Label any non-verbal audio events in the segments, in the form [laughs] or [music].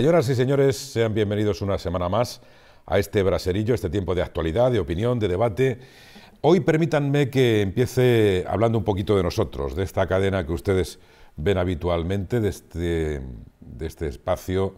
Señoras y señores, sean bienvenidos una semana más a este braserillo, este tiempo de actualidad, de opinión, de debate. Hoy permítanme que empiece hablando un poquito de nosotros, de esta cadena que ustedes ven habitualmente, de este, este espacio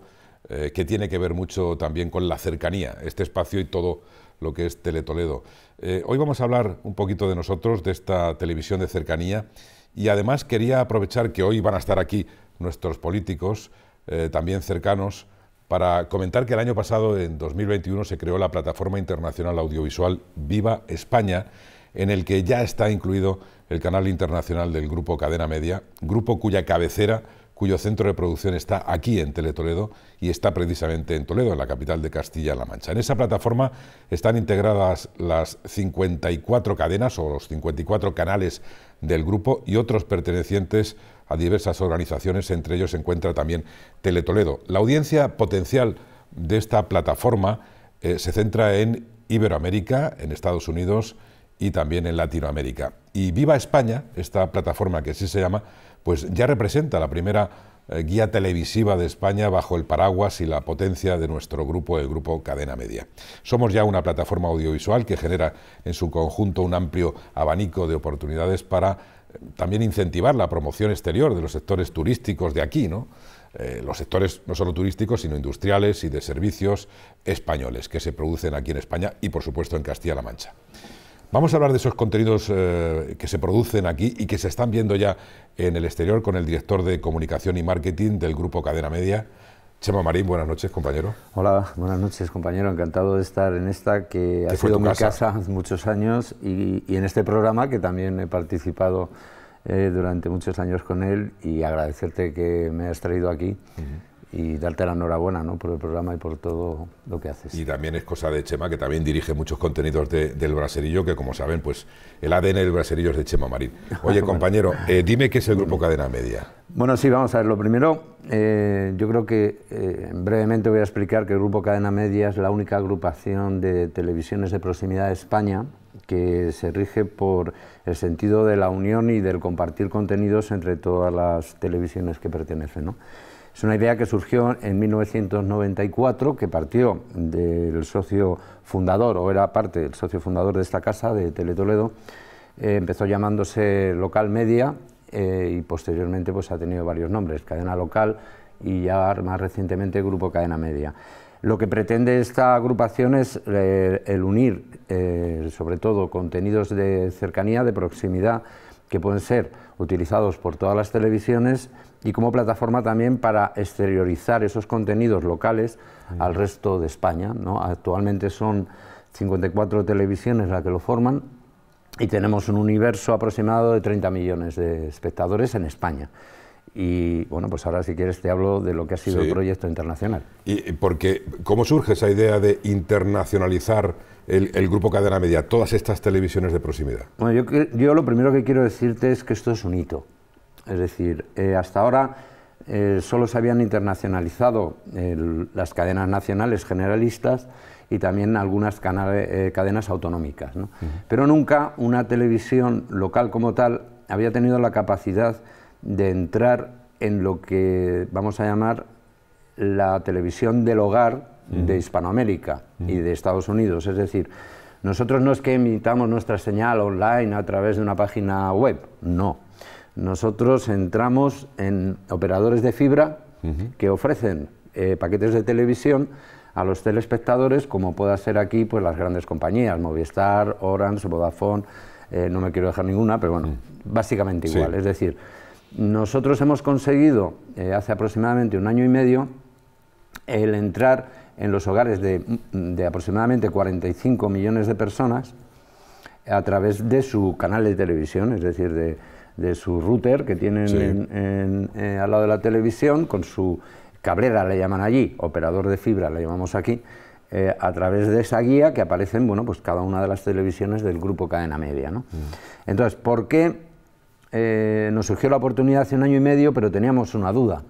eh, que tiene que ver mucho también con la cercanía, este espacio y todo lo que es Teletoledo. Eh, hoy vamos a hablar un poquito de nosotros, de esta televisión de cercanía, y además quería aprovechar que hoy van a estar aquí nuestros políticos, eh, también cercanos, para comentar que el año pasado, en 2021, se creó la plataforma internacional audiovisual Viva España, en el que ya está incluido el canal internacional del grupo Cadena Media, grupo cuya cabecera, cuyo centro de producción está aquí en Teletoledo y está precisamente en Toledo, en la capital de Castilla-La Mancha. En esa plataforma están integradas las 54 cadenas o los 54 canales del grupo y otros pertenecientes a diversas organizaciones, entre ellos se encuentra también Teletoledo. La audiencia potencial de esta plataforma eh, se centra en Iberoamérica, en Estados Unidos y también en Latinoamérica. Y Viva España, esta plataforma que así se llama, pues ya representa la primera eh, guía televisiva de España bajo el paraguas y la potencia de nuestro grupo, el grupo Cadena Media. Somos ya una plataforma audiovisual que genera en su conjunto un amplio abanico de oportunidades para también incentivar la promoción exterior de los sectores turísticos de aquí, ¿no? Eh, los sectores no solo turísticos, sino industriales y de servicios españoles que se producen aquí en España y, por supuesto, en Castilla-La Mancha. Vamos a hablar de esos contenidos eh, que se producen aquí y que se están viendo ya en el exterior con el director de comunicación y marketing del grupo Cadena Media, Chema Marín, buenas noches, compañero. Hola, buenas noches, compañero. Encantado de estar en esta que ha sido mi casa? muchos años y, en este programa que también he participado eh, durante muchos años con él y agradecerte que me has traído aquí y darte la enhorabuena ¿no? por el programa y por todo lo que haces. Y también es cosa de Chema, que también dirige muchos contenidos del Braserillo, que como saben, pues el ADN del Braserillo es de Chema Marín. Oye, [laughs] compañero, eh, dime qué es el Grupo Cadena Media. Bueno, sí, vamos a ver. Lo primero, eh, yo creo que eh, brevemente voy a explicar que el Grupo Cadena Media es la única agrupación de televisiones de proximidad de España que se rige por el sentido de la unión y del compartir contenidos entre todas las televisiones que pertenecen. ¿no? Es una idea que surgió en 1994, que partió del socio fundador, o era parte del socio fundador de esta casa, de Teletoledo. Eh, empezó llamándose Local Media eh, y posteriormente pues, ha tenido varios nombres, Cadena Local y ya más recientemente Grupo Cadena Media. Lo que pretende esta agrupación es eh, el unir, sobre todo, contenidos de cercanía, de proximidad, que pueden ser utilizados por todas las televisiones y como plataforma también para exteriorizar esos contenidos locales al resto de España. Actualmente son 54 televisiones las que lo forman y tenemos un universo aproximado de 30 millones de espectadores en España. Y bueno, pues ahora si quieres te hablo de lo que ha sido el proyecto internacional. Y porque, ¿cómo surge esa idea de internacionalizar el, grupo Cadena Media, todas estas televisiones de proximidad? Bueno, yo, yo lo primero que quiero decirte es que esto es un hito. Es decir, eh, hasta ahora eh, solo se habían internacionalizado eh, las cadenas nacionales generalistas y también algunas cadenas autonómicas. Pero nunca una televisión local como tal había tenido la capacidad de entrar en lo que vamos a llamar la televisión del hogar de Hispanoamérica y de Estados Unidos. Es decir, nosotros no es que emitamos nuestra señal online a través de una página web, no nosotros entramos en operadores de fibra que ofrecen eh, paquetes de televisión a los telespectadores, como pueda ser aquí pues las grandes compañías, Movistar, Orange, Vodafone, eh, no me quiero dejar ninguna, pero bueno, básicamente igual. Es decir, nosotros hemos conseguido eh, hace aproximadamente un año y medio el entrar en los hogares de aproximadamente 45 millones de personas a través de su canal de televisión, es decir, de, de su router que tienen eh, al lado de la televisión, con su cabrera le llaman allí, operador de fibra la llamamos aquí, eh, a través de esa guía que aparecen, bueno, pues cada una de las televisiones del grupo Cadena Media, mm. Entonces, ¿por qué eh, nos surgió la oportunidad hace un año y medio, pero teníamos una duda?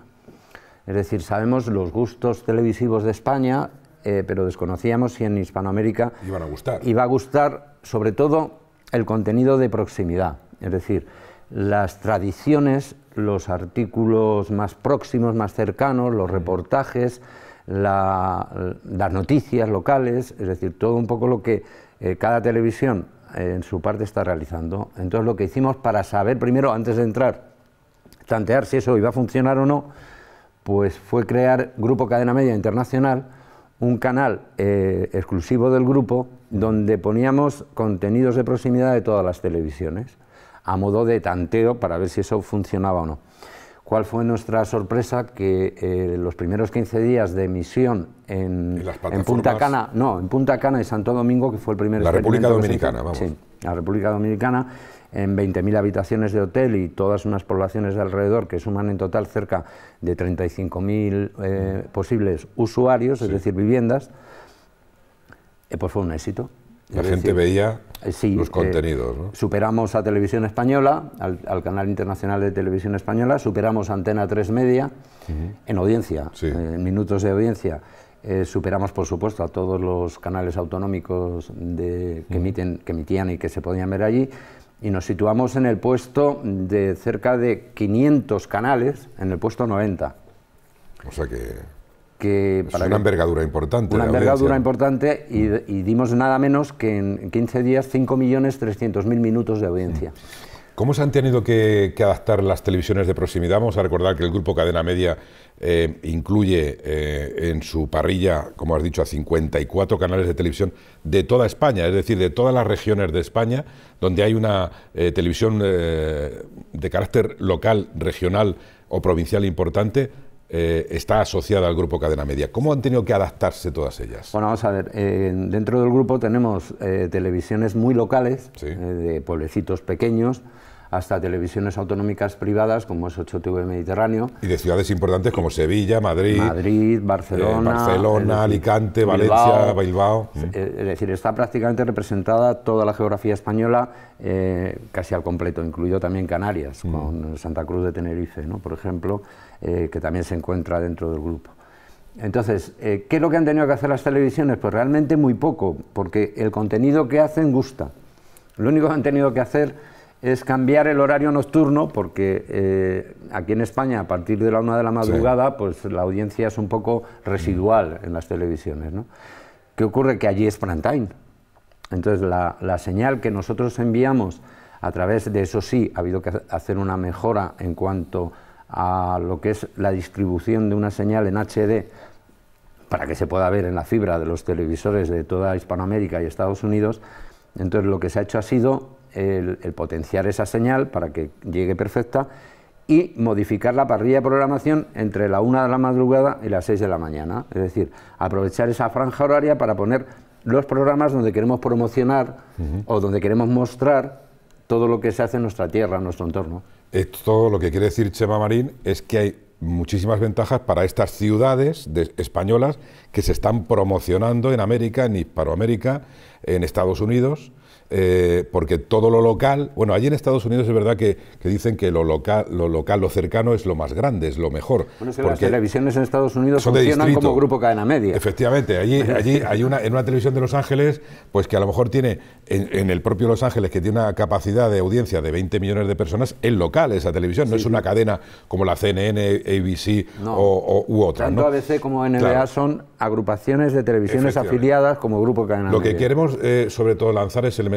Es decir, sabemos los gustos televisivos de España, pero desconocíamos si en Hispanoamérica Iban a gustar. iba a gustar sobre todo el contenido de proximidad. Es decir, las tradiciones, los artículos más próximos, más cercanos, los reportajes, las noticias locales, es decir, todo un poco lo que eh, cada televisión eh, en su parte está realizando. Entonces lo que hicimos para saber primero, antes de entrar, tantear si eso iba a funcionar o no, pues fue crear Grupo Cadena Media Internacional, un canal eh, exclusivo del grupo donde poníamos contenidos de proximidad de todas las televisiones a modo de tanteo para ver si eso funcionaba o no. ¿Cuál fue nuestra sorpresa? Que eh, los primeros 15 días de emisión en, Punta Cana, no, en Punta Cana y Santo Domingo, que fue el primer La República Dominicana, vamos. Sí, la República Dominicana, en 20.000 habitaciones de hotel y todas unas poblaciones de alrededor, que suman en total cerca de 35.000 eh, posibles usuarios, es decir, viviendas, eh, pues fue un éxito. La gente veía sí, los eh, contenidos. ¿no? Superamos a Televisión Española, al, Canal Internacional de Televisión Española, superamos a Antena 3 Media en audiencia, eh, en minutos de audiencia. Eh, superamos, por supuesto, a todos los canales autonómicos que, emiten, que emitían y que se podían ver allí. Y nos situamos en el puesto de cerca de 500 canales, en el puesto 90. O sea que... Para es una envergadura importante. Una envergadura importante mm. y, dimos nada menos que en 15 días 5.300.000 minutos de audiencia. ¿Cómo se han tenido que, adaptar las televisiones de proximidad? Vamos a recordar que el grupo Cadena Media eh, incluye eh, en su parrilla, como has dicho, a 54 canales de televisión de toda España, es decir, de todas las regiones de España, donde hay una eh, televisión de carácter local, regional o provincial importante. Eh, está asociada al grupo Cadena Media. ¿Cómo han tenido que adaptarse todas ellas? Bueno, vamos a ver, eh, dentro del grupo tenemos eh, televisiones muy locales, de pueblecitos pequeños, hasta televisiones autonómicas privadas como es 8TV Mediterráneo. Y de ciudades importantes como Sevilla, Madrid. Madrid, Barcelona. Barcelona, Alicante, Valencia, Bilbao. es decir, está prácticamente representada toda la geografía española casi al completo, incluido también Canarias, mm. con Santa Cruz de Tenerife, ¿no? por ejemplo. Eh, que también se encuentra dentro del grupo. Entonces, eh, ¿qué es lo que han tenido que hacer las televisiones? Pues realmente muy poco, porque el contenido que hacen gusta. Lo único que han tenido que hacer es cambiar el horario nocturno, porque eh, aquí en España, a partir de la una de la madrugada, pues la audiencia es un poco residual mm. en las televisiones. ¿no? ¿Qué ocurre? Que allí es prime time. Entonces, la, señal que nosotros enviamos a través de eso sí, ha habido que hacer una mejora en cuanto a lo que es la distribución de una señal en HD para que se pueda ver en la fibra de los televisores de toda Hispanoamérica y Estados Unidos. Entonces lo que se ha hecho ha sido el, potenciar esa señal para que llegue perfecta y modificar la parrilla de programación entre la 1 de la madrugada y las 6 de la mañana. Es decir, aprovechar esa franja horaria para poner los programas donde queremos promocionar o donde queremos mostrar todo lo que se hace en nuestra tierra, en nuestro entorno. Esto lo que quiere decir Chema Marín es que hay muchísimas ventajas para estas ciudades españolas que se están promocionando en América, en Hispanoamérica, en Estados Unidos eh, porque todo lo local, bueno, allí en Estados Unidos es verdad que, dicen que lo local, lo local, lo cercano es lo más grande, es lo mejor. Bueno, que las televisiones en Estados Unidos son funcionan como grupo cadena media. Efectivamente, allí, [laughs] allí hay una, en una televisión de Los Ángeles, pues que a lo mejor tiene, en, el propio Los Ángeles, que tiene una capacidad de audiencia de 20 millones de personas, es local esa televisión, no es una cadena como la CNN, ABC o, u otra. Tanto ABC como NLA son agrupaciones de televisiones afiliadas como grupo cadena lo media. Lo que queremos, eh, sobre todo, lanzar es el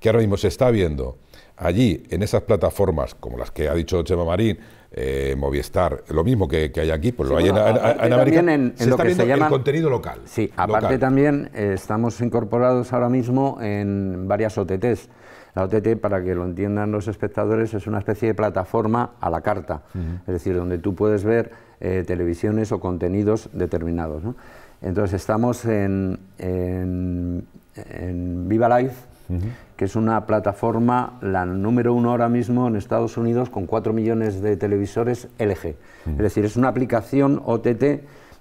que ahora mismo se está viendo allí, en esas plataformas, como las que ha dicho Chema Marín, eh, Movistar, lo mismo que, hay aquí, pues lo hay en, en, América. En, lo que se llama, contenido local. Sí, aparte también eh, estamos incorporados ahora mismo en varias OTTs. La OTT, para que lo entiendan los espectadores, es una especie de plataforma a la carta, es decir, donde tú puedes ver eh, televisiones o contenidos determinados. Entonces estamos en, Viva live que es una plataforma, la número uno ahora mismo en Estados Unidos, con 4 millones de televisores LG. Es decir, es una aplicación OTT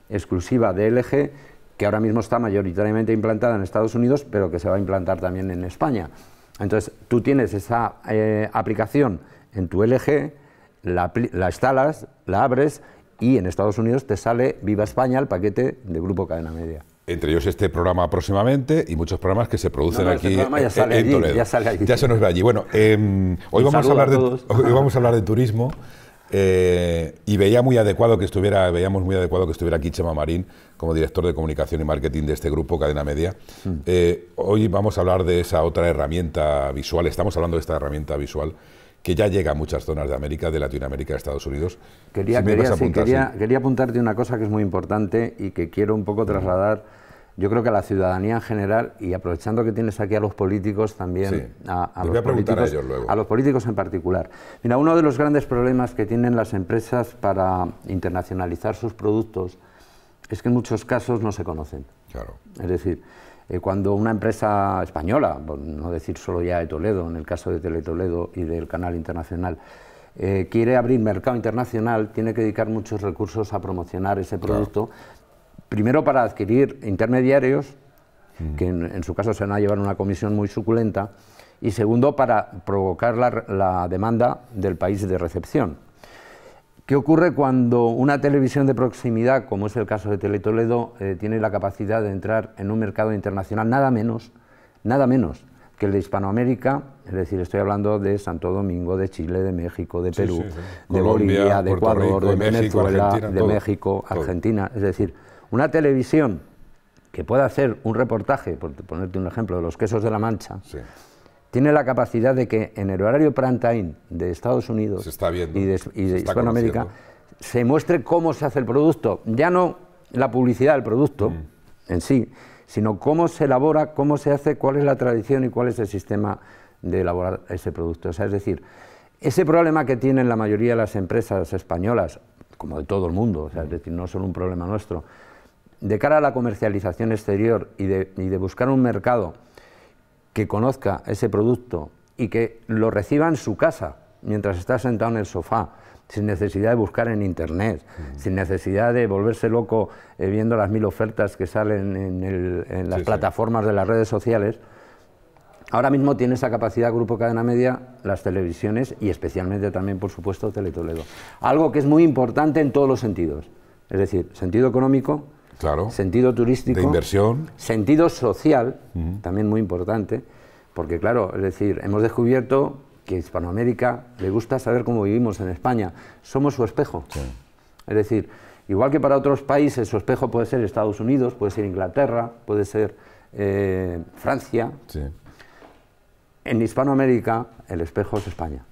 exclusiva de LG que ahora mismo está mayoritariamente implantada en Estados Unidos, pero que se va a implantar también en España. Entonces, tú tienes esa eh, aplicación en tu LG, la, la instalas, la abres y en Estados Unidos te sale Viva España el paquete de Grupo Cadena Media entre ellos este programa próximamente y muchos programas que se producen este aquí en, Toledo. Ya, se nos ve allí. Bueno, em, hoy, vamos a hablar de, vamos a hablar turismo eh, y veía muy adecuado que estuviera, veíamos muy adecuado que estuviera aquí Chema Marín como director de comunicación y marketing de este grupo Cadena Media. Mm. Eh, hoy vamos a hablar de esa otra herramienta visual. Estamos hablando de esta herramienta visual que ya llega a muchas zonas de América, de Latinoamérica, de Estados Unidos. Quería, apuntarte una cosa que es muy importante y que quiero un poco trasladar, yo creo que a la ciudadanía en general, y aprovechando que tienes aquí a los políticos también, a, los a los políticos en particular. Mira, uno de los grandes problemas que tienen las empresas para internacionalizar sus productos es que en muchos casos no se conocen. Claro. Es decir, eh, cuando una empresa española, no decir solo ya de Toledo, en el caso de Teletoledo y del canal internacional, eh, quiere abrir mercado internacional, tiene que dedicar muchos recursos a promocionar ese producto, primero para adquirir intermediarios, mm. que en, su caso se van a llevar una comisión muy suculenta, y segundo para provocar la demanda del país de recepción. ¿Qué ocurre cuando una televisión de proximidad, como es el caso de Teletoledo, eh, tiene la capacidad de entrar en un mercado internacional nada menos, nada menos que el de Hispanoamérica? Es decir, estoy hablando de Santo Domingo, de Chile, de México, de Perú, de Bolivia, de Ecuador, de, México, Argentina, de Argentina. Es decir, una televisión que pueda hacer un reportaje, por ponerte un ejemplo, de los quesos de la Mancha, tiene la capacidad de que en el horario Prantain de Estados Unidos y de, se se muestre cómo se hace el producto, ya no la publicidad del producto mm. en sí, sino cómo se elabora, cómo se hace, cuál es la tradición y cuál es el sistema de elaborar ese producto. O sea, es decir, ese problema que tienen la mayoría de las empresas españolas, como de todo el mundo, o sea, es decir, no solo un problema nuestro, de cara a la comercialización exterior y de buscar un mercado, que conozca ese producto y que lo reciba en su casa mientras está sentado en el sofá, sin necesidad de buscar en internet, sin necesidad de volverse loco eh, viendo las mil ofertas que salen en, las plataformas de las redes sociales. Ahora mismo tiene esa capacidad Grupo Cadena Media, las televisiones y especialmente también, por supuesto, Teletoledo. Algo que es muy importante en todos los sentidos, es decir, sentido económico, claro. sentido turístico, de inversión, sentido social, también muy importante, porque claro, es decir, hemos descubierto que Hispanoamérica le gusta saber cómo vivimos en España, somos su espejo. Es decir, igual que para otros países su espejo puede ser Estados Unidos, puede ser Inglaterra, puede ser eh, Francia, sí. en Hispanoamérica el espejo es España.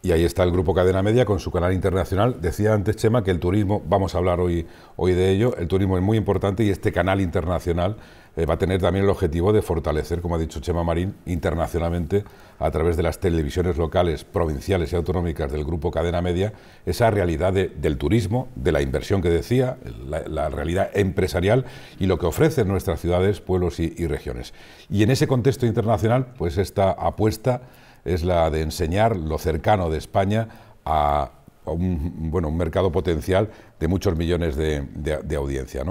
Y ahí está el grupo Cadena Media con su canal internacional. Decía antes Chema que el turismo, vamos a hablar hoy, hoy de ello, el turismo es muy importante y este canal internacional eh, va a tener también el objetivo de fortalecer, como ha dicho Chema Marín, internacionalmente a través de las televisiones locales, provinciales y autonómicas del grupo Cadena Media, esa realidad del turismo, de la inversión que decía, la, realidad empresarial y lo que ofrecen nuestras ciudades, pueblos y regiones. Y en ese contexto internacional, pues esta apuesta es la de enseñar lo cercano de España a, un, bueno, un mercado potencial de muchos millones de, audiencia.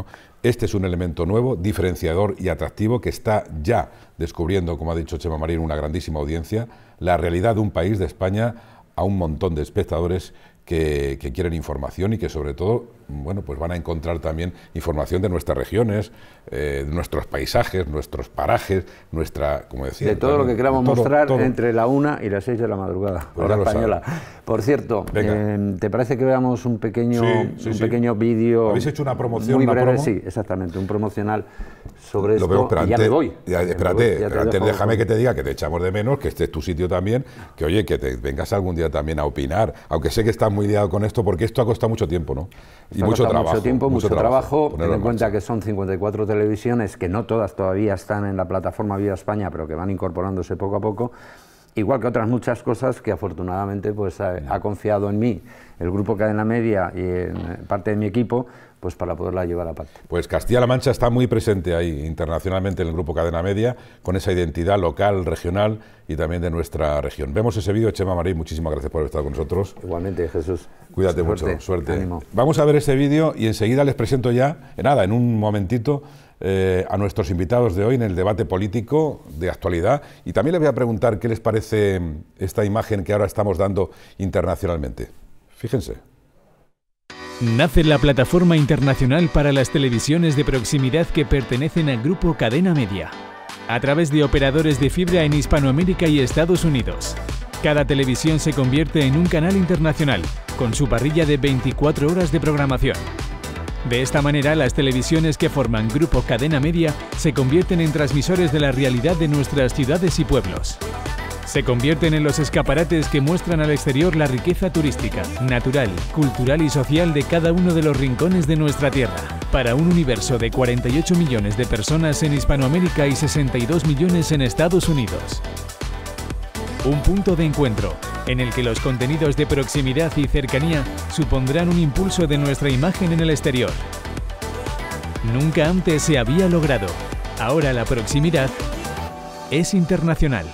Este es un elemento nuevo, diferenciador y atractivo que está ya descubriendo, como ha dicho Chema Marín, una grandísima audiencia, la realidad de un país de España a un montón de espectadores que, quieren información y que sobre todo bueno, pues van a encontrar también información de nuestras regiones, eh, de nuestros paisajes, nuestros parajes, nuestra, como decía... De todo lo que queramos mostrar entre la una y las 6 de la madrugada, pues española. Por cierto, em, ¿te parece que veamos un pequeño, un pequeño vídeo? Habéis hecho una promoción, muy sí, exactamente, un promocional sobre esto ya voy. espérate, déjame que te diga que te echamos de menos, que este es tu sitio también, que oye, que te vengas algún día también a opinar, aunque sé que estás muy liado con esto, porque esto ha costado mucho tiempo, ¿no? Y mucho trabajo, mucho tiempo, mucho trabajo. Ten en cuenta que son 54 televisiones, que no todas todavía están en la plataforma Viva España, pero que van incorporándose poco a poco igual que otras muchas cosas que afortunadamente pues ha, confiado en mí el grupo Cadena Media y eh, parte de mi equipo pues para poderla llevar a parte. Pues Castilla-La Mancha está muy presente ahí internacionalmente en el grupo Cadena Media, con esa identidad local, regional y también de nuestra región. Vemos ese vídeo, Chema Marín, muchísimas gracias por haber estado con nosotros. Igualmente, Jesús. Cuídate mucho, suerte. Vamos a ver ese vídeo y enseguida les presento ya, nada, en un momentito, eh, a nuestros invitados de hoy en el debate político de actualidad y también les voy a preguntar qué les parece esta imagen que ahora estamos dando internacionalmente. Fíjense. Nace la plataforma internacional para las televisiones de proximidad que pertenecen al grupo Cadena Media, a través de operadores de fibra en Hispanoamérica y Estados Unidos. Cada televisión se convierte en un canal internacional, con su parrilla de 24 horas de programación. De esta manera, las televisiones que forman Grupo Cadena Media se convierten en transmisores de la realidad de nuestras ciudades y pueblos se convierten en los escaparates que muestran al exterior la riqueza turística, natural, cultural y social de cada uno de los rincones de nuestra tierra. Para un universo de 48 millones de personas en Hispanoamérica y 62 millones en Estados Unidos. Un punto de encuentro en el que los contenidos de proximidad y cercanía supondrán un impulso de nuestra imagen en el exterior. Nunca antes se había logrado. Ahora la proximidad es internacional.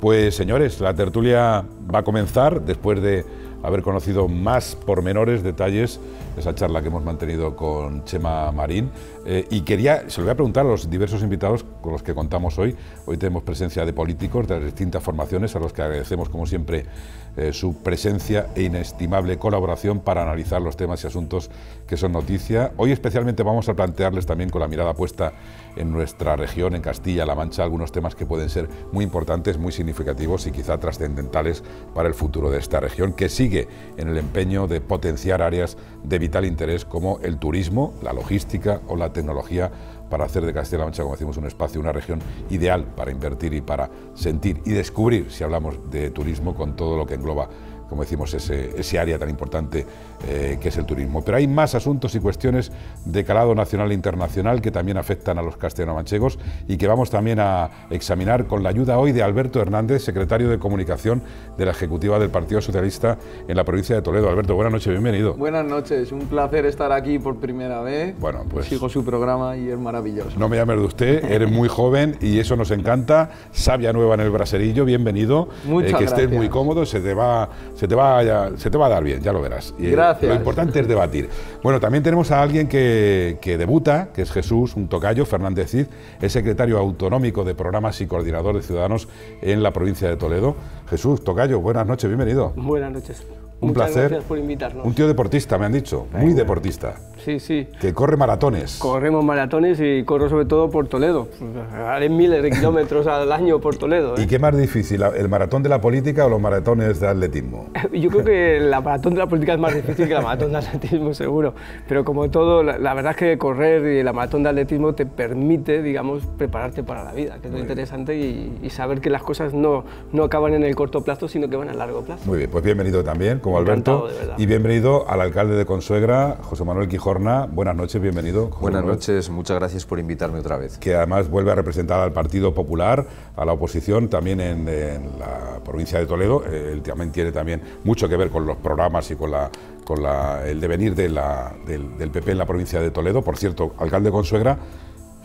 Pues señores, la tertulia va a comenzar después de haber conocido más pormenores, detalles, esa charla que hemos mantenido con Chema Marín. Eh, y quería, se lo voy a preguntar a los diversos invitados con los que contamos hoy. Hoy tenemos presencia de políticos de las distintas formaciones, a los que agradecemos como siempre eh, su presencia e inestimable colaboración para analizar los temas y asuntos que son noticia. Hoy especialmente vamos a plantearles también con la mirada puesta en nuestra región, en Castilla-La Mancha, algunos temas que pueden ser muy importantes, muy significativos y quizá trascendentales para el futuro de esta región, que sigue en el empeño de potenciar áreas de vital interés como el turismo, la logística o la tecnología para hacer de Castilla-La Mancha, como decimos, un espacio, una región ideal para invertir y para sentir y descubrir, si hablamos de turismo, con todo lo que engloba como decimos, ese, área tan importante eh, que es el turismo. Pero hay más asuntos y cuestiones de calado nacional e internacional que también afectan a los castellano y que vamos también a examinar con la ayuda hoy de Alberto Hernández, secretario de Comunicación de la Ejecutiva del Partido Socialista en la provincia de Toledo. Alberto, buenas noches, bienvenido. Buenas noches, un placer estar aquí por primera vez. Bueno, pues... Sigo su programa y es maravilloso. No me llames de usted, eres muy joven y eso nos encanta. Sabia nueva en el braserillo, bienvenido. Muchas eh, que estés muy cómodo, se te va se te va a, se te va a dar bien, ya lo verás. Eh, Gracias. Lo importante es debatir. Bueno, también tenemos a alguien que, que debuta, que es Jesús, un tocayo, Fernández Cid, es secretario autonómico de programas y coordinador de ciudadanos en la provincia de Toledo. Jesús, tocayo, buenas noches, bienvenido. Buenas noches. Un placer. Gracias por invitarnos. Un tío deportista, me han dicho, muy deportista. Sí, sí. Que corre maratones. Corremos maratones y corro sobre todo por Toledo. Pues, haré miles de kilómetros al año por Toledo. ¿Y ¿eh? qué más difícil, el maratón de la política o los maratones de atletismo? [laughs] Yo creo que el maratón de la política es más difícil que la maratón de atletismo, seguro. Pero como todo, la, verdad es que correr y la maratón de atletismo te permite, digamos, prepararte para la vida, que es muy interesante y, y, saber que las cosas no, no acaban en el corto plazo, sino que van a largo plazo. Muy bien, pues bienvenido también Alberto. Y bienvenido al alcalde de Consuegra, José Manuel Quijorna. Buenas noches, bienvenido. Buenas noches, muchas gracias por invitarme otra vez. Que además vuelve a representar al Partido Popular, a la oposición, también en, la provincia de Toledo. Eh, él también tiene también mucho que ver con los programas y con la con el devenir del, del PP en la provincia de Toledo. Por cierto, alcalde de Consuegra,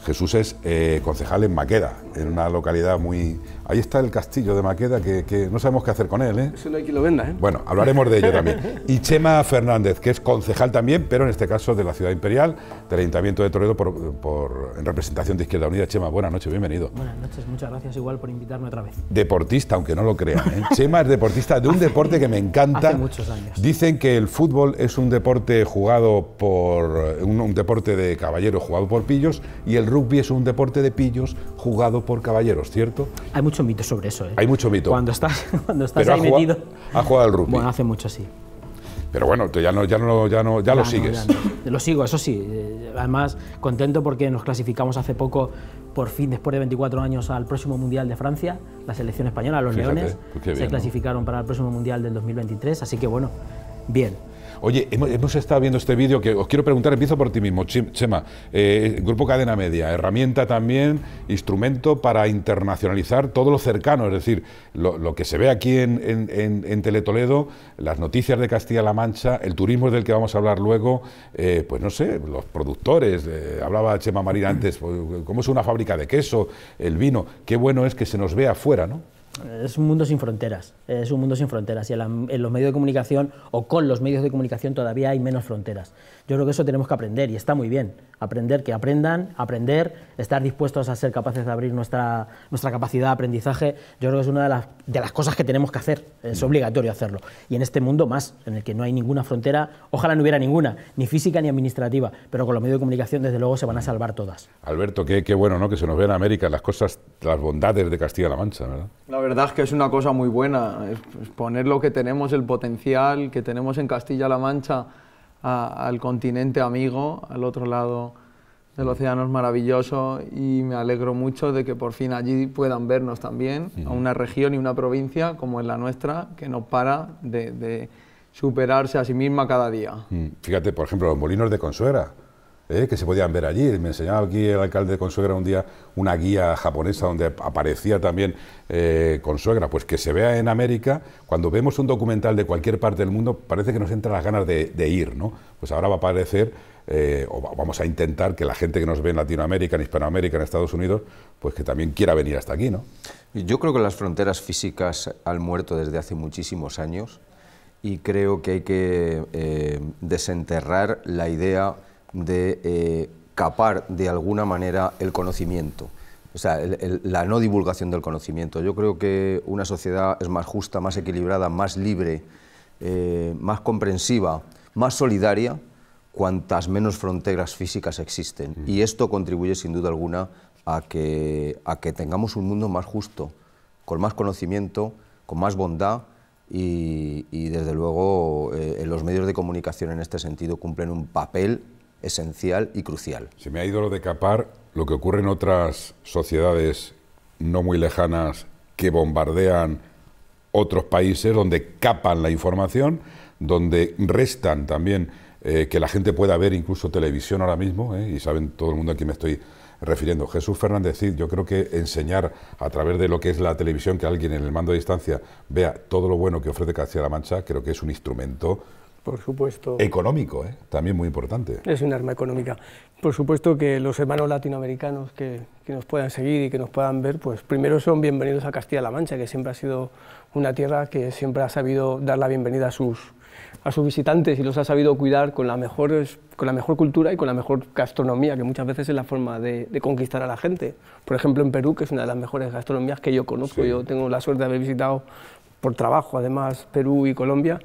Jesús es eh, concejal en Maqueda, en una localidad muy... Ahí está el castillo de Maqueda, que, no sabemos qué hacer con él. ¿eh? hay que lo venda. ¿eh? Bueno, hablaremos de ello también. Y Chema Fernández, que es concejal también, pero en este caso de la Ciudad Imperial, Ayuntamiento de Toledo por, en representación de Izquierda Unida. Chema, buenas noches, bienvenido. Buenas noches, muchas gracias igual por invitarme otra vez. Deportista, aunque no lo crean. ¿eh? [laughs] Chema es deportista de un deporte que me encanta. Hace muchos años. Dicen que el fútbol es un deporte jugado por... un, deporte de caballeros jugado por pillos y el rugby es un deporte de pillos jugado por caballeros, ¿cierto? Hay mucho mito sobre eso. ¿eh? Hay mucho mito. Cuando estás, [laughs] cuando estás ahí ha metido... Ha jugado al rugby. Bueno, hace mucho así pero bueno, ya no, ya no, ya no, ya, lo sigues. Lo sigo, eso sí. Eh, además, contento porque nos clasificamos hace poco, por fin, después de 24 años, al próximo Mundial de Francia. La selección española, los Leones, pues se clasificaron para el próximo Mundial del 2023. Así que bueno, bien. Oye, hemos, estado viendo este vídeo que os quiero preguntar, empiezo por ti mismo, Chema. Eh, grupo Cadena Media, herramienta también, instrumento para internacionalizar todo lo cercano, es decir, lo, que se ve aquí en, Teletoledo, las noticias de Castilla-La Mancha, el turismo del que vamos a hablar luego, eh, pues no sé, los productores, eh, hablaba Chema Marina antes, pues, cómo es una fábrica de queso, el vino, qué bueno es que se nos vea afuera, ¿no? es un mundo sin fronteras, es un mundo sin fronteras y en, los medios de comunicación o con los medios de comunicación todavía hay menos fronteras. Yo creo que eso tenemos que aprender y está muy bien. Aprender, que aprendan, aprender, estar dispuestos a ser capaces de abrir nuestra, nuestra capacidad de aprendizaje, yo creo que es una de las, de las cosas que tenemos que hacer, es mm. obligatorio hacerlo. Y en este mundo más, en el que no hay ninguna frontera, ojalá no hubiera ninguna, ni física ni administrativa, pero con los medios de comunicación desde luego se van a salvar todas. Alberto, qué, qué bueno ¿no? que se nos vea en América las cosas, las bondades de Castilla-La Mancha, ¿verdad? La verdad es que es una cosa muy buena, exponer poner lo que tenemos, el potencial que tenemos en Castilla-La Mancha, al continente amigo, al otro lado del océano es maravilloso y me alegro mucho de que por fin allí puedan vernos también, a una región y una provincia como es la nuestra, que no para de, superarse a sí misma cada día. Mm, fíjate, por ejemplo, los molinos de Consuera, ¿eh? que se podían ver allí. Me enseñaba aquí el alcalde de Consuegra un día una guía japonesa donde aparecía también eh, Consuegra. Pues que se vea en América, cuando vemos un documental de cualquier parte del mundo, parece que nos entra las ganas de, ir, ¿no? Pues ahora va a aparecer, eh, o vamos a intentar que la gente que nos ve en Latinoamérica, en Hispanoamérica, en Estados Unidos, pues que también quiera venir hasta aquí, ¿no? Yo creo que las fronteras físicas han muerto desde hace muchísimos años y creo que hay que desenterrar la idea de eh, capar de alguna manera el conocimiento, o sea, la no divulgación del conocimiento. Yo creo que una sociedad es más justa, más equilibrada, más libre, eh, más comprensiva, más solidaria, cuantas menos fronteras físicas existen. Mm. Y esto contribuye sin duda alguna a que, a que tengamos un mundo más justo, con más conocimiento, con más bondad y, desde luego eh, los medios de comunicación en este sentido cumplen un papel esencial y crucial. Se me ha ido lo de capar lo que ocurre en otras sociedades no muy lejanas que bombardean otros países, donde capan la información, donde restan también eh, que la gente pueda ver incluso televisión ahora mismo, eh, y saben todo el mundo a quién me estoy refiriendo. Jesús Fernández yo creo que enseñar a través de lo que es la televisión, que alguien en el mando de distancia vea todo lo bueno que ofrece Castilla-La Mancha, creo que es un instrumento por supuesto. Económico, ¿eh? también muy importante. Es un arma económica. Por supuesto que los hermanos latinoamericanos que, nos puedan seguir y que nos puedan ver, pues primero son bienvenidos a Castilla-La Mancha, que siempre ha sido una tierra que siempre ha sabido dar la bienvenida a sus, a sus visitantes y los ha sabido cuidar con la, mejor, con la mejor cultura y con la mejor gastronomía, que muchas veces es la forma de, conquistar a la gente. Por ejemplo, en Perú, que es una de las mejores gastronomías que yo conozco, yo tengo la suerte de haber visitado por trabajo, además, Perú y Colombia,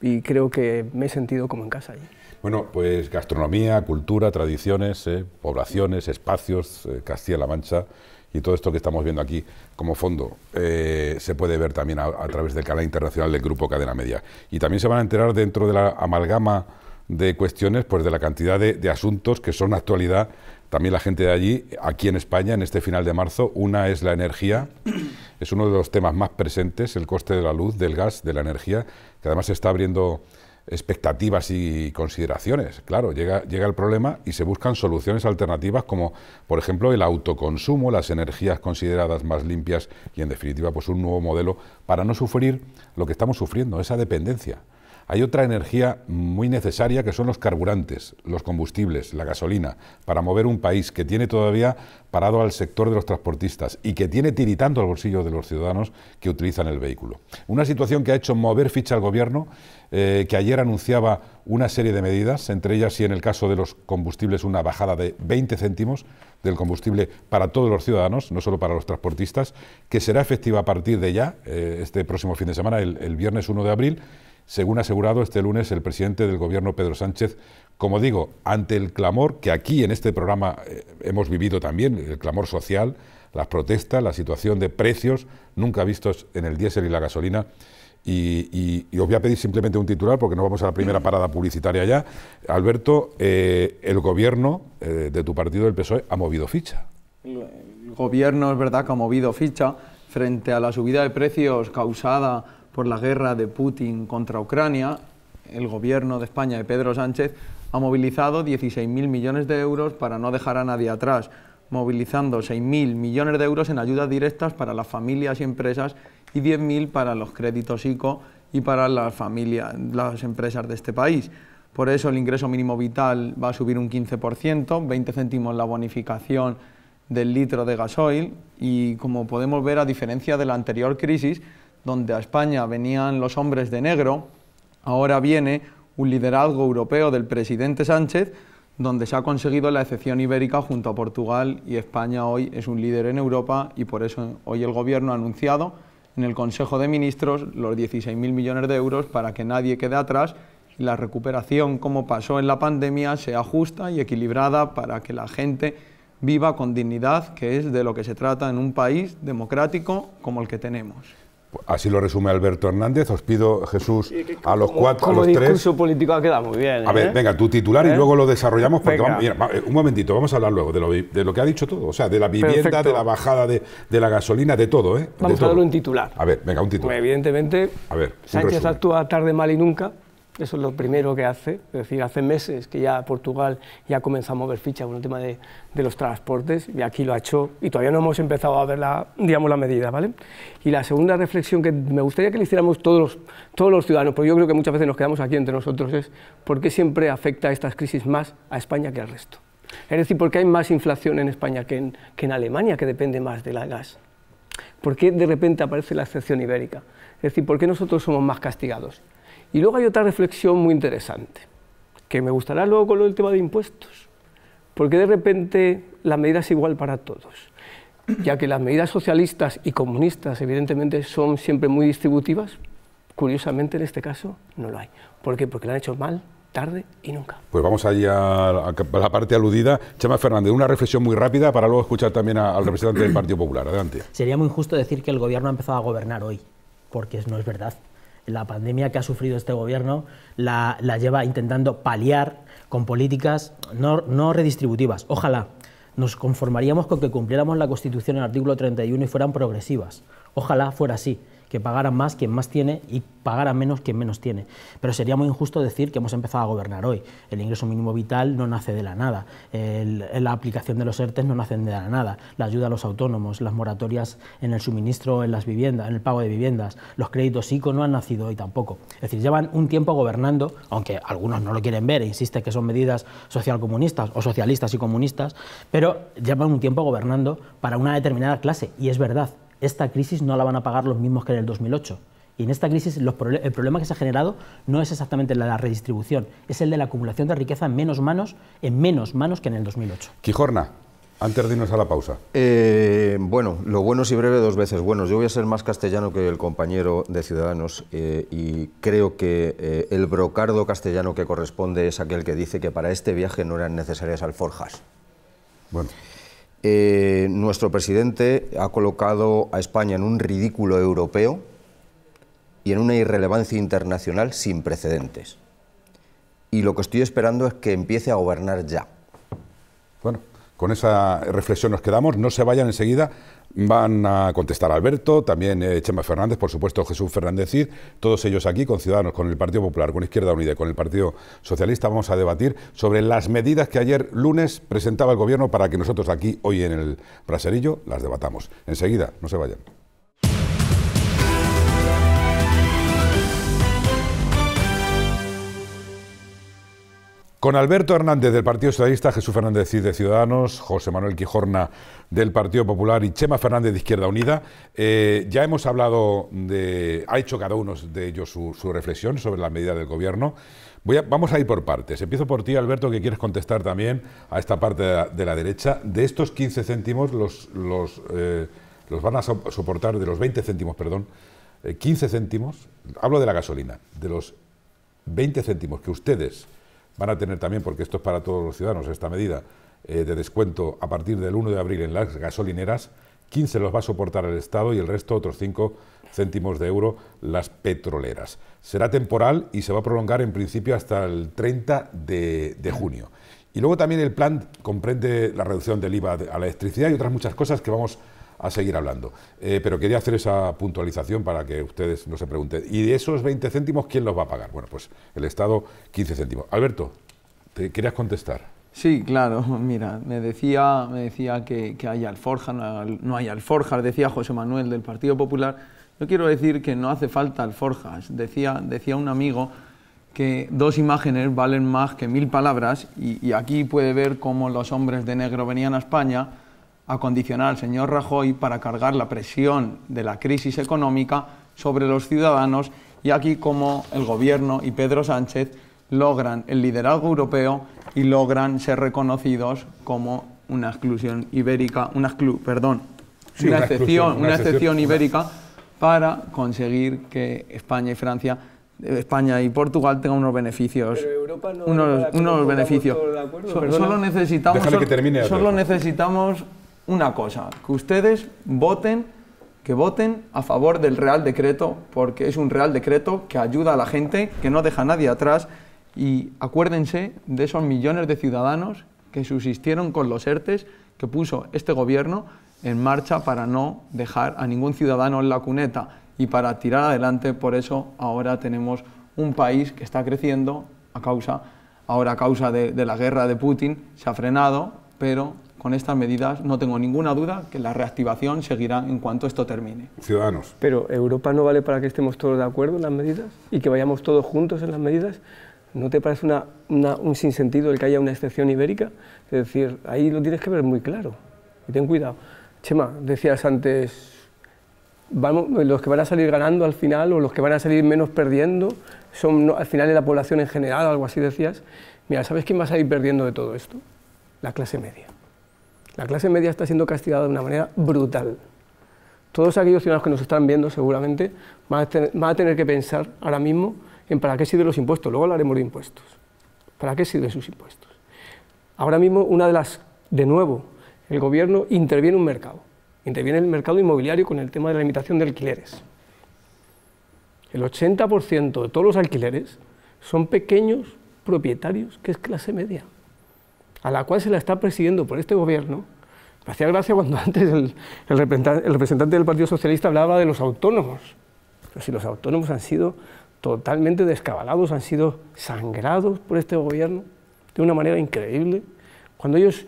y creo que me he sentido como en casa allí. Bueno, pues gastronomía, cultura, tradiciones, eh, poblaciones, espacios, eh, Castilla-La Mancha y todo esto que estamos viendo aquí como fondo eh, se puede ver también a, través del canal internacional del Grupo Cadena Media. Y también se van a enterar dentro de la amalgama de cuestiones, pues de la cantidad de asuntos que son actualidad también la gente de allí, aquí en España, en este final de marzo. Una es la energía, es uno de los temas más presentes, el coste de la luz, del gas, de la energía, que además se está abriendo expectativas y consideraciones. Claro, llega, llega el problema y se buscan soluciones alternativas como, por ejemplo, el autoconsumo, las energías consideradas más limpias y, en definitiva, pues un nuevo modelo para no sufrir lo que estamos sufriendo, esa dependencia. Hay otra energía muy necesaria que son los carburantes, los combustibles, la gasolina, para mover un país que tiene todavía parado al sector de los transportistas y que tiene tiritando el bolsillo de los ciudadanos que utilizan el vehículo. Una situación que ha hecho mover ficha al Gobierno, eh, que ayer anunciaba una serie de medidas, entre ellas y en el caso de los combustibles una bajada de 20 céntimos del combustible para todos los ciudadanos, no solo para los transportistas, que será efectiva a partir de ya, eh, este próximo fin de semana, el, el viernes 1 de abril, según ha asegurado este lunes el presidente del Gobierno, Pedro Sánchez, como digo, ante el clamor que aquí en este programa eh, hemos vivido también, el clamor social, las protestas, la situación de precios nunca vistos en el diésel y la gasolina. Y, os voy a pedir simplemente un titular porque no vamos a la primera parada publicitaria ya. Alberto, eh, el gobierno eh, de tu partido, el PSOE, ha movido ficha. El gobierno es verdad que ha movido ficha frente a la subida de precios causada por la guerra de Putin contra Ucrania, el gobierno de España de Pedro Sánchez ha movilizado 16.000 millones de euros para no dejar a nadie atrás, movilizando 6.000 millones de euros en ayudas directas para las familias y empresas y 10.000 para los créditos ICO y para las las empresas de este país. Por eso el ingreso mínimo vital va a subir un 15%, 20 céntimos la bonificación del litro de gasoil y como podemos ver, a diferencia de la anterior crisis, donde a España venían los hombres de negro, ahora viene un liderazgo europeo del presidente Sánchez, donde se ha conseguido la excepción ibérica junto a Portugal y España hoy es un líder en Europa y por eso hoy el Gobierno ha anunciado en el Consejo de Ministros los 16.000 millones de euros para que nadie quede atrás y la recuperación, como pasó en la pandemia, sea justa y equilibrada para que la gente viva con dignidad, que es de lo que se trata en un país democrático como el que tenemos. Así lo resume Alberto Hernández. Os pido, Jesús, a los cuatro, a los tres. discurso político ha quedado muy bien. A ver, ¿eh? venga, tu titular y ¿Eh? luego lo desarrollamos. Eh, un momentito, vamos a hablar luego de lo, que ha dicho todo. O sea, de la vivienda, de la bajada de, la gasolina, de todo, Vamos a darle un titular. A ver, venga, un titular. Pues, evidentemente, a ver, Sánchez actúa tarde, mal y nunca. Eso es lo primero que hace, es decir, hace meses que ya Portugal ya comenzó a mover ficha con el tema de, de, los transportes y aquí lo ha hecho y todavía no hemos empezado a ver la, digamos, la medida, ¿vale? Y la segunda reflexión que me gustaría que le hiciéramos todos los, todos los ciudadanos, porque yo creo que muchas veces nos quedamos aquí entre nosotros, es por qué siempre afecta estas crisis más a España que al resto. Es decir, ¿por qué hay más inflación en España que en, que en Alemania, que depende más del gas? ¿Por qué de repente aparece la excepción ibérica? Es decir, ¿por qué nosotros somos más castigados? Y luego hay otra reflexión muy interesante, que me gustará luego con el tema de impuestos, porque de repente la medida es igual para todos, ya que las medidas socialistas y comunistas evidentemente son siempre muy distributivas, curiosamente en este caso no lo hay. ¿Por qué? Porque lo han hecho mal, tarde y nunca. Pues vamos allí a la parte aludida. Chema Fernández, una reflexión muy rápida para luego escuchar también al representante del Partido Popular. Adelante. Sería muy injusto decir que el gobierno ha empezado a gobernar hoy, porque no es verdad la pandemia que ha sufrido este gobierno la, lleva intentando paliar con políticas no, no redistributivas. Ojalá, nos conformaríamos con que cumpliéramos la Constitución en el artículo 31 y fueran progresivas. Ojalá fuera así que pagara más quien más tiene y pagara menos quien menos tiene. Pero sería muy injusto decir que hemos empezado a gobernar hoy. El ingreso mínimo vital no nace de la nada, la aplicación de los ERTES no nace de la nada, la ayuda a los autónomos, las moratorias en el suministro, en las viviendas, en el pago de viviendas, los créditos ICO no han nacido hoy tampoco. Es decir, llevan un tiempo gobernando, aunque algunos no lo quieren ver e insisten que son medidas socialcomunistas o socialistas y comunistas, pero llevan un tiempo gobernando para una determinada clase y es verdad, esta crisis no la van a pagar los mismos que en el 2008. Y en esta crisis el problema que se ha generado no es exactamente la, la redistribución, es el de la acumulación de riqueza en menos manos, en menos manos que en el 2008. Quijorna, antes de irnos a la pausa. Eh, bueno, lo bueno y breve dos veces bueno. Yo voy a ser más castellano que el compañero de Ciudadanos eh, y creo que eh, el brocardo castellano que corresponde es aquel que dice que para este viaje no eran necesarias alforjas. Bueno. Eh, nuestro presidente ha colocado a España en un ridículo europeo y en una irrelevancia internacional sin precedentes. Y lo que estoy esperando es que empiece a gobernar ya. Bueno, con esa reflexión nos quedamos. No se vayan enseguida. Van a contestar Alberto, también eh, Chema Fernández, por supuesto Jesús Fernández Cid, todos ellos aquí con Ciudadanos, con el Partido Popular, con Izquierda Unida y con el Partido Socialista. Vamos a debatir sobre las medidas que ayer lunes presentaba el Gobierno para que nosotros aquí, hoy en el Braserillo, las debatamos. Enseguida, no se vayan. Con Alberto Hernández del Partido Socialista, Jesús Fernández de Ciudadanos, José Manuel Quijorna del Partido Popular y Chema Fernández de Izquierda Unida, eh, ya hemos hablado de. ha hecho cada uno de ellos su, reflexión sobre la medida del gobierno. Voy a, vamos a ir por partes. Empiezo por ti, Alberto, que quieres contestar también a esta parte de la, derecha. De estos 15 céntimos, los, los, eh, los van a soportar, de los 20 céntimos, perdón, 15 eh, céntimos, hablo de la gasolina, de los 20 céntimos que ustedes van a tener también, porque esto es para todos los ciudadanos, esta medida eh, de descuento a partir del 1 de abril en las gasolineras, 15 los va a soportar el Estado y el resto, otros 5 céntimos de euro, las petroleras. Será temporal y se va a prolongar en principio hasta el 30 de, de junio. Y luego también el plan comprende la reducción del IVA a la electricidad y otras muchas cosas que vamos a seguir hablando. Eh, pero quería hacer esa puntualización para que ustedes no se pregunten. ¿Y de esos 20 céntimos quién los va a pagar? Bueno, pues el Estado 15 céntimos. Alberto, ¿te querías contestar? Sí, claro, [laughs] mira, me decía, me decía que, hay alforjas, no hay alforjas, decía José Manuel del Partido Popular. Yo quiero decir que no hace falta alforjas, decía, decía un amigo que dos imágenes valen más que mil palabras y, y aquí puede ver cómo los hombres de negro venían a España a condicionar al señor Rajoy para cargar la presión de la crisis económica sobre los ciudadanos y aquí como el gobierno y Pedro Sánchez logran el liderazgo europeo y logran ser reconocidos como una exclusión ibérica, una, perdón, una, excepción, una, excepción, ibérica para conseguir que España y Francia, España y Portugal tengan unos beneficios. unos, beneficios. Solo necesitamos, solo necesitamos una cosa, que ustedes voten, que voten a favor del Real Decreto, porque es un Real Decreto que ayuda a la gente, que no deja a nadie atrás, y acuérdense de esos millones de ciudadanos que subsistieron con los ERTES que puso este gobierno en marcha para no dejar a ningún ciudadano en la cuneta y para tirar adelante. Por eso ahora tenemos un país que está creciendo a causa, ahora a causa de la guerra de Putin, se ha frenado, pero con estas medidas no tengo ninguna duda que la reactivación seguirá en cuanto esto termine. Ciudadanos. Pero Europa no vale para que estemos todos de acuerdo en las medidas y que vayamos todos juntos en las medidas. ¿No te parece un sinsentido el que haya una excepción ibérica? Es decir, ahí lo tienes que ver muy claro. Y ten cuidado. Chema, decías antes Vamos, los que van a salir ganando al final o los que van a salir menos perdiendo son al final de la población en general, algo así decías. Mira, ¿sabes quién va a salir perdiendo de todo esto? La clase media. La clase media está siendo castigada de una manera brutal. Todos aquellos ciudadanos que nos están viendo seguramente van a, tener, que pensar ahora mismo en para qué sirven los impuestos. Luego hablaremos de impuestos. ¿Para qué sirven sus impuestos? Ahora mismo una de las, de nuevo, el gobierno interviene un mercado. Interviene el mercado inmobiliario con el tema de la limitación de alquileres. El 80% de todos los alquileres son pequeños propietarios, que es clase media a la cual se la está presidiendo por este gobierno, me hacía gracia cuando [laughs] antes el, representante, del Partido Socialista hablaba de los autónomos. si los autónomos han sido totalmente descabalados, han sido sangrados por este gobierno de una manera increíble, cuando ellos,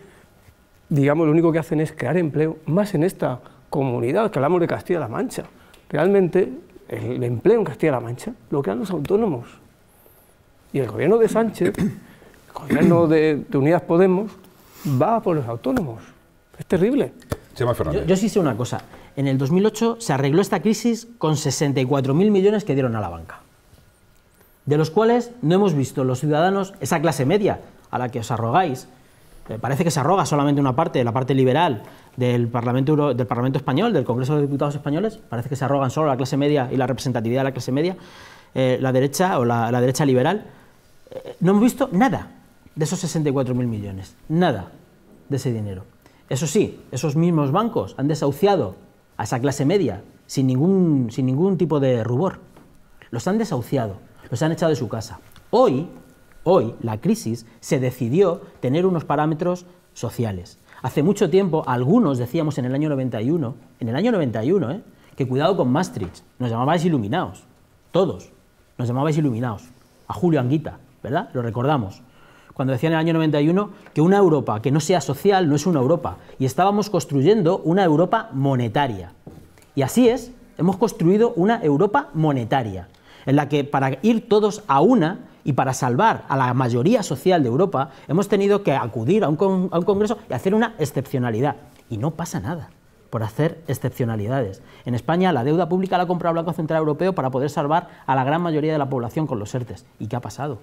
digamos, lo único que hacen es crear empleo, más en esta comunidad que hablamos de Castilla-La Mancha. Realmente el empleo en Castilla-La Mancha lo crean los autónomos. Y el gobierno de Sánchez gobierno de, Unidas Podemos va por los autónomos. Es terrible. Yo, sí sé una cosa. En el 2008 se arregló esta crisis con 64.000 millones que dieron a la banca, de los cuales no hemos visto los ciudadanos, esa clase media a la que os arrogáis, eh, parece que se arroga solamente una parte, la parte liberal del Parlamento, del Parlamento español, del Congreso de Diputados españoles, parece que se arrogan solo la clase media y la representatividad de la clase media, eh, la derecha o la, derecha liberal, eh, no hemos visto nada de esos 64.000 millones. Nada de ese dinero. Eso sí, esos mismos bancos han desahuciado a esa clase media sin ningún, sin ningún tipo de rubor. Los han desahuciado, los han echado de su casa. Hoy, hoy, la crisis se decidió tener unos parámetros sociales. Hace mucho tiempo, algunos decíamos en el año 91, en el año 91, ¿eh? que cuidado con Maastricht, nos llamabais iluminados, todos, nos llamabais iluminados, a Julio Anguita, ¿verdad? Lo recordamos cuando decía en el año 91 que una Europa que no sea social no es una Europa. Y estábamos construyendo una Europa monetaria. Y así es, hemos construido una Europa monetaria, en la que para ir todos a una y para salvar a la mayoría social de Europa, hemos tenido que acudir a un, Congreso y hacer una excepcionalidad. Y no pasa nada por hacer excepcionalidades. En España la deuda pública la ha comprado el Banco Central Europeo para poder salvar a la gran mayoría de la población con los ERTES. ¿Y qué ha pasado?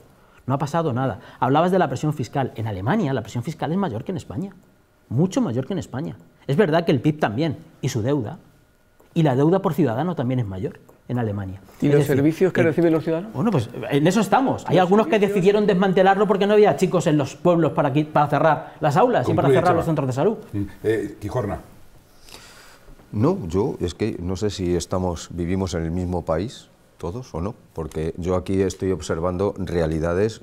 No ha pasado nada. Hablabas de la presión fiscal. En Alemania la presión fiscal es mayor que en España. Mucho mayor que en España. Es verdad que el PIB también, y su deuda. Y la deuda por ciudadano también es mayor en Alemania. ¿Y los servicios que reciben los ciudadanos? Bueno, pues en eso estamos. Hay algunos que decidieron desmantelarlo porque no había chicos en los pueblos para, para cerrar las aulas y para cerrar los centros de salud. Mm, eh, Quijorna. No, yo es que no sé si estamos, vivimos en el mismo país, todos o no, porque yo aquí estoy observando realidades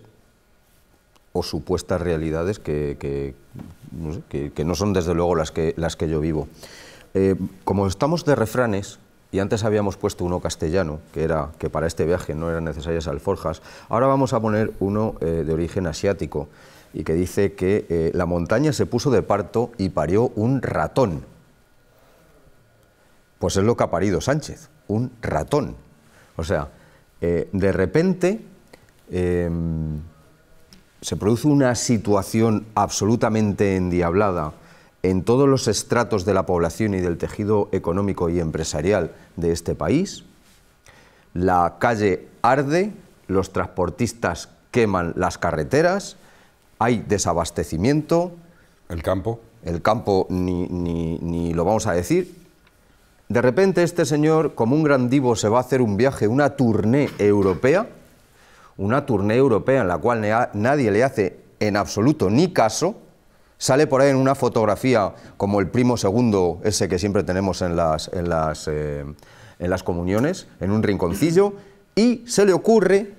o supuestas realidades que, que, no, son desde luego las que, las yo vivo. Eh, como estamos de refranes, y antes habíamos puesto uno castellano, que era que para este viaje no eran necesarias alforjas, ahora vamos a poner uno eh, de origen asiático y que dice que eh, la montaña se puso de parto y parió un ratón. Pues es lo que ha parido Sánchez, un ratón. O sea, eh, de repente em, se produce una situación absolutamente endiablada en todos los estratos de la población y del tejido económico y empresarial de este país. La calle arde, los transportistas queman las carreteras, hay desabastecimiento. ¿El campo? El campo ni lo vamos a decir. De repente este señor, como un gran divo, se va a hacer un viaje, una tournée europea, una tournée europea en la cual nadie le hace en absoluto ni caso, sale por ahí en una fotografía como el primo segundo ese que siempre tenemos en las, en las eh, comuniones, en un rinconcillo, y se le ocurre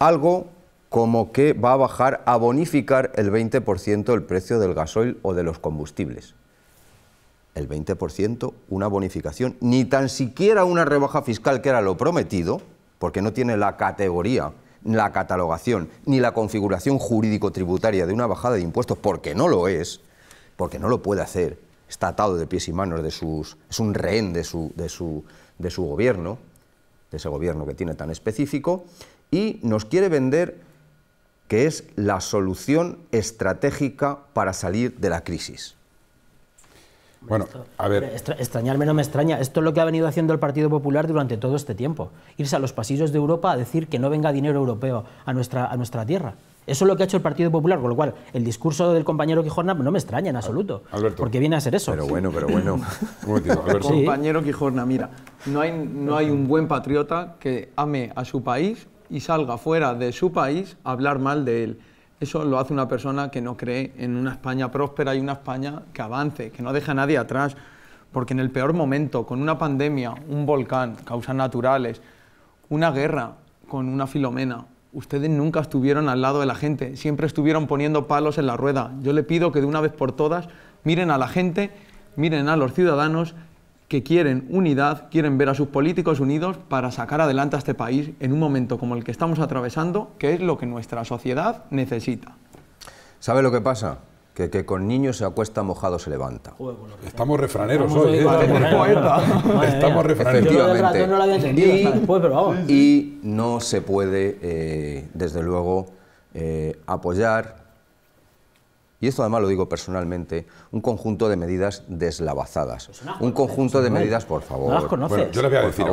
algo como que va a bajar a bonificar el 20% el precio del gasoil o de los combustibles el 20%, una bonificación, ni tan siquiera una rebaja fiscal que era lo prometido, porque no tiene la categoría, la catalogación, ni la configuración jurídico-tributaria de una bajada de impuestos, porque no lo es, porque no lo puede hacer, está atado de pies y manos de sus, es un rehén de su, de su, de su gobierno, de ese gobierno que tiene tan específico, y nos quiere vender que es la solución estratégica para salir de la crisis. Bueno, a ver. extrañarme no me extraña. Esto es lo que ha venido haciendo el Partido Popular durante todo este tiempo. Irse a los pasillos de Europa a decir que no venga dinero europeo a nuestra, a nuestra tierra. Eso es lo que ha hecho el Partido Popular, con lo cual el discurso del compañero Quijorna no me extraña en absoluto, Alberto, porque viene a ser eso. Pero bueno, pero bueno. [laughs] Compañero Quijorna, mira, no hay, no hay un buen patriota que ame a su país y salga fuera de su país a hablar mal de él. Eso lo hace una persona que no cree en una España próspera y una España que avance, que no deja a nadie atrás, porque en el peor momento, con una pandemia, un volcán, causas naturales, una guerra con una filomena, ustedes nunca estuvieron al lado de la gente, siempre estuvieron poniendo palos en la rueda. Yo le pido que de una vez por todas miren a la gente, miren a los ciudadanos que quieren unidad, quieren ver a sus políticos unidos para sacar adelante a este país en un momento como el que estamos atravesando, que es lo que nuestra sociedad necesita. ¿Sabe lo que pasa? Que, con niños se acuesta mojado se levanta. estamos refraneros hoy. ¿eh? estamos refraneros. y, no se puede, eh, desde luego, eh, apoyar y esto además lo digo personalmente, un conjunto de medidas deslavazadas. Pues un conjunto de medidas, por favor. No las conoces. yo le voy a decir.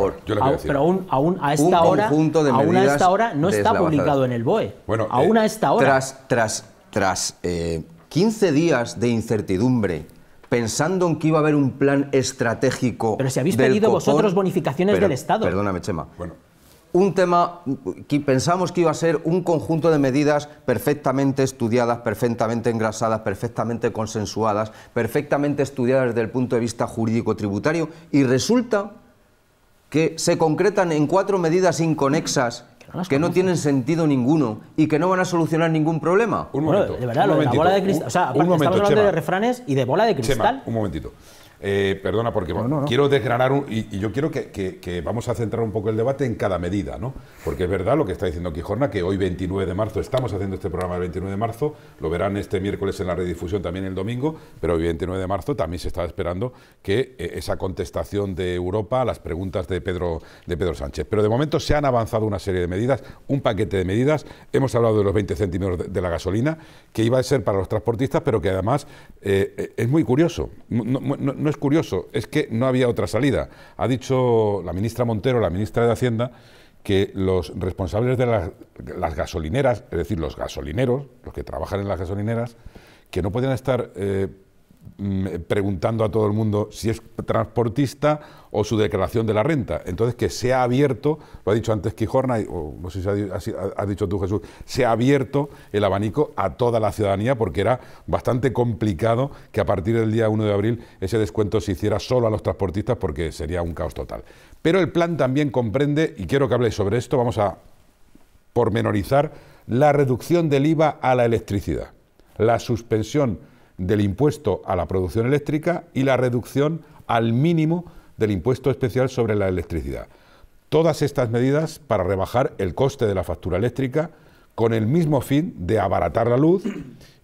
Pero aún, a esta hora, esta hora no está publicado en el BOE. Bueno, aún eh, a esta hora. Tras, tras, tras 15 eh, días de incertidumbre pensando en que iba a haber un plan estratégico. Pero si habéis pedido vosotros bonificaciones del Estado. Perdóname, Chema. Bueno, un tema que pensamos que iba a ser un conjunto de medidas perfectamente estudiadas, perfectamente engrasadas, perfectamente consensuadas, perfectamente estudiadas desde el punto de vista jurídico-tributario, y resulta que se concretan en cuatro medidas inconexas que no tienen sentido ninguno y que no van a solucionar ningún problema. Un momento. de verdad, bola de cristal. hablando de refranes y de bola de cristal. un momentito. Eh, perdona, porque quiero desgranar y, yo quiero que, vamos a centrar un poco el debate en cada medida, ¿no? Porque es verdad lo que está diciendo Quijorna, que hoy 29 de marzo estamos haciendo este programa el 29 de marzo, lo verán este miércoles en la redifusión también el domingo, pero hoy 29 de marzo también se está esperando que eh, esa contestación de Europa a las preguntas de Pedro, de Pedro Sánchez. Pero de momento se han avanzado una serie de medidas, un paquete de medidas. Hemos hablado de los 20 centímetros de, la gasolina, que iba a ser para los transportistas, pero que además eh, es muy curioso es curioso, es que no había otra salida. Ha dicho la ministra Montero, la ministra de Hacienda, que los responsables de las, gasolineras, es decir, los gasolineros, los que trabajan en las gasolineras, que no podían estar eh, Mm, preguntando a todo el mundo si es transportista o su declaración de la renta. Entonces, que se ha abierto, lo ha dicho antes Quijorna, o no sé si has ha dicho tú Jesús, se ha abierto el abanico a toda la ciudadanía porque era bastante complicado que a partir del día 1 de abril ese descuento se hiciera solo a los transportistas porque sería un caos total. Pero el plan también comprende, y quiero que habléis sobre esto, vamos a pormenorizar, la reducción del IVA a la electricidad, la suspensión del impuesto a la producción eléctrica y la reducción al mínimo del impuesto especial sobre la electricidad. Todas estas medidas para rebajar el coste de la factura eléctrica con el mismo fin de abaratar la luz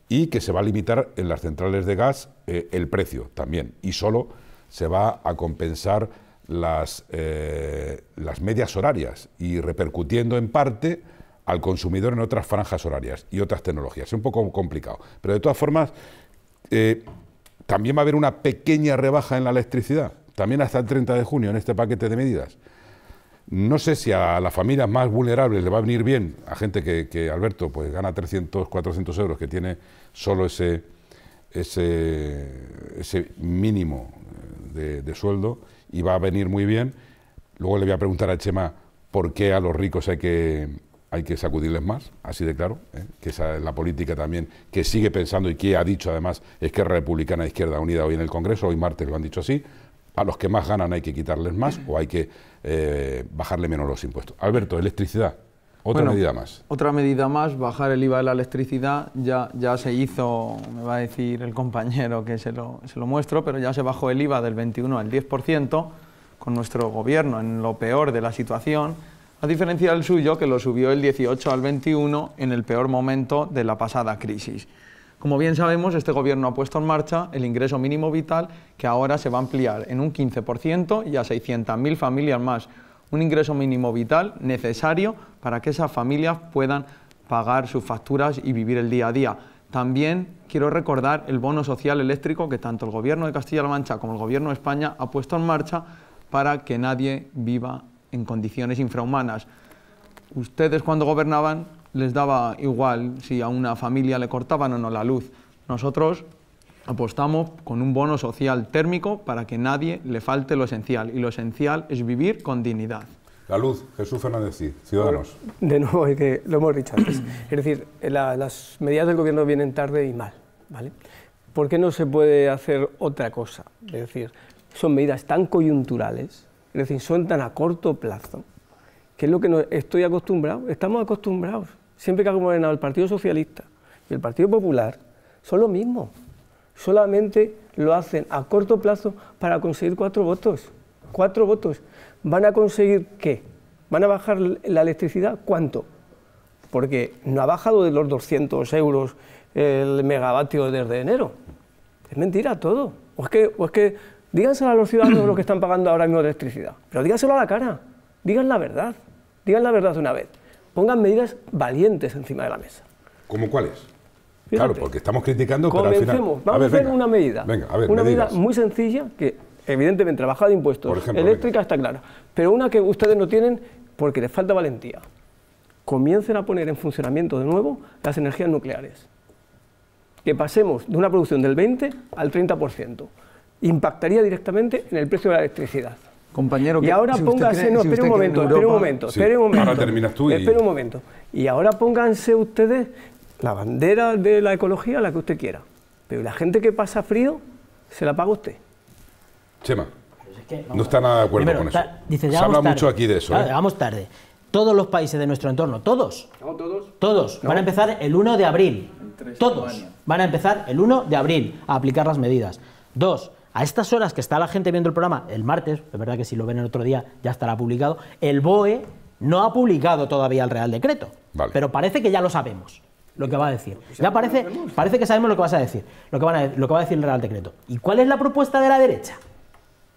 y que se va a limitar en las centrales de gas eh, el precio también y solo se va a compensar las, eh, las medias horarias y repercutiendo en parte al consumidor en otras franjas horarias y otras tecnologías. Es un poco complicado, pero de todas formas eh, también va a haber una pequeña rebaja en la electricidad, también hasta el 30 de junio en este paquete de medidas. No sé si a las familias más vulnerables le va a venir bien, a gente que, Alberto pues gana 300, 400 euros, que tiene solo ese, ese, mínimo eh, de, de, sueldo, y va a venir muy bien. Luego le voy a preguntar a Chema por qué a los ricos hay que hay que sacudirles más, así de claro, ¿eh? que esa es la política también que sigue pensando y que ha dicho además es Esquerra Republicana Izquierda Unida hoy en el Congreso, hoy martes lo han dicho así, a los que más ganan hay que quitarles más o hay que eh, bajarle menos los impuestos. Alberto, electricidad, otra medida más. Otra medida más, bajar el IVA de la electricidad, ya, ya se hizo, me va a decir el compañero que se lo, se lo muestro, pero ya se bajó el IVA del 21 al 10% con nuestro gobierno en lo peor de la situación a diferencia del suyo, que lo subió el 18 al 21 en el peor momento de la pasada crisis. Como bien sabemos, este gobierno ha puesto en marcha el ingreso mínimo vital, que ahora se va a ampliar en un 15% y a 600.000 familias más. Un ingreso mínimo vital necesario para que esas familias puedan pagar sus facturas y vivir el día a día. También quiero recordar el bono social eléctrico que tanto el Gobierno de Castilla-La Mancha como el Gobierno de España ha puesto en marcha para que nadie viva en condiciones infrahumanas. Ustedes cuando gobernaban les daba igual si a una familia le cortaban o no la luz. Nosotros apostamos con un bono social térmico para que nadie le falte lo esencial. Y lo esencial es vivir con dignidad. La luz, Jesús Fernández, Ciudadanos. De nuevo, que lo hemos dicho antes. Es decir, eh, las medidas del gobierno vienen tarde y mal. ¿vale? ¿Por qué no se puede hacer otra cosa? Es decir, son medidas tan coyunturales es decir, son a corto plazo, que es lo que estoy acostumbrado, estamos acostumbrados. Siempre que ha gobernado el Partido Socialista y el Partido Popular, son lo mismo. Solamente lo hacen a corto plazo para conseguir cuatro votos. Cuatro votos. ¿Van a conseguir qué? ¿Van a bajar la electricidad? ¿Cuánto? Porque no ha bajado de los 200 euros el megavatio desde enero. Es mentira todo. o es que Díganselo a los ciudadanos los [clears throat] que están pagando ahora mismo de electricidad, pero díganselo a la cara, digan la verdad, digan la verdad de una vez. Pongan medidas valientes encima de la mesa. ¿Cómo cuáles? claro, porque estamos criticando, pero al final... Vamos a, ver, hacer una medida. Venga, una medida muy sencilla, que evidentemente bajada de impuestos, eléctrica está clara, pero una que ustedes no tienen porque les falta valentía. Comiencen a poner en funcionamiento de nuevo las energías nucleares. Que pasemos de una producción del 20 al 30% impactaría directamente en el precio de la electricidad. Compañero, y ahora pónganse, un momento, un momento, un terminas tú y... un momento. Y ahora pónganse ustedes la bandera de la ecología, la que usted quiera. Pero la gente que pasa frío, se la paga usted. Chema, no está nada de acuerdo con eso. se habla mucho aquí de eso. Vamos ¿eh? tarde. Todos los países de nuestro entorno, todos, todos, todos van a empezar el 1 de abril. Todos van a empezar el 1 de abril a aplicar las medidas. Dos, a estas horas que está la gente viendo el programa, el martes, es verdad que si lo ven el otro día ya estará publicado, el BOE no ha publicado todavía el Real Decreto, pero parece que ya lo sabemos lo que va a decir. Pues ya parece, parece que sabemos lo que vas a decir, lo que, va a decir el Real Decreto. ¿Y cuál es la propuesta de la derecha?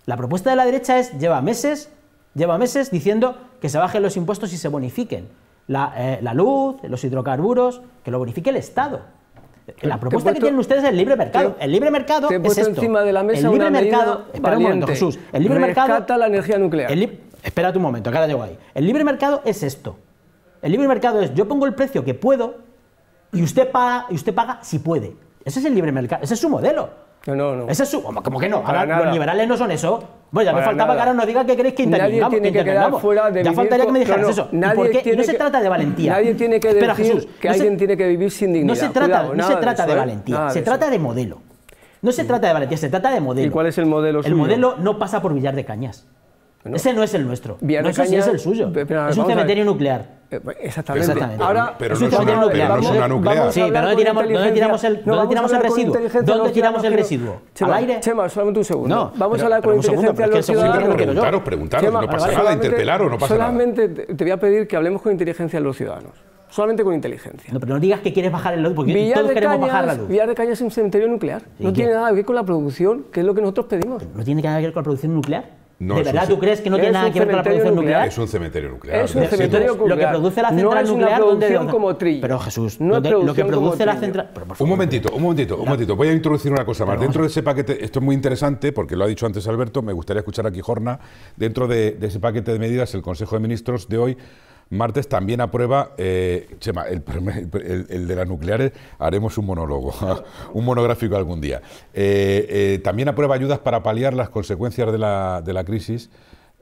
La propuesta de la derecha es, lleva meses, lleva meses diciendo que se bajen los impuestos y se bonifiquen. La, eh, la luz, los hidrocarburos, que lo bonifique el Estado la propuesta que tienen ustedes es el libre mercado. el libre mercado encima de la mesa el libre mercado, espera un momento, Jesús. El libre mercado la energía nuclear. El, espérate un momento, que ahora llego ahí. El libre mercado es esto. El libre mercado es yo pongo el precio que puedo y usted paga, y usted paga si puede. Ese es el libre mercado, ese es su modelo. No, no, no. es su. ¿Cómo que no? los liberales no son eso. Bueno, ya me faltaba que ahora nos diga que queréis que intervengamos. Nadie tiene que, quedar fuera de Ya faltaría que me dijeras eso. Nadie no se trata de valentía. Nadie tiene que decir Espera, Jesús, que alguien tiene que vivir sin dignidad. No se trata, no se trata de, ¿eh? valentía, se trata de modelo. No se mm. trata de valentía, se trata de modelo. ¿Y cuál es el modelo? El modelo no pasa por billar de cañas. Ese no es el nuestro. eso no Cañas, es el suyo. es un cementerio nuclear. Eh, pues, exactamente. Ahora, pero, es no es una nuclear. Sí, pero ¿dónde tiramos, tiramos el, no ¿dónde tiramos el residuo? ¿Dónde tiramos el residuo? ¿Al aire? Chema, solamente un segundo. No, vamos a hablar con inteligencia de los ciudadanos. Preguntaros, preguntaros, no pasa nada, interpelar o no pasa nada. Solamente te voy a pedir que hablemos con inteligencia de los ciudadanos solamente con inteligencia. No, pero no digas que quieres bajar el luz, porque todos queremos bajar la luz. Villar de Cañas es un cementerio nuclear. no tiene nada que ver con la producción, que es lo que nosotros pedimos. ¿No tiene nada que ver con la producción nuclear? ¿De verdad tú crees que no tiene nada que ver con la producción nuclear? Es un cementerio nuclear. Es un cementerio nuclear. Lo que produce la central nuclear... No es como tri. Pero Jesús, lo que produce la central... un momentito, un momentito, un momentito. Voy a introducir una cosa más. dentro de ese paquete, esto es muy interesante, porque lo ha dicho antes Alberto, me gustaría escuchar aquí Jorna, dentro de ese paquete de medidas, el Consejo de Ministros de hoy Martes también aprueba, eh, el, de las nucleares, haremos un monólogo, [laughs] un monográfico algún día. Eh, eh, también aprueba ayudas para paliar las consecuencias de la, crisis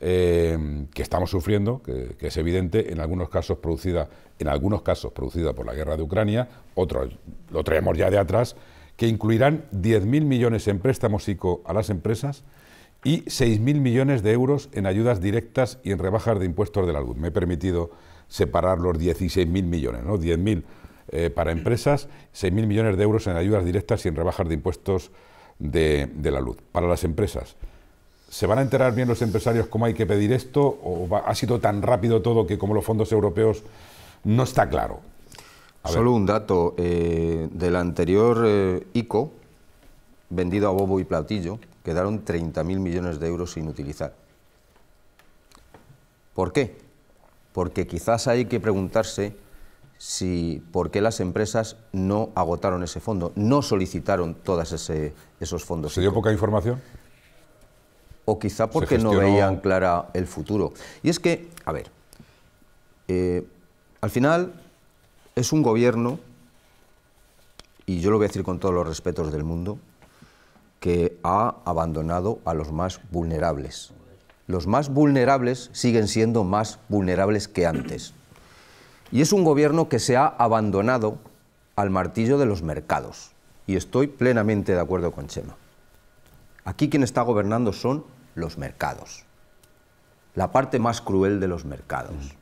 que estamos sufriendo, que, es evidente, en algunos casos producida, en algunos casos producida por la guerra de Ucrania, otros lo traemos ya de atrás, que incluirán 10.000 millones en préstamos a las empresas y 6.000 eh, millones de euros en ayudas directas y en rebajas de impuestos de la luz. Me he permitido separar los 16.000 millones, ¿no? 10.000 para empresas, 6.000 millones de euros en ayudas directas y en rebajas de impuestos de, la luz. Para las empresas, ¿se van a enterar bien los empresarios cómo hay que pedir esto o ha sido tan rápido todo que como los fondos europeos no está claro? Solo un dato eh, del anterior eh, ICO, vendido a bobo y platillo, quedaron 30.000 millones de euros sin utilizar. ¿Por qué? Porque quizás hay que preguntarse si, por qué las empresas no agotaron ese fondo, no solicitaron todos esos fondos. ¿Se dio poca información? O quizá porque no veían clara el futuro. Y es que, a ver, eh, al final es un gobierno, y yo lo voy a decir con todos los respetos del mundo, que ha abandonado a los más vulnerables. Los más vulnerables siguen siendo más vulnerables que antes. Y es un gobierno que se ha abandonado al martillo de los mercados. Y estoy plenamente de acuerdo con Chema. Aquí quien está gobernando son los mercados. La parte más cruel de los mercados.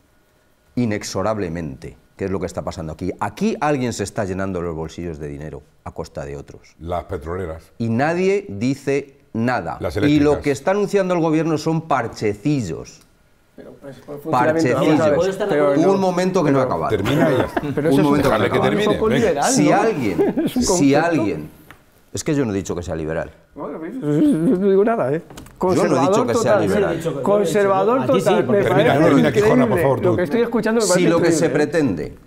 Inexorablemente qué es lo que está pasando aquí. Aquí alguien se está llenando los bolsillos de dinero a costa de otros. Las petroleras. Y nadie dice nada. y lo que está anunciando el gobierno son parchecillos. Pero, pues, parchecillos. un momento que no ha acabado. Termina ya. [laughs] Pero un momento que, que termine. si alguien, [laughs] si alguien, es que yo no he dicho que sea liberal. Bueno, [laughs] no digo nada, ¿eh? Conservador total. Conservador total. que estoy escuchando me parece Si lo que se pretende,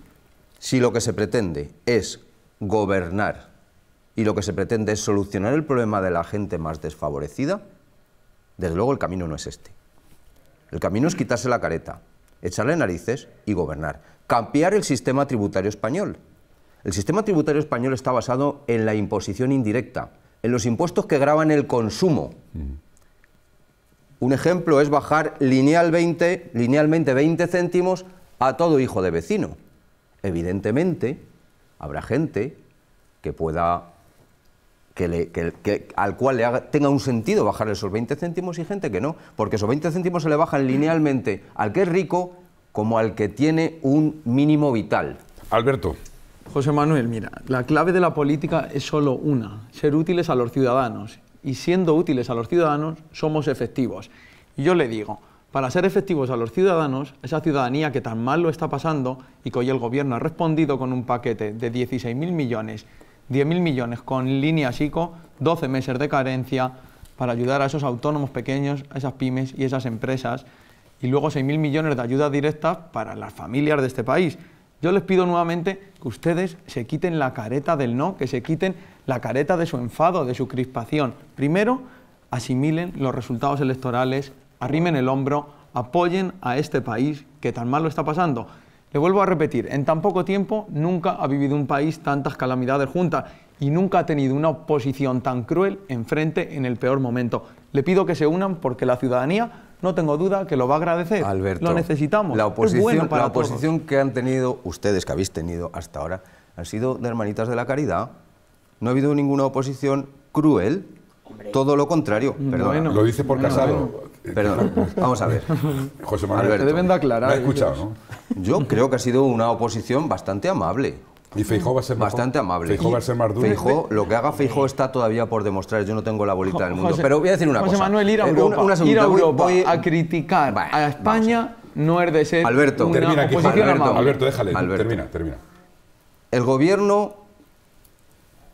si lo que se pretende es gobernar y lo que se pretende es solucionar el problema de la gente más desfavorecida, desde luego el camino no es este. El camino es quitarse la careta, echarle narices y gobernar. Cambiar el sistema tributario español. El sistema tributario español está basado en la imposición indirecta en los impuestos que graban el consumo. Un ejemplo es bajar lineal 20, linealmente 20 céntimos a todo hijo de vecino. Evidentemente, habrá gente que pueda que, le, al cual le haga, tenga un sentido bajar esos 20 céntimos y gente que no, porque esos 20 céntimos se le bajan linealmente al que es rico como al que tiene un mínimo vital. Alberto. José Manuel, mira, la clave de la política es solo una, ser útiles a los ciudadanos. Y siendo útiles a los ciudadanos, somos efectivos. Y yo le digo, para ser efectivos a los ciudadanos, esa ciudadanía que tan mal lo está pasando y que hoy el gobierno ha respondido con un paquete de 16.000 millones, 10.000 millones con línea ICO, 12 meses de carencia para ayudar a esos autónomos pequeños, a esas pymes y esas empresas, y luego 6.000 millones de ayudas directas para las familias de este país. Yo les pido nuevamente que ustedes se quiten la careta del no, que se quiten la careta de su enfado, de su crispación. Primero, asimilen los resultados electorales, arrimen el hombro, apoyen a este país que tan mal lo está pasando. Le vuelvo a repetir, en tan poco tiempo nunca ha vivido un país tantas calamidades juntas y nunca ha tenido una oposición tan cruel enfrente en el peor momento. Le pido que se unan porque la ciudadanía no tengo duda que lo va a agradecer. Alberto, lo necesitamos. La oposición, oposición que han tenido ustedes, que habéis tenido hasta ahora, han sido de hermanitas de la caridad. No ha habido ninguna oposición cruel, todo lo contrario. Perdón. lo dice por casado. Eh, Perdón, [laughs] vamos a ver. José Manuel, Alberto, deben de aclarar. Yo creo que ha sido una oposición bastante amable. Y Feijó va a ser bastante amable. más duro. Feijó, lo que haga Feijó está todavía por demostrar. Yo no tengo la bolita del mundo. pero voy a decir una cosa. José Manuel, ir a eh, Europa, a, voy, a criticar a España no es de ser Alberto, termina aquí, Alberto, Alberto, déjale. Termina, termina. El gobierno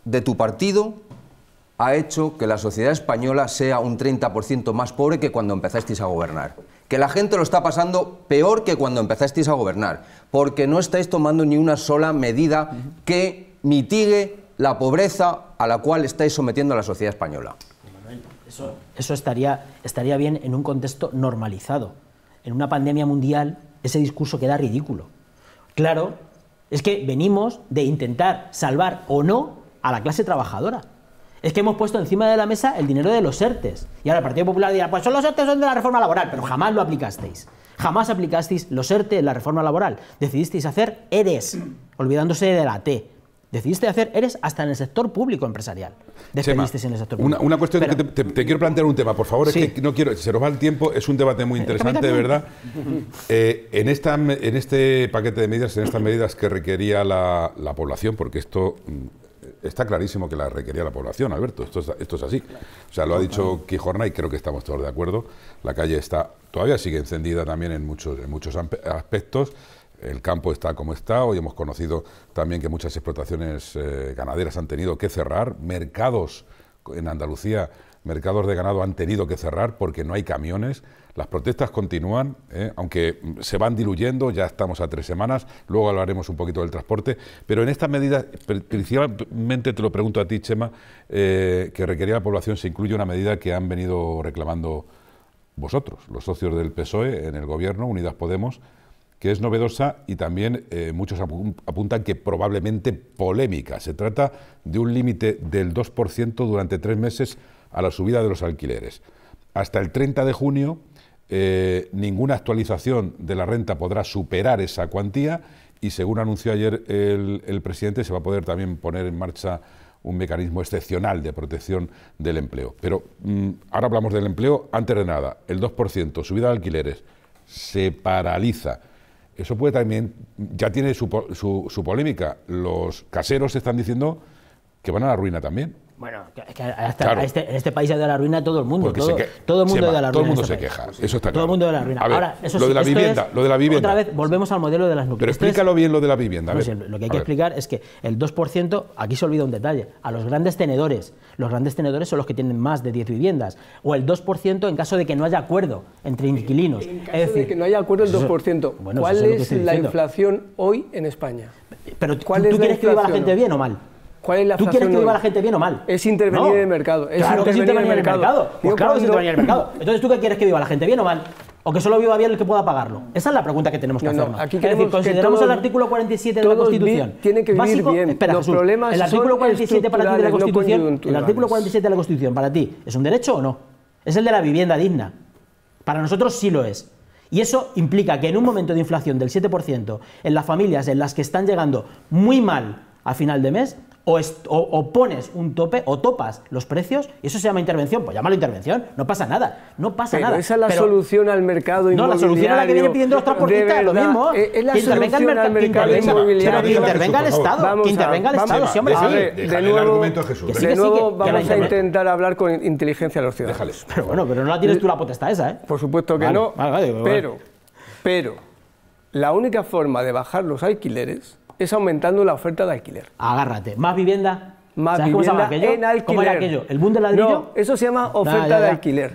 de tu partido ha hecho que la sociedad española sea un 30% más pobre que cuando empezasteis a gobernar que la gente lo está pasando peor que cuando empezasteis a gobernar, porque no estáis tomando ni una sola medida que mitigue la pobreza a la cual estáis sometiendo a la sociedad española. Eso, eso estaría, estaría bien en un contexto normalizado. En una pandemia mundial, ese discurso queda ridículo. Claro, es que venimos de intentar salvar o no a la clase trabajadora es que hemos puesto encima de la mesa el dinero de los ERTES. Y ahora el Partido Popular dirá, pues son los ERTES son de la reforma laboral, pero jamás lo aplicasteis. Jamás aplicasteis los ERTE en la reforma laboral. Decidisteis hacer ERES, olvidándose de la T. Decidiste hacer ERES hasta en el sector público empresarial. Decidisteis en el sector público. Una, cuestión que te, quiero plantear un tema, por favor, es que no quiero, se nos va el tiempo, es un debate muy interesante, de verdad. Eh, en, esta, en este paquete de medidas, en estas medidas que requería la población, porque esto mm, está clarísimo que la requería la población, Alberto, esto es, así. O sea, lo ha dicho Quijorna y creo que estamos todos de acuerdo. La calle está, todavía sigue encendida también en muchos, muchos aspectos. El campo está como está, hoy hemos conocido también que muchas explotaciones eh, ganaderas han tenido que cerrar, mercados en Andalucía, mercados de ganado han tenido que cerrar porque no hay camiones. Las protestas continúan, ¿eh? aunque se van diluyendo, ya estamos a tres semanas, luego hablaremos un poquito del transporte, pero en estas medidas, principalmente te lo pregunto a ti, Chema, eh, que requería la población, se incluye una medida que han venido reclamando vosotros, los socios del PSOE en el gobierno, Unidas Podemos, que es novedosa y también eh, muchos apuntan que probablemente polémica. Se trata de un límite del 2% durante tres meses a la subida de los alquileres. Hasta el 30 de junio eh, ninguna actualización de la renta podrá superar esa cuantía y según anunció ayer el, presidente se va a poder también poner en marcha un mecanismo excepcional de protección del empleo. Pero mm, ahora hablamos del empleo, antes de nada, el 2%, subida de alquileres, se paraliza. Eso puede también, ya tiene su, su, su polémica. Los caseros están diciendo que van a la ruina también. Bueno, es que este, en este país ha de la ruina todo el mundo. Todo, el mundo de la ruina. Todo el mundo se este queja. Eso está Todo el mundo de la ruina. Ahora, eso lo, de la vivienda, lo de la vivienda. Otra vez volvemos al modelo de las nucleares. Pero explícalo bien lo de la vivienda. lo que hay que explicar es que el 2%, aquí se olvida un detalle, a los grandes tenedores. Los grandes tenedores son los que tienen más de 10 viviendas. O el 2% en caso de que no haya acuerdo entre inquilinos. es decir, que no haya acuerdo el 2%, bueno, ¿cuál es, la inflación hoy en España? Pero, ¿tú, quieres que viva la gente bien o mal? ¿Cuál es la ¿Tú quieres que viva la gente bien o mal? Es intervenir en el mercado. claro que es intervenir en el mercado. claro que es intervenir en el mercado. Entonces, ¿tú qué quieres que viva la gente bien o mal? o que solo viva bien el que pueda pagarlo? Esa es la pregunta que tenemos que hacer. hacernos. aquí decir, consideramos el artículo 47 de la Constitución. Tiene que vivir bien. Los el artículo 47 para ti de la Constitución, el artículo 47 de la Constitución para ti es un derecho o no? Es el de la vivienda digna. Para nosotros sí lo es. Y eso implica que en un momento de inflación del 7%, en las familias en las que están llegando muy mal a final de mes, o, pones un tope o topas los precios, y eso se llama intervención, pues llámalo intervención, no pasa nada, no pasa Pero nada. Esa es la solución al mercado inmobiliario. No, la solución a la que vienen pidiendo los transportistas, lo mismo. E-, es la que intervenga solución el al mercado que intervenga, inmobiliario. que intervenga el Estado, que intervenga el Estado, siempre sí. De nuevo, de nuevo vamos a intentar hablar con inteligencia a los ciudadanos. Pero bueno, pero no la tienes tú la potestad esa, ¿eh? Por supuesto que no, pero, pero la única forma de bajar los alquileres es aumentando la oferta de alquiler. Agárrate. ¿Más vivienda? Más vivienda en alquiler. ¿Cómo era aquello? ¿El boom de ladrillo? No, eso se llama oferta de alquiler.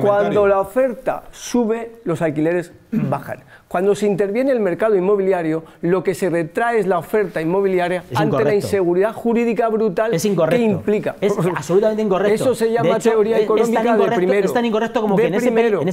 Cuando la oferta sube, los alquileres Mm. bajan. Cuando se interviene el mercado inmobiliario, lo que se retrae es la oferta inmobiliaria ante la inseguridad jurídica brutal que implica. Es absolutamente incorrecto. Eso se llama teoría económica es primero. Es tan incorrecto como que en ese,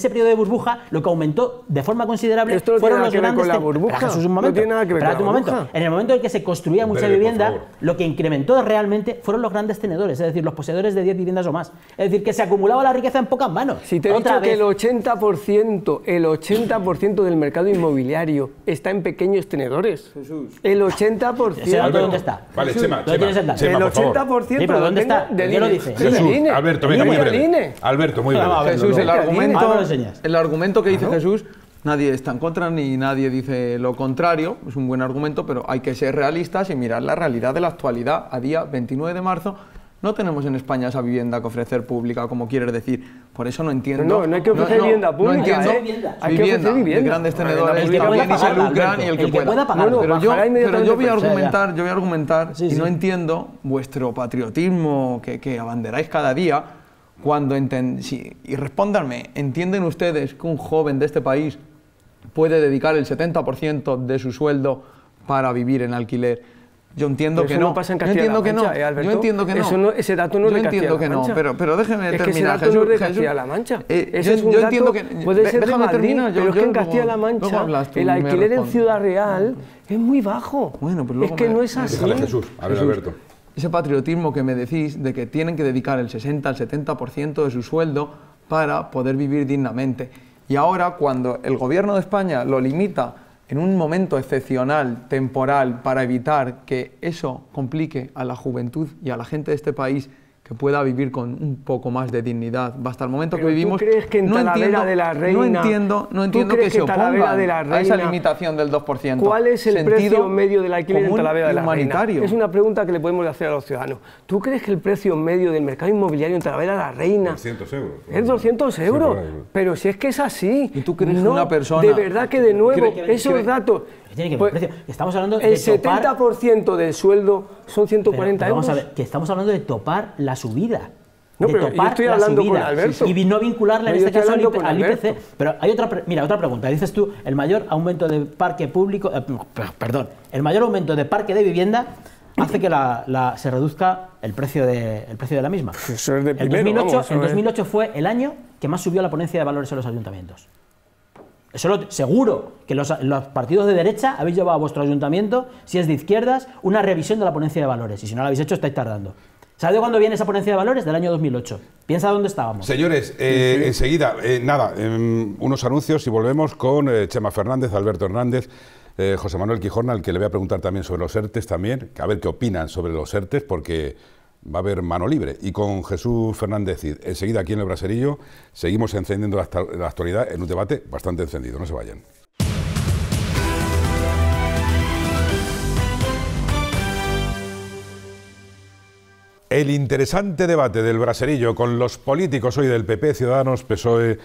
periodo de burbuja lo que aumentó de forma considerable Esto no fueron los grandes... Con la burbuja. No tiene nada que ver con la En el momento en que se construía mucha vivienda, lo que incrementó realmente fueron los grandes tenedores, es decir, los poseedores de 10 viviendas o más. Es decir, que se acumulaba la riqueza en pocas manos. Si te he dicho que el 80%, el 80% 80% del mercado inmobiliario está en pequeños tenedores. Jesús. El 80%. ¿Dónde está? Vale, Jesús. Chema, Chema, Chema, Chema, El 80% sí, pero ¿dónde está? Del ¿Quién lo dice? Jesús, Alberto, venga, muy breve. Alberto, muy ah, breve. Jesús, el argumento, el argumento que dice Jesús nadie está en contra ni nadie dice lo contrario, es un buen argumento, pero hay que ser realistas y mirar la realidad de la actualidad a día 29 de marzo no tenemos en España esa vivienda que ofrecer pública, como quieres decir. Por eso no entiendo. No, no hay que ofrecer vivienda pública. ¿eh? Hay vivienda, que vivienda. De grandes tenedores que también y y el que, pueda. pagar. pero, yo, voy a argumentar, yo voy a argumentar y no entiendo vuestro patriotismo que, abanderáis cada día cuando y respóndanme, ¿entienden ustedes que un joven de este país puede dedicar el 70% de su sueldo para vivir en alquiler? Yo entiendo que no. en Yo entiendo que no. Yo entiendo que no. Ese dato no es de Castilla-La entiendo que no, pero, pero déjeme terminar. ese Jesús, no es de Castilla-La Mancha. Eh, yo, es entiendo que, puede eh, ser Madrid, terminar, pero es que en Castilla-La Mancha el alquiler en Ciudad Real es muy bajo. Bueno, pero pues es que no es así. Déjale, Jesús. A ver, Alberto ese patriotismo que me decís de que tienen que dedicar el 60 al 70% de su sueldo para poder vivir dignamente. Y ahora cuando el gobierno de España lo limita en un momento excepcional, temporal, para evitar que eso complique a la juventud y a la gente de este país que pueda vivir con un poco más de dignidad. Basta el momento que vivimos. ¿tú crees que en Talavera de la Reina, No entiendo, no entiendo que, se oponga a esa limitación del 2%. ¿Cuál es el precio medio del alquiler en Talavera de la Reina? Es una pregunta que le podemos hacer a los ciudadanos. ¿Tú crees que el precio medio del mercado inmobiliario en Talavera de la Reina. 200 euros. Es 200 euros. Pero si es que es así. ¿Y tú crees una persona.? De verdad que, de nuevo, esos datos. Pues el Estamos hablando 70% del sueldo son 140 euros. Vamos que estamos hablando de topar la subida. No, pero estoy hablando con Y no vincularla en este caso al, IPC. Pero hay otra, mira, otra pregunta. Dices tú, el mayor aumento de parque público, eh, perdón, el mayor aumento de parque de vivienda hace que la, se reduzca el precio de, precio de la misma. Pues eso es de primero, el 2008, el 2008 fue el año que más subió la ponencia de valores en los ayuntamientos seguro que los, partidos de derecha habéis llevado a vuestro ayuntamiento, si es de izquierdas, una revisión de la ponencia de valores. Y si no la habéis hecho, estáis tardando. ¿Sabéis cuándo viene esa ponencia de valores? Del año 2008. Piensa dónde estábamos. Señores, eh, enseguida, eh, nada, em, unos anuncios y volvemos con eh, Chema Fernández, Alberto Hernández. José Manuel Quijorna, al que le voy a preguntar también sobre los ERTES también, a ver qué opinan sobre los ERTES, porque va a haber mano libre. Y con Jesús Fernández enseguida aquí en el Braserillo, seguimos encendiendo la, actualidad en un debate bastante encendido. No se vayan. El interesante debate del Braserillo con los políticos hoy del PP, Ciudadanos, PSOE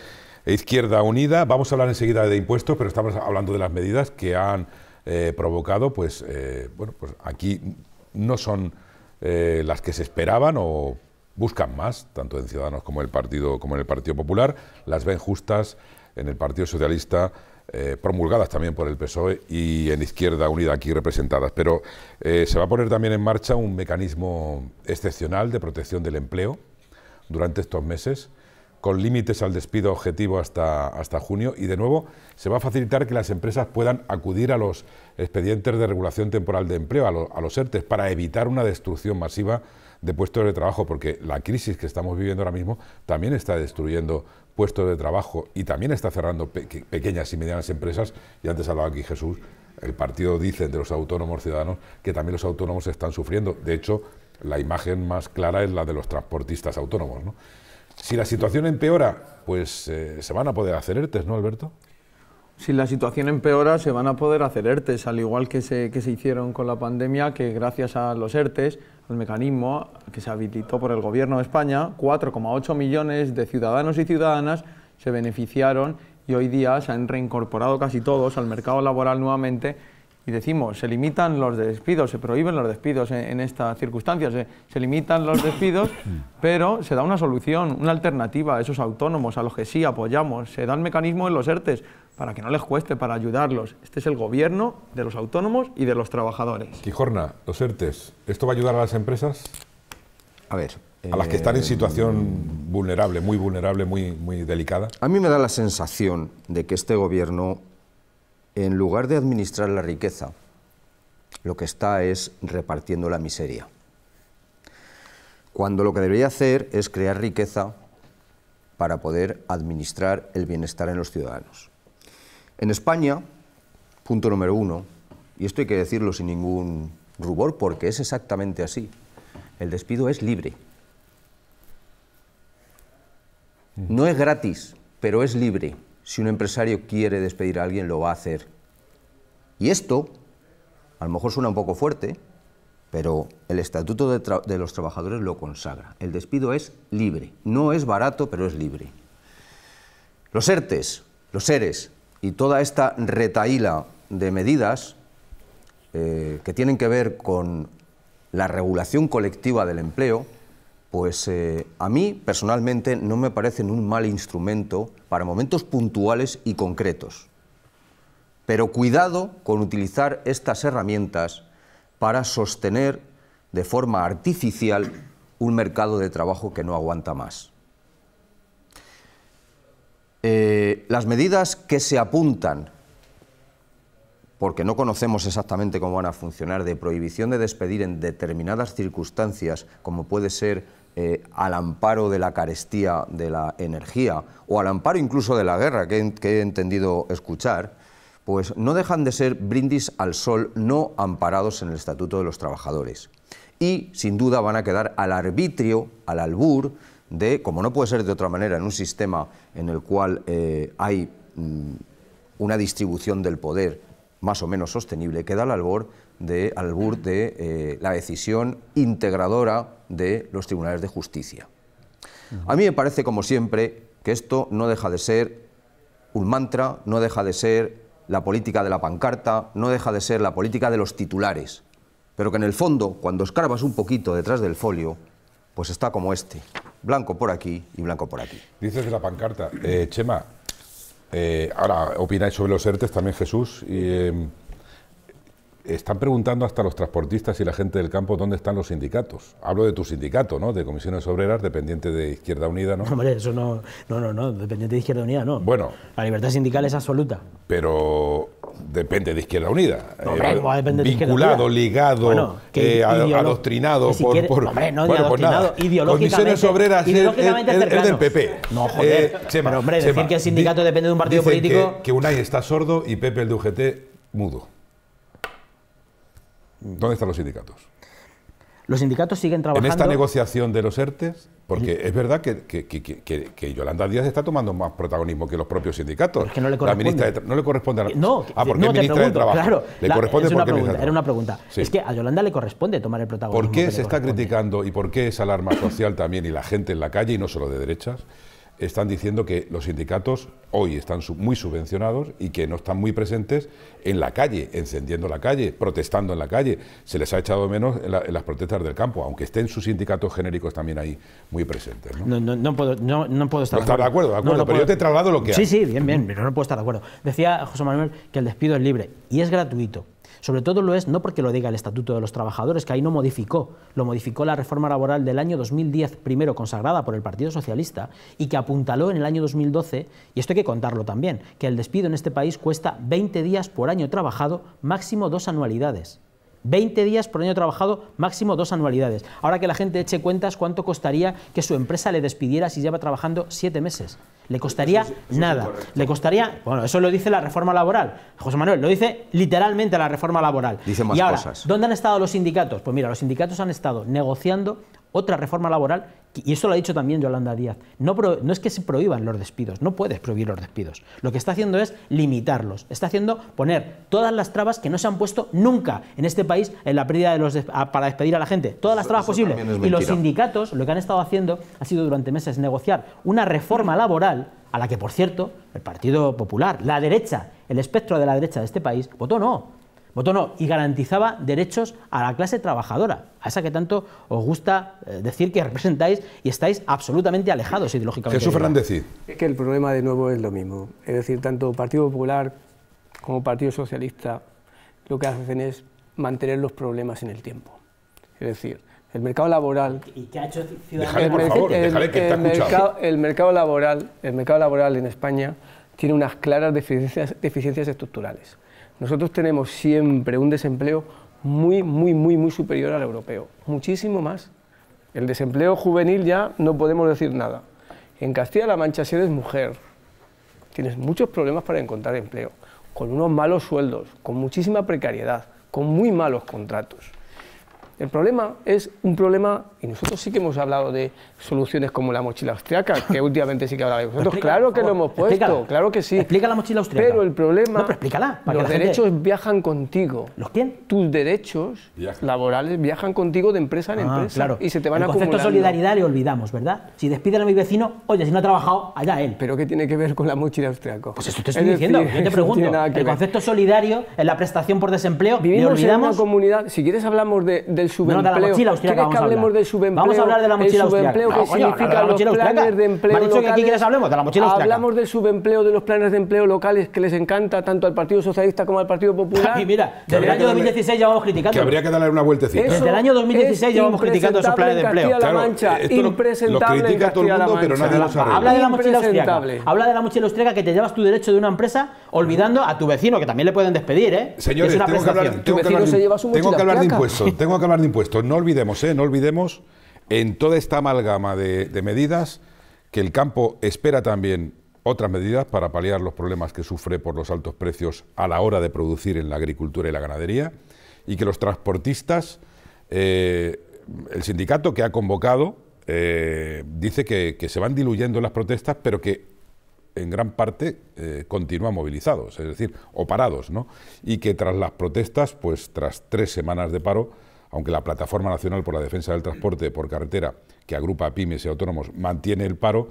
e Izquierda Unida. Vamos a hablar enseguida de impuestos, pero estamos hablando de las medidas que han eh, provocado, pues, eh, bueno, pues aquí no son eh, las que se esperaban o buscan más, tanto en Ciudadanos como en el Partido, como en el Partido Popular, las ven justas en el Partido Socialista, eh, promulgadas también por el PSOE y en Izquierda Unida aquí representadas. Pero eh, se va a poner también en marcha un mecanismo excepcional de protección del empleo durante estos meses con límites al despido objetivo hasta, hasta junio y de nuevo se va a facilitar que las empresas puedan acudir a los expedientes de regulación temporal de empleo, a, los ERTES, para evitar una destrucción masiva de puestos de trabajo, porque la crisis que estamos viviendo ahora mismo también está destruyendo puestos de trabajo y también está cerrando pequeñas y medianas empresas, y antes hablaba aquí Jesús, el partido dice de los autónomos ciudadanos que también los autónomos están sufriendo, de hecho la imagen más clara es la de los transportistas autónomos, ¿no? Si la situación empeora, pues eh, se van a poder hacer ERTES, ¿no, Alberto? Si la situación empeora, se van a poder hacer ERTES, al igual que se, que se hicieron con la pandemia, que gracias a los ERTES, al mecanismo que se habilitó por el Gobierno de España, 4,8 millones de ciudadanos y ciudadanas se beneficiaron y hoy día se han reincorporado casi todos al mercado laboral nuevamente decimos, se limitan los despidos, se prohíben los despidos en, estas circunstancias, se, limitan los despidos, [coughs] mm. pero se da una solución, una alternativa a esos autónomos, a los que sí apoyamos, se dan mecanismo en los ERTES para que no les cueste, para ayudarlos. Este es el gobierno de los autónomos y de los trabajadores. Quijorna, los ERTES, ¿esto va a ayudar a las empresas? A ver, a las que están en eh, situación vulnerable, muy vulnerable, muy, muy delicada? A mí me da la sensación de que este gobierno en lugar de administrar la riqueza, lo que está es repartiendo la miseria. Cuando lo que debería hacer es crear riqueza para poder administrar el bienestar en los ciudadanos. En España, punto número uno, y esto hay que decirlo sin ningún rubor porque es exactamente así, el despido es libre. No es gratis, pero es libre si un empresario quiere despedir a alguien, lo va a hacer. Y esto, a lo mejor suena un poco fuerte, pero el Estatuto de, los Trabajadores lo consagra. El despido es libre. No es barato, pero es libre. Los ERTES, los ERES y toda esta retaíla de medidas eh, que tienen que ver con la regulación colectiva del empleo pues eh, a mí personalmente no me parecen un mal instrumento para momentos puntuales y concretos. Pero cuidado con utilizar estas herramientas para sostener de forma artificial un mercado de trabajo que no aguanta más. Eh, las medidas que se apuntan porque no conocemos exactamente cómo van a funcionar, de prohibición de despedir en determinadas circunstancias, como puede ser eh, al amparo de la carestía de la energía o al amparo incluso de la guerra, que he, entendido escuchar, pues no dejan de ser brindis al sol no amparados en el Estatuto de los Trabajadores. Y sin duda van a quedar al arbitrio, al albur, de, como no puede ser de otra manera, en un sistema en el cual eh, hay mm, una distribución del poder más o menos sostenible queda al albur de, albur de eh, la decisión integradora de los tribunales de justicia. A mí me parece, como siempre, que esto no deja de ser un mantra, no deja de ser la política de la pancarta, no deja de ser la política de los titulares, pero que en el fondo, cuando escarbas un poquito detrás del folio, pues está como este, blanco por aquí y blanco por aquí. Dices de la pancarta, eh, Chema, eh, ahora, opináis sobre los ERTES también, Jesús. Y, eh, están preguntando hasta los transportistas y la gente del campo dónde están los sindicatos. Hablo de tu sindicato, ¿no? De Comisiones Obreras, dependiente de Izquierda Unida, ¿no? no hombre, eso no, no, no, no, dependiente de Izquierda Unida, no. Bueno. La libertad sindical es absoluta. Pero depende de Izquierda Unida. Eh, vinculado, ligado, que eh, adoctrinado por, por, Hombre, no bueno, pues adoctrinado, pues ideológicamente. Comisiones Obreras ideológicamente es, del PP. No, joder. Eh, pero, hombre, decir que el sindicato depende de un partido político... Que, que Unai está sordo y Pepe el de UGT mudo. ¿Dónde están los sindicatos? Los sindicatos siguen trabajando. En esta negociación de los ERTES, porque es verdad que, Yolanda Díaz está tomando más protagonismo que los propios sindicatos. Es que no le corresponde. La ministra no le corresponde a la, No, ah, porque ministra de Trabajo. le corresponde es una pregunta, Era una pregunta. Es que a Yolanda le corresponde tomar el protagonismo. ¿Por qué se está criticando y por qué esa alarma social también y la gente en la calle y no solo de derechas? están diciendo que los sindicatos hoy están muy subvencionados y que no están muy presentes en la calle, encendiendo la calle, protestando en la calle. Se les ha echado menos en, las protestas del campo, aunque estén sus sindicatos genéricos también ahí muy presentes. No, puedo, estar, de acuerdo. de acuerdo, pero yo te he trasladado lo que Sí, sí, bien, bien, pero no puedo estar de acuerdo. Decía José Manuel que el despido es libre y es gratuito. Sobre todo lo es no porque lo diga el Estatuto de los Trabajadores, que ahí no modificó, lo modificó la reforma laboral del año 2010, primero consagrada por el Partido Socialista, y que apuntaló en el año 2012, y esto hay que contarlo también, que el despido en este país cuesta 20 días por año trabajado, máximo dos anualidades. 20 días por año trabajado, máximo dos anualidades. Ahora que la gente eche cuentas, ¿cuánto costaría que su empresa le despidiera si lleva trabajando siete meses? Le costaría nada. Le costaría, bueno, eso lo dice la reforma laboral. José Manuel, lo dice literalmente la reforma laboral. Dice más cosas. ¿Dónde han estado los sindicatos? Pues mira, los sindicatos han estado negociando otra reforma laboral, y eso lo ha dicho también Yolanda Díaz, no, no, es que se prohíban los despidos, no puedes prohibir los despidos. Lo que está haciendo es limitarlos, está haciendo poner todas las trabas que no se han puesto nunca en este país en la pérdida de los para despedir a la gente, todas las trabas posibles. Y los sindicatos lo que han estado haciendo ha sido durante meses negociar una reforma laboral a la que, por cierto, el Partido Popular, la derecha, el espectro de la derecha de este país, votó no. Votó no y garantizaba derechos a la clase trabajadora, a esa que tanto os gusta eh, decir que representáis y estáis absolutamente alejados ideológicamente. Jesús Fernández, sí. Es que el problema de nuevo es lo mismo. Es decir, tanto Partido Popular como Partido Socialista lo que hacen es mantener los problemas en el tiempo. Es decir, el mercado laboral. ¿Y qué ha hecho Dejale, por favor, el, que mercado, el, mercado, laboral, el mercado laboral en España tiene unas claras deficiencias estructurales. Nosotros tenemos siempre un desempleo muy, muy, muy, muy superior al europeo, muchísimo más. El desempleo juvenil ya no podemos decir nada. En Castilla-La Mancha, si eres mujer, tienes muchos problemas para encontrar empleo, con unos malos sueldos, con muchísima precariedad, con muy malos contratos. El problema es un problema, y nosotros sí que hemos hablado de soluciones como la mochila austriaca, que [laughs] últimamente sí que hablaba de claro que lo hemos puesto, claro que sí. Explica la mochila austriaca. Pero el problema. No, pero explícala. los derechos viajan contigo. ¿Los quién? Tus derechos laborales viajan contigo de empresa en ah, empresa. Claro. Y se te van a El concepto de solidaridad le olvidamos, ¿verdad? Si despiden a mi vecino, oye, si no ha trabajado, allá él. ¿Pero qué tiene que ver con la mochila austriaca? Pues eso te estoy diciendo. yo te pregunto. el concepto solidario en la prestación por desempleo. Vivimos en una comunidad. Si quieres, hablamos de, del subempleo. No, de la mochila ¿Quieres que hablemos del subempleo? Vamos a hablar de la mochila ¿Qué significa los planes de empleo dicho que aquí quieres hablemos de la mochila Hablamos del subempleo de los planes de empleo locales que les encanta tanto al Partido Socialista como al Partido Popular. y mira, desde el año 2016 llevamos criticando. Que habría que darle una vueltecita. desde el año 2016 llevamos criticando esos planes de empleo. Claro, impresentable lo, critica todo el mundo, pero Habla de la mochila austriaca. Habla de la mochila austriaca que te llevas tu derecho de una empresa olvidando a tu vecino, que también le pueden despedir, ¿eh? Señores, tengo que hablar de impuestos. Tengo que hablar de impuestos, no olvidemos, ¿eh? no olvidemos en toda esta amalgama de, medidas que el campo espera también otras medidas para paliar los problemas que sufre por los altos precios a la hora de producir en la agricultura y la ganadería y que los transportistas, eh, el sindicato que ha convocado, eh, dice que, se van diluyendo las protestas, pero que en gran parte eh, continúan movilizados, es decir, o parados, ¿no? Y que tras las protestas, pues tras tres semanas de paro, aunque la Plataforma Nacional por la Defensa del Transporte por Carretera, que agrupa pymes y autónomos, mantiene el paro,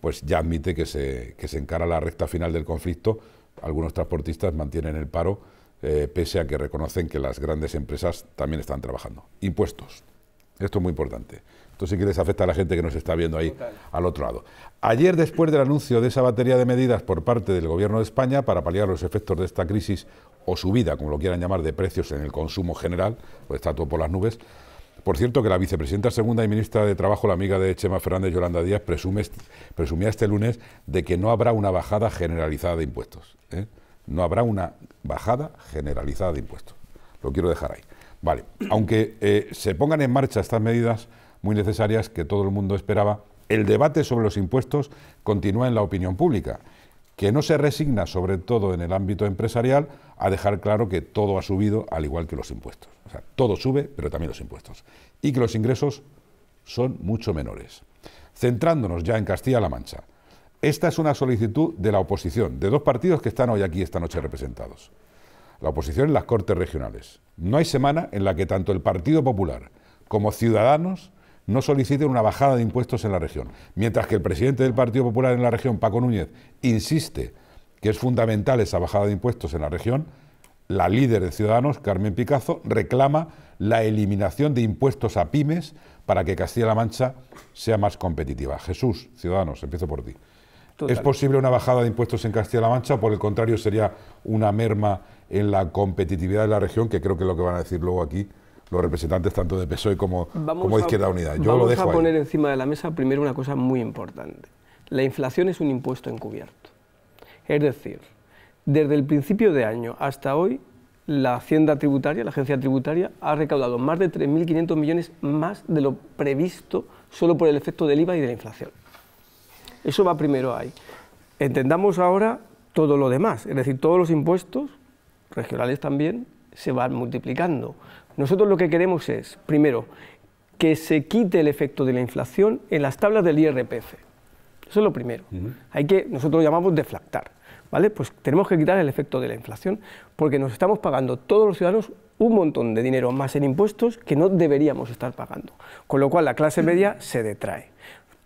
pues ya admite que se, que se encara la recta final del conflicto. Algunos transportistas mantienen el paro, eh, pese a que reconocen que las grandes empresas también están trabajando. Impuestos. Esto es muy importante. Esto sí que les afecta a la gente que nos está viendo ahí al otro lado. Ayer, después del anuncio de esa batería de medidas por parte del Gobierno de España para paliar los efectos de esta crisis o subida, como lo quieran llamar, de precios en el consumo general, pues está todo por las nubes. Por cierto, que la vicepresidenta segunda y ministra de Trabajo, la amiga de Chema Fernández, Yolanda Díaz, presume, presumía este lunes de que no habrá una bajada generalizada de impuestos. ¿eh? No habrá una bajada generalizada de impuestos. Lo quiero dejar ahí. Vale, aunque eh, se pongan en marcha estas medidas muy necesarias que todo el mundo esperaba, el debate sobre los impuestos continúa en la opinión pública que no se resigna, sobre todo en el ámbito empresarial, a dejar claro que todo ha subido, al igual que los impuestos. O sea, todo sube, pero también los impuestos. Y que los ingresos son mucho menores. Centrándonos ya en Castilla-La Mancha, esta es una solicitud de la oposición, de dos partidos que están hoy aquí esta noche representados. La oposición en las Cortes Regionales. No hay semana en la que tanto el Partido Popular como Ciudadanos no soliciten una bajada de impuestos en la región. Mientras que el presidente del Partido Popular en la región, Paco Núñez, insiste que es fundamental esa bajada de impuestos en la región, la líder de Ciudadanos, Carmen Picazo, reclama la eliminación de impuestos a pymes para que Castilla-La Mancha sea más competitiva. Jesús, Ciudadanos, empiezo por ti. ¿Es posible una bajada de impuestos en Castilla-La Mancha por el contrario sería una merma en la competitividad de la región, que creo que es lo que van a decir luego aquí los representantes tanto de PSOE como, de Izquierda Unida. Yo lo dejo a poner encima de la mesa primero una cosa muy importante. La inflación es un impuesto encubierto. Es decir, desde el principio de año hasta hoy, la Hacienda Tributaria, la Agencia Tributaria, ha recaudado más de 3.500 millones más de lo previsto solo por el efecto del IVA y de la inflación. Eso va primero ahí. Entendamos ahora todo lo demás, es decir, todos los impuestos, regionales también, se van multiplicando. Nosotros lo que queremos es, primero, que se quite el efecto de la inflación en las tablas del IRPF. Eso es lo primero. Hay que, nosotros lo llamamos deflactar, ¿vale? Pues tenemos que quitar el efecto de la inflación porque nos estamos pagando todos los ciudadanos un montón de dinero más en impuestos que no deberíamos estar pagando. Con lo cual la clase media se detrae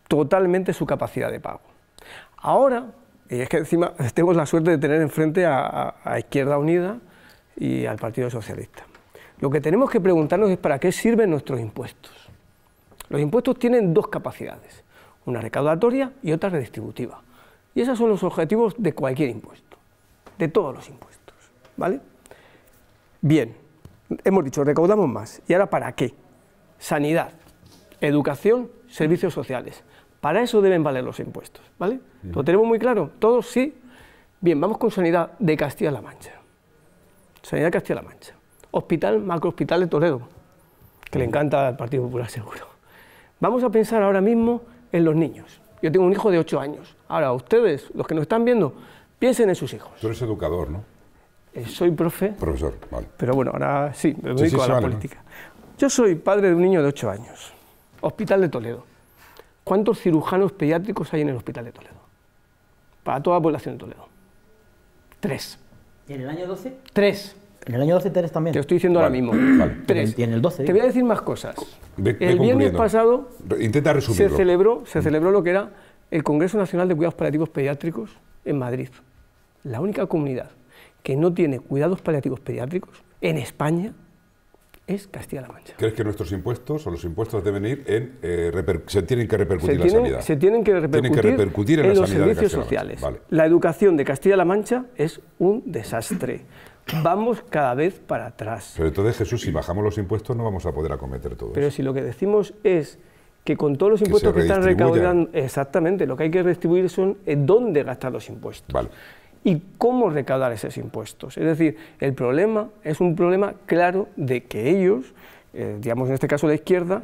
totalmente su capacidad de pago. Ahora, y es que encima [laughs] tenemos la suerte de tener enfrente a Izquierda Unida y al Partido Socialista. Lo que tenemos que preguntarnos es para qué sirven nuestros impuestos. Los impuestos tienen dos capacidades, una recaudatoria y otra redistributiva. Y esos son los objetivos de cualquier impuesto, de todos los impuestos. ¿Vale? Bien, hemos dicho, recaudamos más. ¿Y ahora para qué? Sanidad, educación, servicios sociales. Para eso deben valer los impuestos. ¿Vale? ¿Lo tenemos muy claro? Todos sí. Bien, vamos con sanidad de Castilla-La Mancha. Sanidad de Castilla-La Mancha. Hospital macro hospital de Toledo, que le encanta al Partido Popular seguro. Vamos a pensar ahora mismo en los niños. Yo tengo un hijo de 8 años. Ahora, ustedes, los que nos están viendo, piensen en sus hijos. Tú eres educador, ¿no? Eh, soy profe. Profesor, vale. Pero bueno, ahora sí, me dedico a la política. Yo soy padre de un niño de 8 años. Hospital de Toledo. ¿Cuántos cirujanos pediátricos hay en el Hospital de Toledo? Para toda la población de Toledo. Tres. ¿Y en el año 12? Tres. En el año 12 también. Te estoy diciendo ahora mismo. en el 12. Te voy a decir más cosas. el viernes pasado Intenta se celebró, se mm. celebró lo que era el Congreso Nacional de Cuidados Paliativos Pediátricos en Madrid. La única comunidad que no tiene cuidados paliativos pediátricos en España es Castilla-La Mancha. ¿Crees que nuestros impuestos o los impuestos deben ir en eh, se tienen que repercutir en la sanidad? Se tienen que repercutir, en, los servicios sociales. La educación de Castilla-La Mancha es un desastre vamos cada vez para atrás. Pero entonces, Jesús, si bajamos los impuestos no vamos a poder acometer todo. Pero si lo que decimos es que con todos los impuestos que, están recaudando, exactamente, lo que hay que redistribuir son eh, dónde gastar los impuestos. Y cómo recaudar esos impuestos. Es decir, el problema es un problema claro de que ellos, eh, digamos en este caso la izquierda,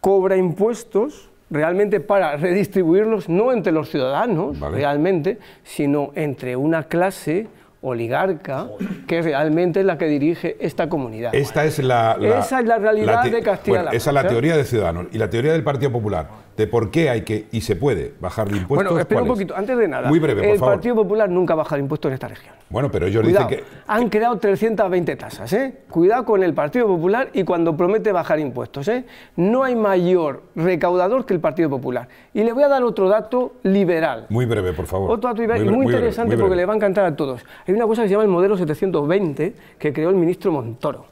cobra impuestos realmente para redistribuirlos no entre los ciudadanos, realmente, sino entre una clase oligarca que realmente es la que dirige esta comunidad. Esta es la, esa es la realidad de Castilla-La esa es la teoría de Ciudadanos y la teoría del Partido Popular de por qué hay que y se puede bajar de impuestos. Bueno, espera un poquito, antes de nada. Muy breve, El Partido Popular nunca ha bajado impuestos en esta región. Bueno, pero ellos dicen que. Han creado 320 tasas, ¿eh? Cuidado con el Partido Popular y cuando promete bajar impuestos, ¿eh? No hay mayor recaudador que el Partido Popular. Y le voy a dar otro dato liberal. Muy breve, por favor. Otro dato liberal muy, muy interesante porque le va a encantar a todos. Hay una cosa que se llama el modelo 720 que creó el ministro Montoro.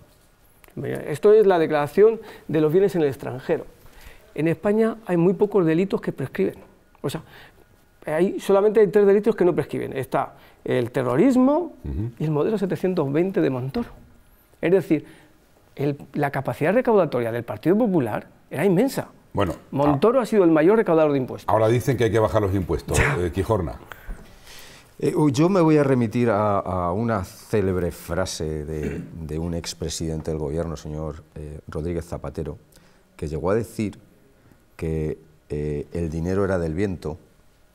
Esto es la declaración de los bienes en el extranjero en España hay muy pocos delitos que prescriben. O sea, hay solamente hay tres delitos que no prescriben. Está el terrorismo y el modelo 720 de Montoro. Es decir, la capacidad recaudatoria del Partido Popular era inmensa. Bueno, Montoro ah. ha sido el mayor recaudador de impuestos. Ahora dicen que hay que bajar los impuestos. Eh, Quijorna. Eh, yo me voy a remitir a, una célebre frase de, un expresidente del gobierno, señor eh, Rodríguez Zapatero, que llegó a decir que eh, el dinero era del viento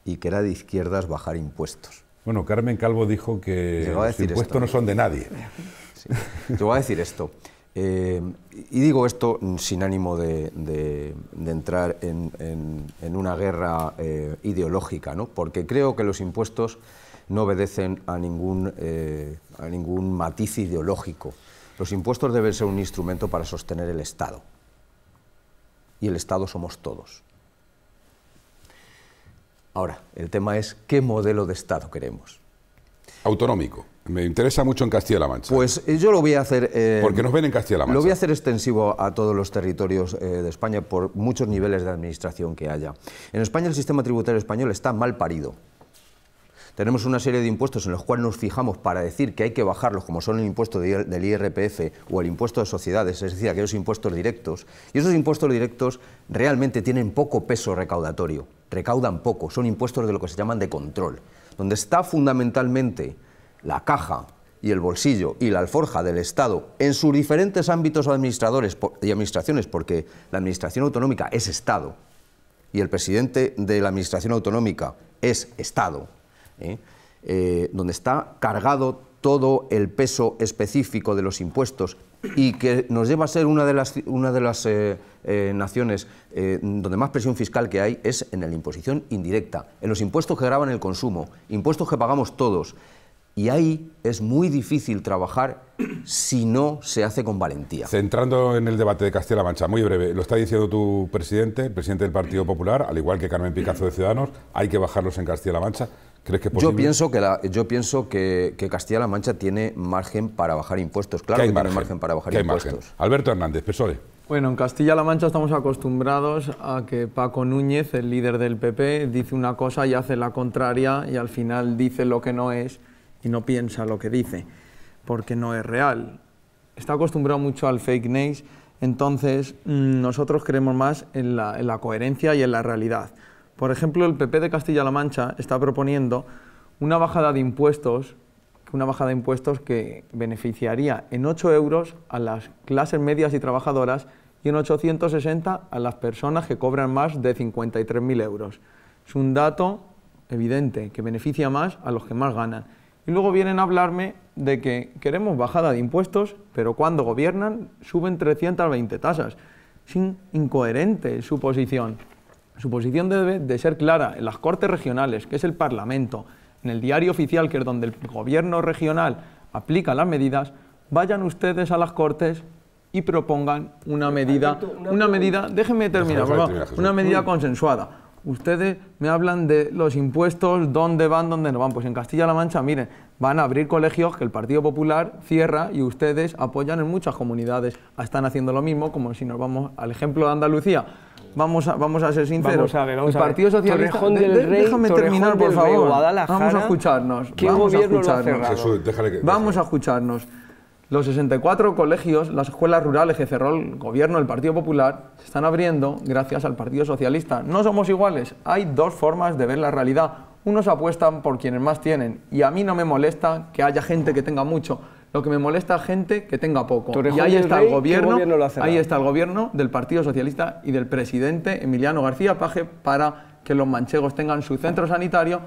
y que era de izquierdas bajar impuestos. Bueno, Carmen Calvo dijo que los impuestos no son de nadie. Yo voy a decir esto. Eh, y digo esto sin ánimo de, entrar en, una guerra eh, ideológica, ¿no? porque creo que los impuestos no obedecen a ningún, a ningún matiz ideológico. Los impuestos deben ser un instrumento para sostener el Estado y el Estado somos todos. Ahora, el tema es qué modelo de Estado queremos. Autonómico. Me interesa mucho en Castilla-La Mancha. Pues eh, yo lo voy a hacer... Eh, Porque nos ven en Castilla-La Mancha. Lo voy a hacer extensivo a todos los territorios eh, de España por muchos niveles de administración que haya. En España el sistema tributario español está mal parido. Tenemos una serie de impuestos en los cuales nos fijamos para decir que hay que bajarlos, como son el impuesto del IRPF o el impuesto de sociedades, es decir, aquellos impuestos directos. Y esos impuestos directos realmente tienen poco peso recaudatorio, recaudan poco, son impuestos de lo que se llaman de control, donde está fundamentalmente la caja y el bolsillo y la alforja del Estado en sus diferentes ámbitos administradores y administraciones, porque la administración autonómica es Estado y el presidente de la administración autonómica es Estado ¿eh? Eh, donde está cargado todo el peso específico de los impuestos y que nos lleva a ser una de las, una de las eh, naciones donde más presión fiscal que hay es en la imposición indirecta, en los impuestos que graban el consumo, impuestos que pagamos todos. Y ahí es muy difícil trabajar si no se hace con valentía. Centrando en el debate de Castilla-La Mancha, muy breve, lo está diciendo tu presidente, presidente del Partido Popular, al igual que Carmen Picazo de Ciudadanos, hay que bajarlos en Castilla-La Mancha. Yo pienso que, yo pienso que, Castilla-La Mancha tiene margen para bajar impuestos. Claro que tiene margen para bajar impuestos. Alberto Hernández, PSOE. Bueno, en Castilla-La Mancha estamos acostumbrados a que Paco Núñez, el líder del PP, dice una cosa y hace la contraria y al final dice lo que no es y no piensa lo que dice, porque no es real. Está acostumbrado mucho al fake news, entonces mm, nosotros creemos más en la, en la coherencia y en la realidad. Por ejemplo, el PP de Castilla-La Mancha está proponiendo una bajada de impuestos, una bajada de impuestos que beneficiaría en 8 euros a las clases medias y trabajadoras y en 860 a las personas que cobran más de 53.000 euros. Es un dato evidente que beneficia más a los que más ganan. Y luego vienen a hablarme de que queremos bajada de impuestos, pero cuando gobiernan suben 320 tasas. Es incoherente su posición. Su posición debe de ser clara en las Cortes Regionales, que es el Parlamento, en el diario oficial, que es donde el gobierno regional aplica las medidas, vayan ustedes a las Cortes y propongan una medida, una medida, déjenme mm. terminar, una medida consensuada. Ustedes me hablan de los impuestos, dónde van, dónde no van. Pues en Castilla-La Mancha, miren, van a abrir colegios que el Partido Popular cierra y ustedes apoyan en muchas comunidades. Están haciendo lo mismo, como si nos vamos al ejemplo de Andalucía vamos a, vamos a ser sinceros. el Partido Socialista. Torrejón del Rey, déjame terminar, por favor. vamos a escucharnos. ¿Qué vamos a escucharnos. Jesús, déjale que, vamos a escucharnos. Los 64 colegios, las escuelas rurales que cerró el gobierno del Partido Popular, se están abriendo gracias al Partido Socialista. No somos iguales. Hay dos formas de ver la realidad. Unos apuestan por quienes más tienen y a mí no me molesta que haya gente que tenga mucho lo que me molesta a gente que tenga poco. Y ahí está el, gobierno, ahí está el gobierno del Partido Socialista y del presidente Emiliano García Paje para que los manchegos tengan su centro sanitario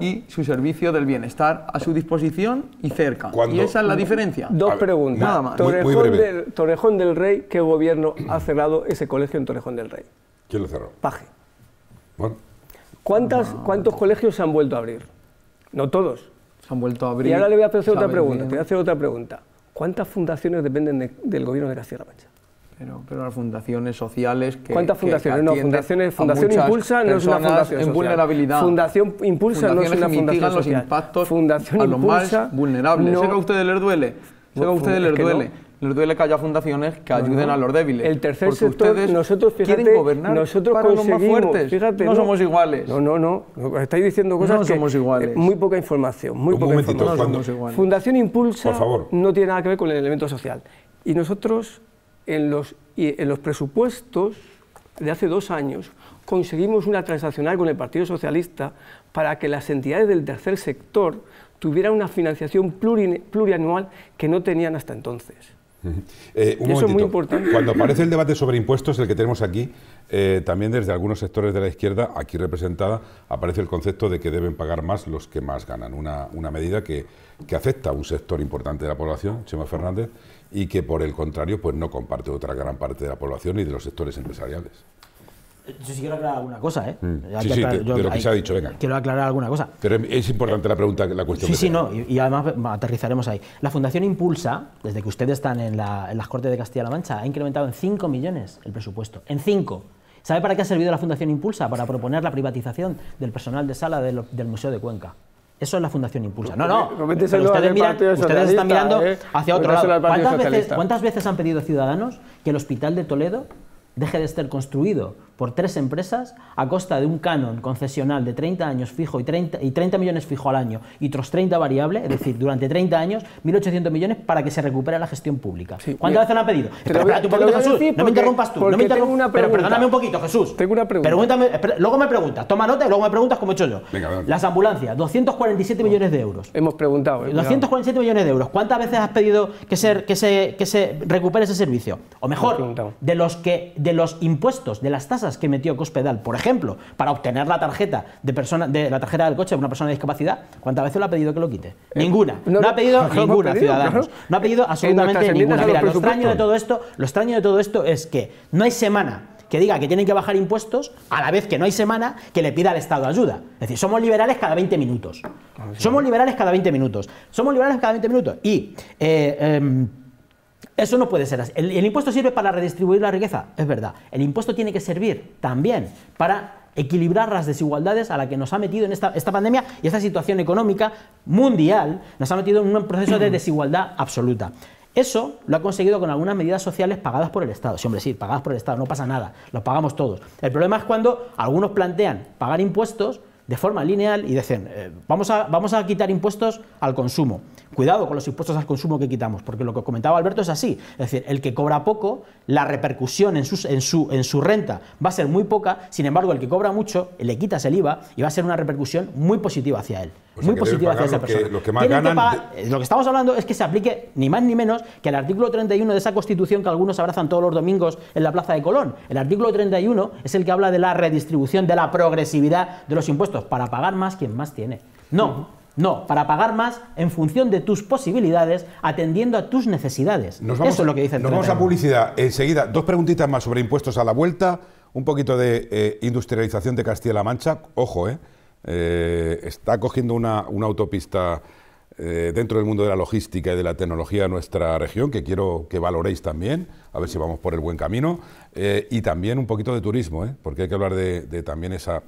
y su servicio del bienestar a su disposición y cerca. Y esa es la diferencia. Dos preguntas. Torejón del, Rey, ¿qué gobierno ha cerrado ese colegio en Torejón del Rey? ¿Quién lo cerró? Paje. ¿Cuántas, ¿Cuántos colegios se han vuelto a abrir? No todos, y ahora le voy a hacer otra pregunta. Te voy a hacer otra pregunta. ¿Cuántas fundaciones dependen del gobierno de Castilla-La Mancha? Pero, pero, las fundaciones sociales que ¿Cuántas fundaciones? no, fundaciones, Fundación Impulsa no es una fundación social. Fundación Impulsa no es una fundación social. los impactos fundación a los más vulnerables. No, sé que a ustedes les duele, sé que a ustedes les duele les duele que haya fundaciones que ayuden a los débiles. El tercer sector, nosotros, fíjate, quieren gobernar para los más fuertes. no, somos iguales. No, no, no. Estáis diciendo cosas que somos iguales. Eh, muy poca información. Muy Fundación Impulsa no tiene nada que ver con el elemento social. Y nosotros, en los, en los presupuestos de hace dos años, conseguimos una transaccional con el Partido Socialista para que las entidades del tercer sector tuvieran una financiación plurianual que no tenían hasta entonces. Eh, es muy importante. Cuando aparece el debate sobre impuestos, el que tenemos aquí, eh, también desde algunos sectores de la izquierda, aquí representada, aparece el concepto de que deben pagar más los que más ganan. Una, una medida que, que, afecta a un sector importante de la población, Chema Fernández, y que por el contrario pues no comparte otra gran parte de la población y de los sectores empresariales. Yo sí quiero aclarar alguna cosa, ¿eh? Mm. Sí, sí, de lo que se ha dicho, venga. Quiero aclarar alguna cosa. Pero es importante la pregunta, la cuestión. Sí, sí, no, y, además aterrizaremos ahí. La Fundación Impulsa, desde que ustedes están en, las Cortes de Castilla-La Mancha, ha incrementado en 5 millones el presupuesto. En 5. ¿Sabe para qué ha servido la Fundación Impulsa? Para proponer la privatización del personal de sala del, Museo de Cuenca. Eso es la Fundación Impulsa. No, no. ustedes, están mirando ¿eh? hacia otro lado. ¿Cuántas veces, ¿Cuántas veces han pedido ciudadanos que el Hospital de Toledo deje de estar construido por tres empresas a costa de un canon concesional de 30 años fijo y 30, y 30 millones fijo al año y otros 30 variables, es decir, durante 30 años, 1.800 millones para que se recupere la gestión pública. ¿Cuántas veces han pedido? Jesús. no me interrumpas tú. No pero perdóname un poquito, Jesús. Tengo una pregunta. luego me preguntas. Toma nota y luego me preguntas como he hecho yo. Las ambulancias, 247 ah. millones de euros. Hemos preguntado. 247 ¿eh? millones de euros. ¿Cuántas veces has pedido que se, que se, que se recupere ese servicio? O mejor, de los, que, de los impuestos, de las tasas que metió Cospedal, por ejemplo, para obtener la tarjeta de persona, de la tarjeta del coche de una persona de discapacidad, ¿cuántas veces lo ha pedido que lo quite? Eh, ninguna. No, ha pedido [laughs] ninguna, ciudadanos. No ha pedido absolutamente ninguna. Mira, lo extraño de todo esto, lo extraño de todo esto es que no hay semana que diga que tienen que bajar impuestos, a la vez que no hay semana que le pida al Estado ayuda. Es decir, somos liberales cada 20 ah, minutos. Somos liberales cada 20 minutos. Somos liberales cada 20 minutos. Y eh, em, eso no puede ser así. El, impuesto sirve para redistribuir la riqueza, es verdad. El impuesto tiene que servir también para equilibrar las desigualdades a la que nos ha metido en esta, pandemia y esta situación económica mundial nos ha metido en un proceso de desigualdad absoluta. Eso lo ha conseguido con algunas medidas sociales pagadas por el Estado. Sí, hombre, sí, pagadas por el Estado, no pasa nada, los pagamos todos. El problema es cuando algunos plantean pagar impuestos de forma lineal y dicen, eh, vamos, vamos a quitar impuestos al consumo. Cuidado con los impuestos al consumo que quitamos, porque lo que comentaba Alberto es así. Es decir, el que cobra poco, la repercusión en, sus, en, su, en su renta va a ser muy poca, sin embargo, el que cobra mucho, le quitas el IVA y va a ser una repercusión muy positiva hacia él. Pues muy positiva hacia esa persona. Que, que más ganan Lo que estamos hablando es que se aplique ni más ni menos que el artículo 31 de esa Constitución que algunos abrazan todos los domingos en la Plaza de Colón. El artículo 31 es el que habla de la redistribución, de la progresividad de los impuestos, para pagar más quien más tiene. No, no, para pagar más en función de tus posibilidades, atendiendo a tus necesidades. vamos, Eso es lo que dicen. Nos vamos a publicidad. Enseguida, dos preguntitas más sobre impuestos a la vuelta, un poquito de eh, industrialización de Castilla-La Mancha. Ojo, eh, eh, está cogiendo una, autopista dentro del mundo de la logística y de la tecnología de nuestra región, que quiero que valoréis también, a ver si vamos por el buen camino, y también un poquito de turismo, porque hay que hablar de, también esa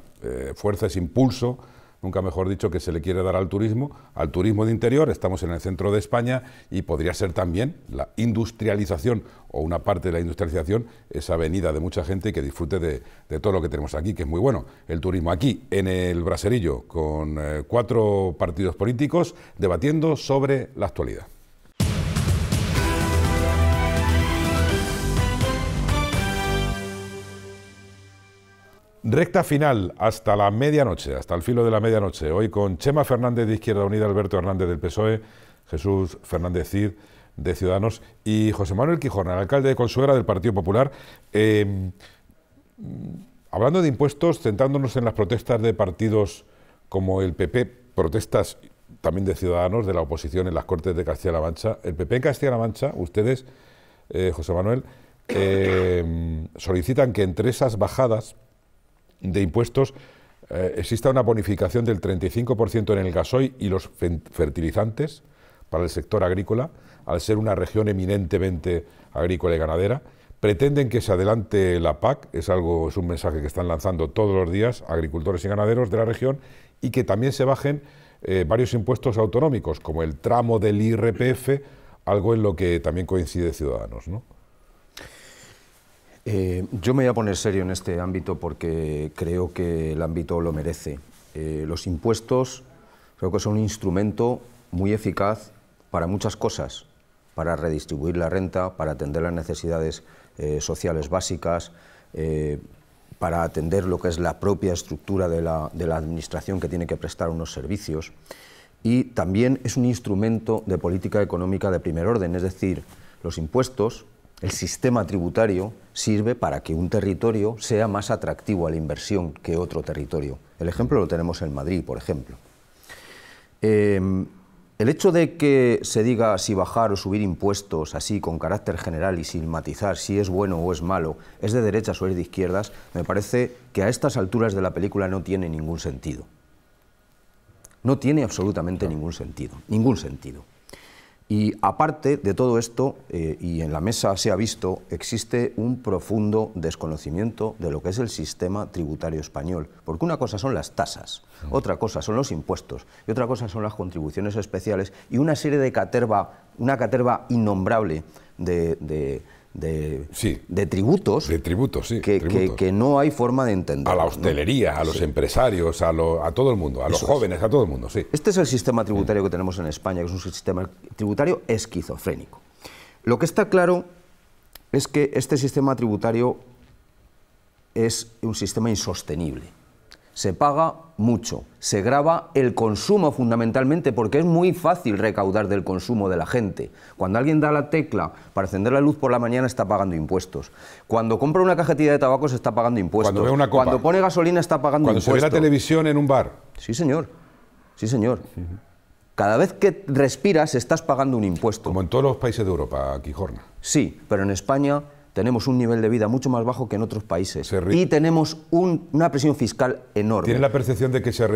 fuerza, ese impulso nunca mejor dicho, que se le quiere dar al turismo, al turismo de interior, estamos en el centro de España y podría ser también la industrialización o una parte de la industrialización, esa venida de mucha gente que disfrute de, todo lo que tenemos aquí, que es muy bueno. El turismo aquí, en el Braserillo, con eh, cuatro partidos políticos debatiendo sobre la actualidad. Recta final hasta la medianoche, hasta el filo de la medianoche. Hoy con Chema Fernández de Izquierda Unida, Alberto Hernández del PSOE, Jesús Fernández Cid de Ciudadanos y José Manuel Quijón, el alcalde de Consuegra del Partido Popular. Em, hablando de impuestos, centrándonos en las protestas de partidos como el PP, protestas también de ciudadanos de la oposición en las Cortes de Castilla-La Mancha. El PP en Castilla-La Mancha, ustedes, eh, José Manuel, [coughs] em, solicitan que entre esas bajadas de impuestos eh, exista una bonificación del 35% en el gasoil y los fertilizantes para el sector agrícola, al ser una región eminentemente agrícola y ganadera. Pretenden que se adelante la PAC, es algo es un mensaje que están lanzando todos los días agricultores y ganaderos de la región y que también se bajen eh, varios impuestos autonómicos como el tramo del IRPF, algo en lo que también coincide Ciudadanos, ¿no? Eh, yo me voy a poner serio en este ámbito porque creo que el ámbito lo merece. Eh, los impuestos creo que son un instrumento muy eficaz para muchas cosas, para redistribuir la renta, para atender las necesidades eh, sociales básicas, para atender lo que es la propia estructura de la administración que tiene que prestar unos servicios. Y también es un instrumento de política económica de primer orden, es decir, los impuestos el sistema tributario sirve para que un territorio sea más atractivo a la inversión que otro territorio. El ejemplo lo tenemos en Madrid, por ejemplo. Em, el hecho de que se diga si bajar o subir impuestos así con carácter general y sin matizar si es bueno o es malo, es de derechas o es de izquierdas, me parece que a estas alturas de la película no tiene ningún sentido. No tiene absolutamente ningún sentido, ningún sentido. Y aparte de todo esto, eh, y en la mesa se ha visto, existe un profundo desconocimiento de lo que es el sistema tributario español. Porque una cosa son las tasas, otra cosa son los impuestos, y otra cosa son las contribuciones especiales, y una serie de caterva, una caterva innombrable de de, sí, de tributos, de tributos, sí, que, no hay forma de entender. A la hostelería, a los empresarios, a, a, todo el mundo, a los jóvenes, a todo el mundo, sí. Este es el sistema tributario que tenemos en España, que es un sistema tributario esquizofrénico. Lo que está claro es que este sistema tributario es un sistema insostenible se paga mucho, se graba el consumo fundamentalmente porque es muy fácil recaudar del consumo de la gente. Cuando alguien da la tecla para encender la luz por la mañana está pagando impuestos. Cuando compra una cajetilla de tabaco se está pagando impuestos. Cuando, una Cuando pone gasolina está pagando impuestos. Cuando se ve la televisión en un bar. Sí, señor. Sí, señor. Cada vez que respiras estás pagando un impuesto. Como en todos los países de Europa, Quijorna. Sí, pero en España tenemos un nivel de vida mucho más bajo que en otros países y tenemos una presión fiscal enorme. ¿Tiene la percepción de que se,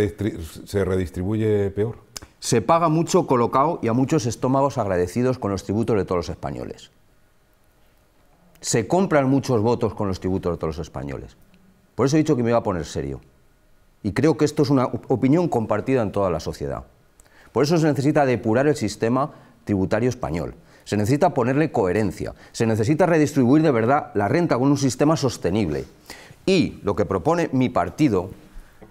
se redistribuye peor? Se paga mucho colocado y a muchos estómagos agradecidos con los tributos de todos los españoles. Se compran muchos votos con los tributos de todos los españoles. Por eso he dicho que me iba a poner serio. Y creo que esto es una opinión compartida en toda la sociedad. Por eso se necesita depurar el sistema tributario español. Se necesita ponerle coherencia, se necesita redistribuir de verdad la renta con un sistema sostenible. Y lo que propone mi partido,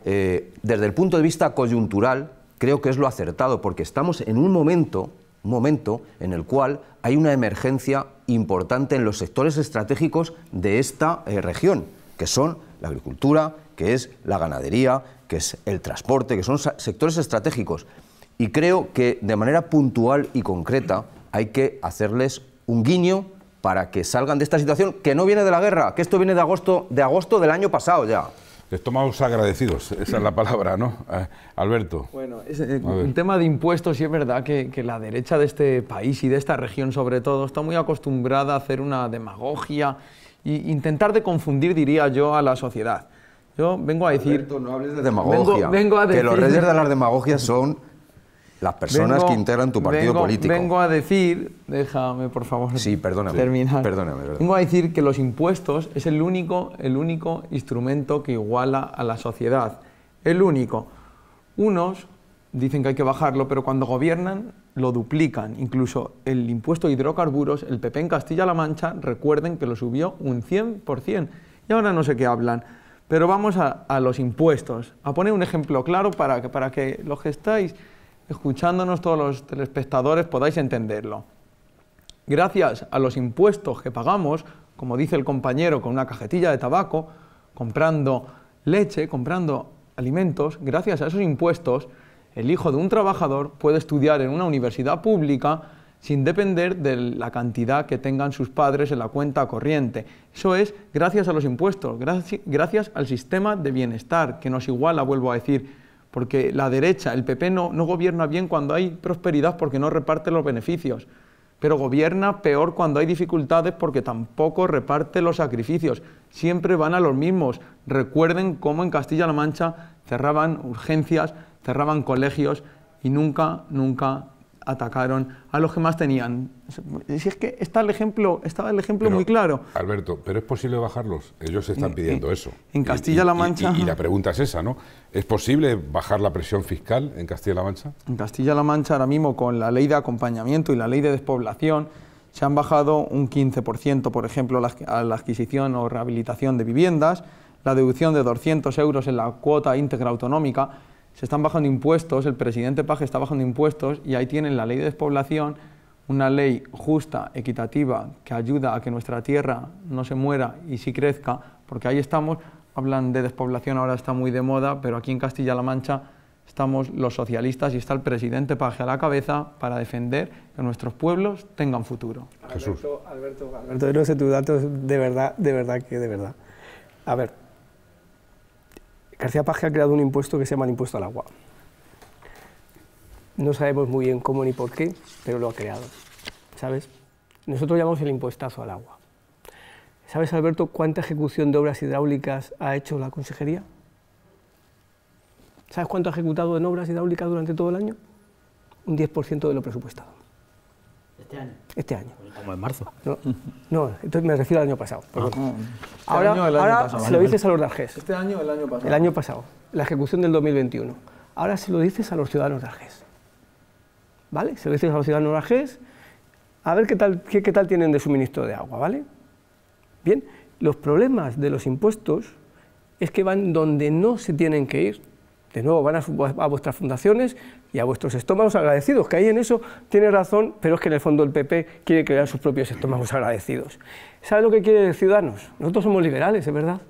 eh, desde el punto de vista coyuntural, creo que es lo acertado, porque estamos en un momento, momento en el cual hay una emergencia importante en los sectores estratégicos de esta eh, región, que son la agricultura, que es la ganadería, que es el transporte, que son sectores estratégicos. Y creo que de manera puntual y concreta hay que hacerles un guiño para que salgan de esta situación que no viene de la guerra, que esto viene de agosto, de agosto del año pasado ya. Estamos agradecidos, esa es la palabra, ¿no? Eh, Alberto. Bueno, es, eh, un tema de impuestos, sí es verdad que, la derecha de este país y de esta región sobre todo está muy acostumbrada a hacer una demagogia e intentar de confundir, diría yo, a la sociedad. Yo vengo a decir... Alberto, no hables de demagogia. a decir, que los reyes de las [laughs] demagogias son las personas que integran tu partido político. Vengo a decir, déjame por favor sí, perdóname, terminar. Perdóname, Vengo a decir que los impuestos es el único, el único instrumento que iguala a la sociedad. El único. Unos dicen que hay que bajarlo, pero cuando gobiernan lo duplican. Incluso el impuesto a hidrocarburos, el PP en Castilla-La Mancha, recuerden que lo subió un 100%. Y ahora no sé qué hablan. Pero vamos a, los impuestos, a poner un ejemplo claro para que, para que lo gestáis escuchándonos todos los telespectadores podáis entenderlo. Gracias a los impuestos que pagamos, como dice el compañero con una cajetilla de tabaco, comprando leche, comprando alimentos, gracias a esos impuestos, el hijo de un trabajador puede estudiar en una universidad pública sin depender de la cantidad que tengan sus padres en la cuenta corriente. Eso es gracias a los impuestos, gracias al sistema de bienestar, que nos iguala, vuelvo a decir, porque la derecha, el PP no, no gobierna bien cuando hay prosperidad porque no reparte los beneficios, pero gobierna peor cuando hay dificultades porque tampoco reparte los sacrificios, siempre van a los mismos. Recuerden cómo en Castilla-La Mancha cerraban urgencias, cerraban colegios y nunca, nunca atacaron a los que más tenían. Si es que está el ejemplo, estaba el ejemplo muy claro. Alberto, pero es posible bajarlos. Ellos están pidiendo eso. En Castilla-La Mancha. Y, la pregunta es esa, ¿no? ¿Es posible bajar la presión fiscal en Castilla-La Mancha? En Castilla-La Mancha ahora mismo con la ley de acompañamiento y la ley de despoblación se han bajado un 15%, por ejemplo, a la adquisición o rehabilitación de viviendas, la deducción de 200 euros en la cuota íntegra autonómica se están bajando impuestos, el presidente Paje está bajando impuestos y ahí tienen la ley de despoblación, una ley justa, equitativa, que ayuda a que nuestra tierra no se muera y sí crezca, porque ahí estamos, hablan de despoblación, ahora está muy de moda, pero aquí en Castilla-La Mancha estamos los socialistas y está el presidente Paje a la cabeza para defender que nuestros pueblos tengan futuro. no sé tus datos, de verdad, de verdad que de verdad. A ver, García Paje ha creado un impuesto que se llama el impuesto al agua. No sabemos muy bien cómo ni por qué, pero lo ha creado. ¿Sabes? Nosotros llamamos el impuestazo al agua. ¿Sabes, Alberto, cuánta ejecución de obras hidráulicas ha hecho la consejería? ¿Sabes cuánto ha ejecutado en obras hidráulicas durante todo el año? Un 10% de lo presupuestado. Este año. Este año. Como en marzo. No, entonces me refiero al año pasado. Este ahora, se lo dices a los Arges. Este año el año pasado. El año pasado. La ejecución del 2021. Ahora se lo dices a los ciudadanos de Argés. ¿Vale? Se lo dices a los ciudadanos de Arges A ver qué tal, qué tal tienen de suministro de agua, ¿vale? Bien, los problemas de los impuestos es que van donde no se tienen que ir de nuevo van a, vuestras fundaciones y a vuestros estómagos agradecidos, que ahí en eso tiene razón, pero es que en el fondo el PP quiere crear sus propios estómagos agradecidos. ¿Sabe lo que quiere Ciudadanos? Nosotros somos liberales, es verdad.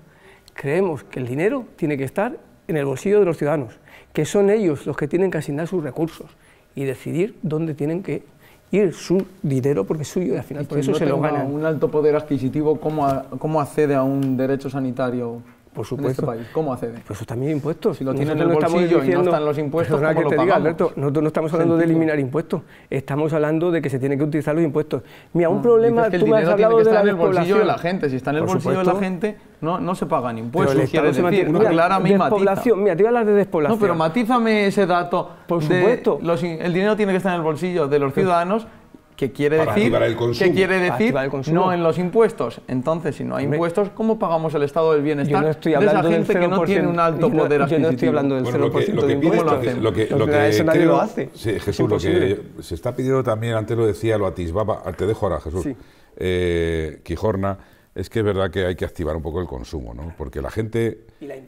Creemos que el dinero tiene que estar en el bolsillo de los ciudadanos, que son ellos los que tienen que asignar sus recursos y decidir dónde tienen que ir su dinero porque es suyo y al final por eso se lo ganan. Un alto poder adquisitivo, ¿cómo accede a un derecho sanitario? Por este supuesto. ¿Cómo accede? Pues eso también impuestos. Si lo tienen en el bolsillo y no están los impuestos, ¿cómo que lo te Alberto, nosotros no estamos hablando de eliminar impuestos, estamos hablando de que se tienen que utilizar los impuestos. Mira, un mm, problema... problema, tú el has hablado de la en el bolsillo de la gente, si está en el bolsillo de la gente, no, no se pagan impuestos, quiere decir, mira, despoblación, mira, te voy a hablar de despoblación. No, pero matízame ese dato. Por supuesto. el dinero tiene que estar en el bolsillo de los ciudadanos ¿Qué quiere decir? ¿Qué quiere decir? no en los impuestos. Entonces, si no hay impuestos, ¿cómo pagamos el estado del bienestar yo no estoy hablando de gente del 0%, que no tiene un alto poder no, no estoy hablando del 0% de impuestos. Lo que, eso nadie lo hace. Sí, Jesús, lo que se está pidiendo también, antes lo decía, lo atisbaba, ah, te dejo ahora, Jesús, eh, Quijorna, es que es verdad que hay que activar un poco el consumo, ¿no? Porque la gente,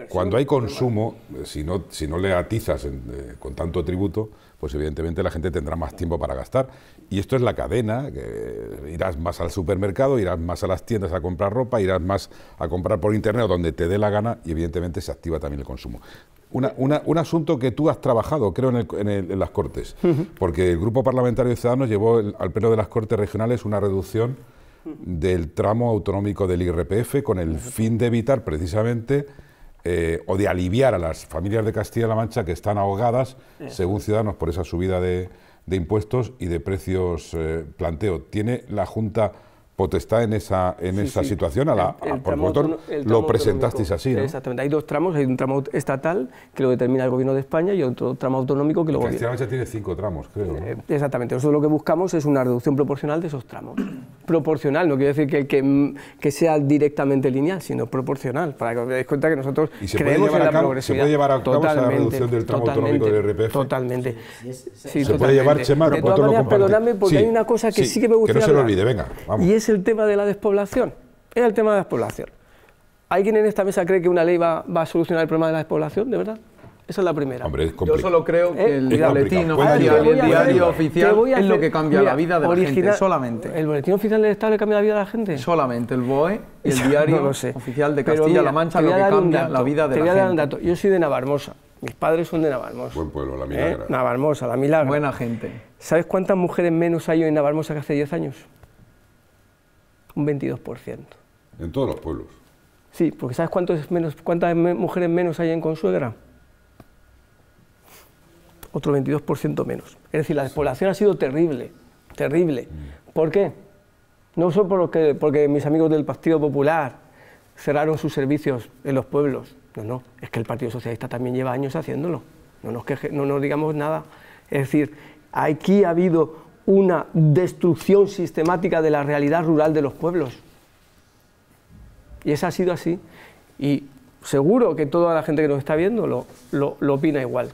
cuando hay consumo, si no, si no le atizas eh, con tanto tributo, pues evidentemente la gente tendrá más tiempo para gastar y esto es la cadena, irás más al supermercado, irás más a las tiendas a comprar ropa, irás más a comprar por internet o donde te dé la gana y evidentemente se activa también el consumo. un asunto que tú has trabajado, creo, en, las Cortes, porque el Grupo Parlamentario de Ciudadanos llevó al Pleno de las Cortes Regionales una reducción del tramo autonómico del IRPF con el fin de evitar precisamente eh, o de aliviar a las familias de Castilla-La Mancha que están ahogadas, según Ciudadanos, por esa subida de, de impuestos y de precios eh, planteo. ¿Tiene la Junta potestad en esa, en esa situación, a la, lo presentasteis así. ¿no? Exactamente, hay dos tramos, hay un tramo estatal que lo determina el gobierno de España y otro tramo autonómico que lo gobierna. Castilla-La tiene cinco tramos, creo. Eh, exactamente, nosotros lo que buscamos es una reducción proporcional de esos tramos. [clears throat] proporcional, no quiero decir que, mm, que, sea directamente lineal, sino proporcional, para que os deis cuenta que nosotros ¿Y se creemos puede en la cabo, ¿Se puede llevar a cabo esa reducción del tramo autonómico del RPF? Totalmente. se puede llevar, Chema, de todas maneras, Perdóname, porque hay una cosa que sí, que me gustaría... Que no se lo olvide, venga, vamos el tema de la despoblación. Es el tema de la despoblación. ¿Alguien en esta mesa cree que una ley va, a solucionar el problema de la despoblación, de verdad? Esa es la primera. Hombre, Yo solo creo ¿Eh? que el boletín oficial, el diario oficial es lo que cambia la vida de la gente, solamente. ¿El boletín oficial del Estado le cambia la vida de la gente? Solamente el BOE el [laughs] diario oficial de Castilla-La Mancha lo que cambia la vida de la gente. Te voy a dar un dato. Yo soy de Navarmosa. Mis padres son de Navarmosa. Buen pueblo, La ¿eh? Milagra. Navarmosa, La Milagra. Buena gente. ¿Sabes cuántas mujeres menos hay hoy en Navarmosa que hace 10 años? un 22%. ¿En todos los pueblos? Sí, porque ¿sabes cuántos menos, cuántas mujeres menos hay en Consuegra? Otro 22% menos. Es decir, la despoblación ha sido terrible, terrible. Mm. ¿Por qué? No solo porque, porque mis amigos del Partido Popular cerraron sus servicios en los pueblos. No, no, es que el Partido Socialista también lleva años haciéndolo. No nos, queje, no nos digamos nada. Es decir, aquí ha habido una destrucción sistemática de la realidad rural de los pueblos. Y esa ha sido así. Y seguro que toda la gente que nos está viendo lo, lo opina igual.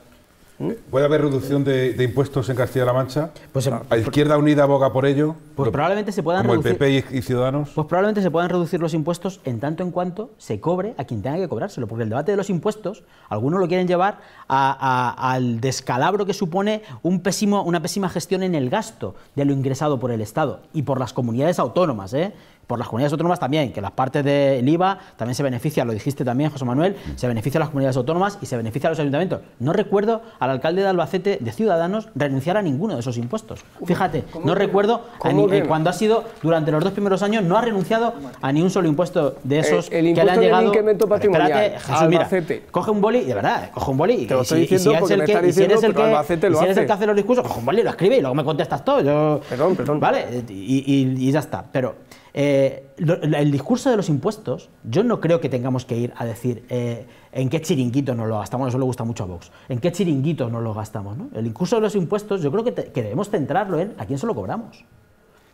¿Puede haber reducción de, impuestos en Castilla-La Mancha? Pues, em, ¿A Izquierda Unida aboga por ello? Pues probablemente se puedan reducir, y, Ciudadanos. Pues probablemente se puedan reducir los impuestos en tanto en cuanto se cobre a quien tenga que cobrárselo, porque el debate de los impuestos, algunos lo quieren llevar al descalabro que supone un pésimo, una pésima gestión en el gasto de lo ingresado por el Estado y por las comunidades autónomas. ¿eh? por las comunidades autónomas también, que las partes del IVA también se benefician, lo dijiste también, José Manuel, se benefician las comunidades autónomas y se benefician los ayuntamientos. No recuerdo al alcalde de Albacete de Ciudadanos renunciar a ninguno de esos impuestos. Fíjate, no recuerdo eh, cuando ha sido durante los dos primeros años no ha renunciado a ni un solo impuesto de eh, esos que le han llegado. El incremento Jesús, mira, coge un boli, de verdad, coge un boli y, si, y eres el que, eres el que, hace los discursos, coge un boli, lo escribe y luego me contestas todo. perdón, perdón. Vale, y ya está. Pero eh, el discurso de los impuestos, yo no creo que tengamos que ir a decir eh, en qué chiringuito nos lo gastamos, eso le gusta mucho a Vox, en qué chiringuito nos lo gastamos. El discurso de los impuestos, yo creo que, debemos centrarlo en a quién se lo cobramos.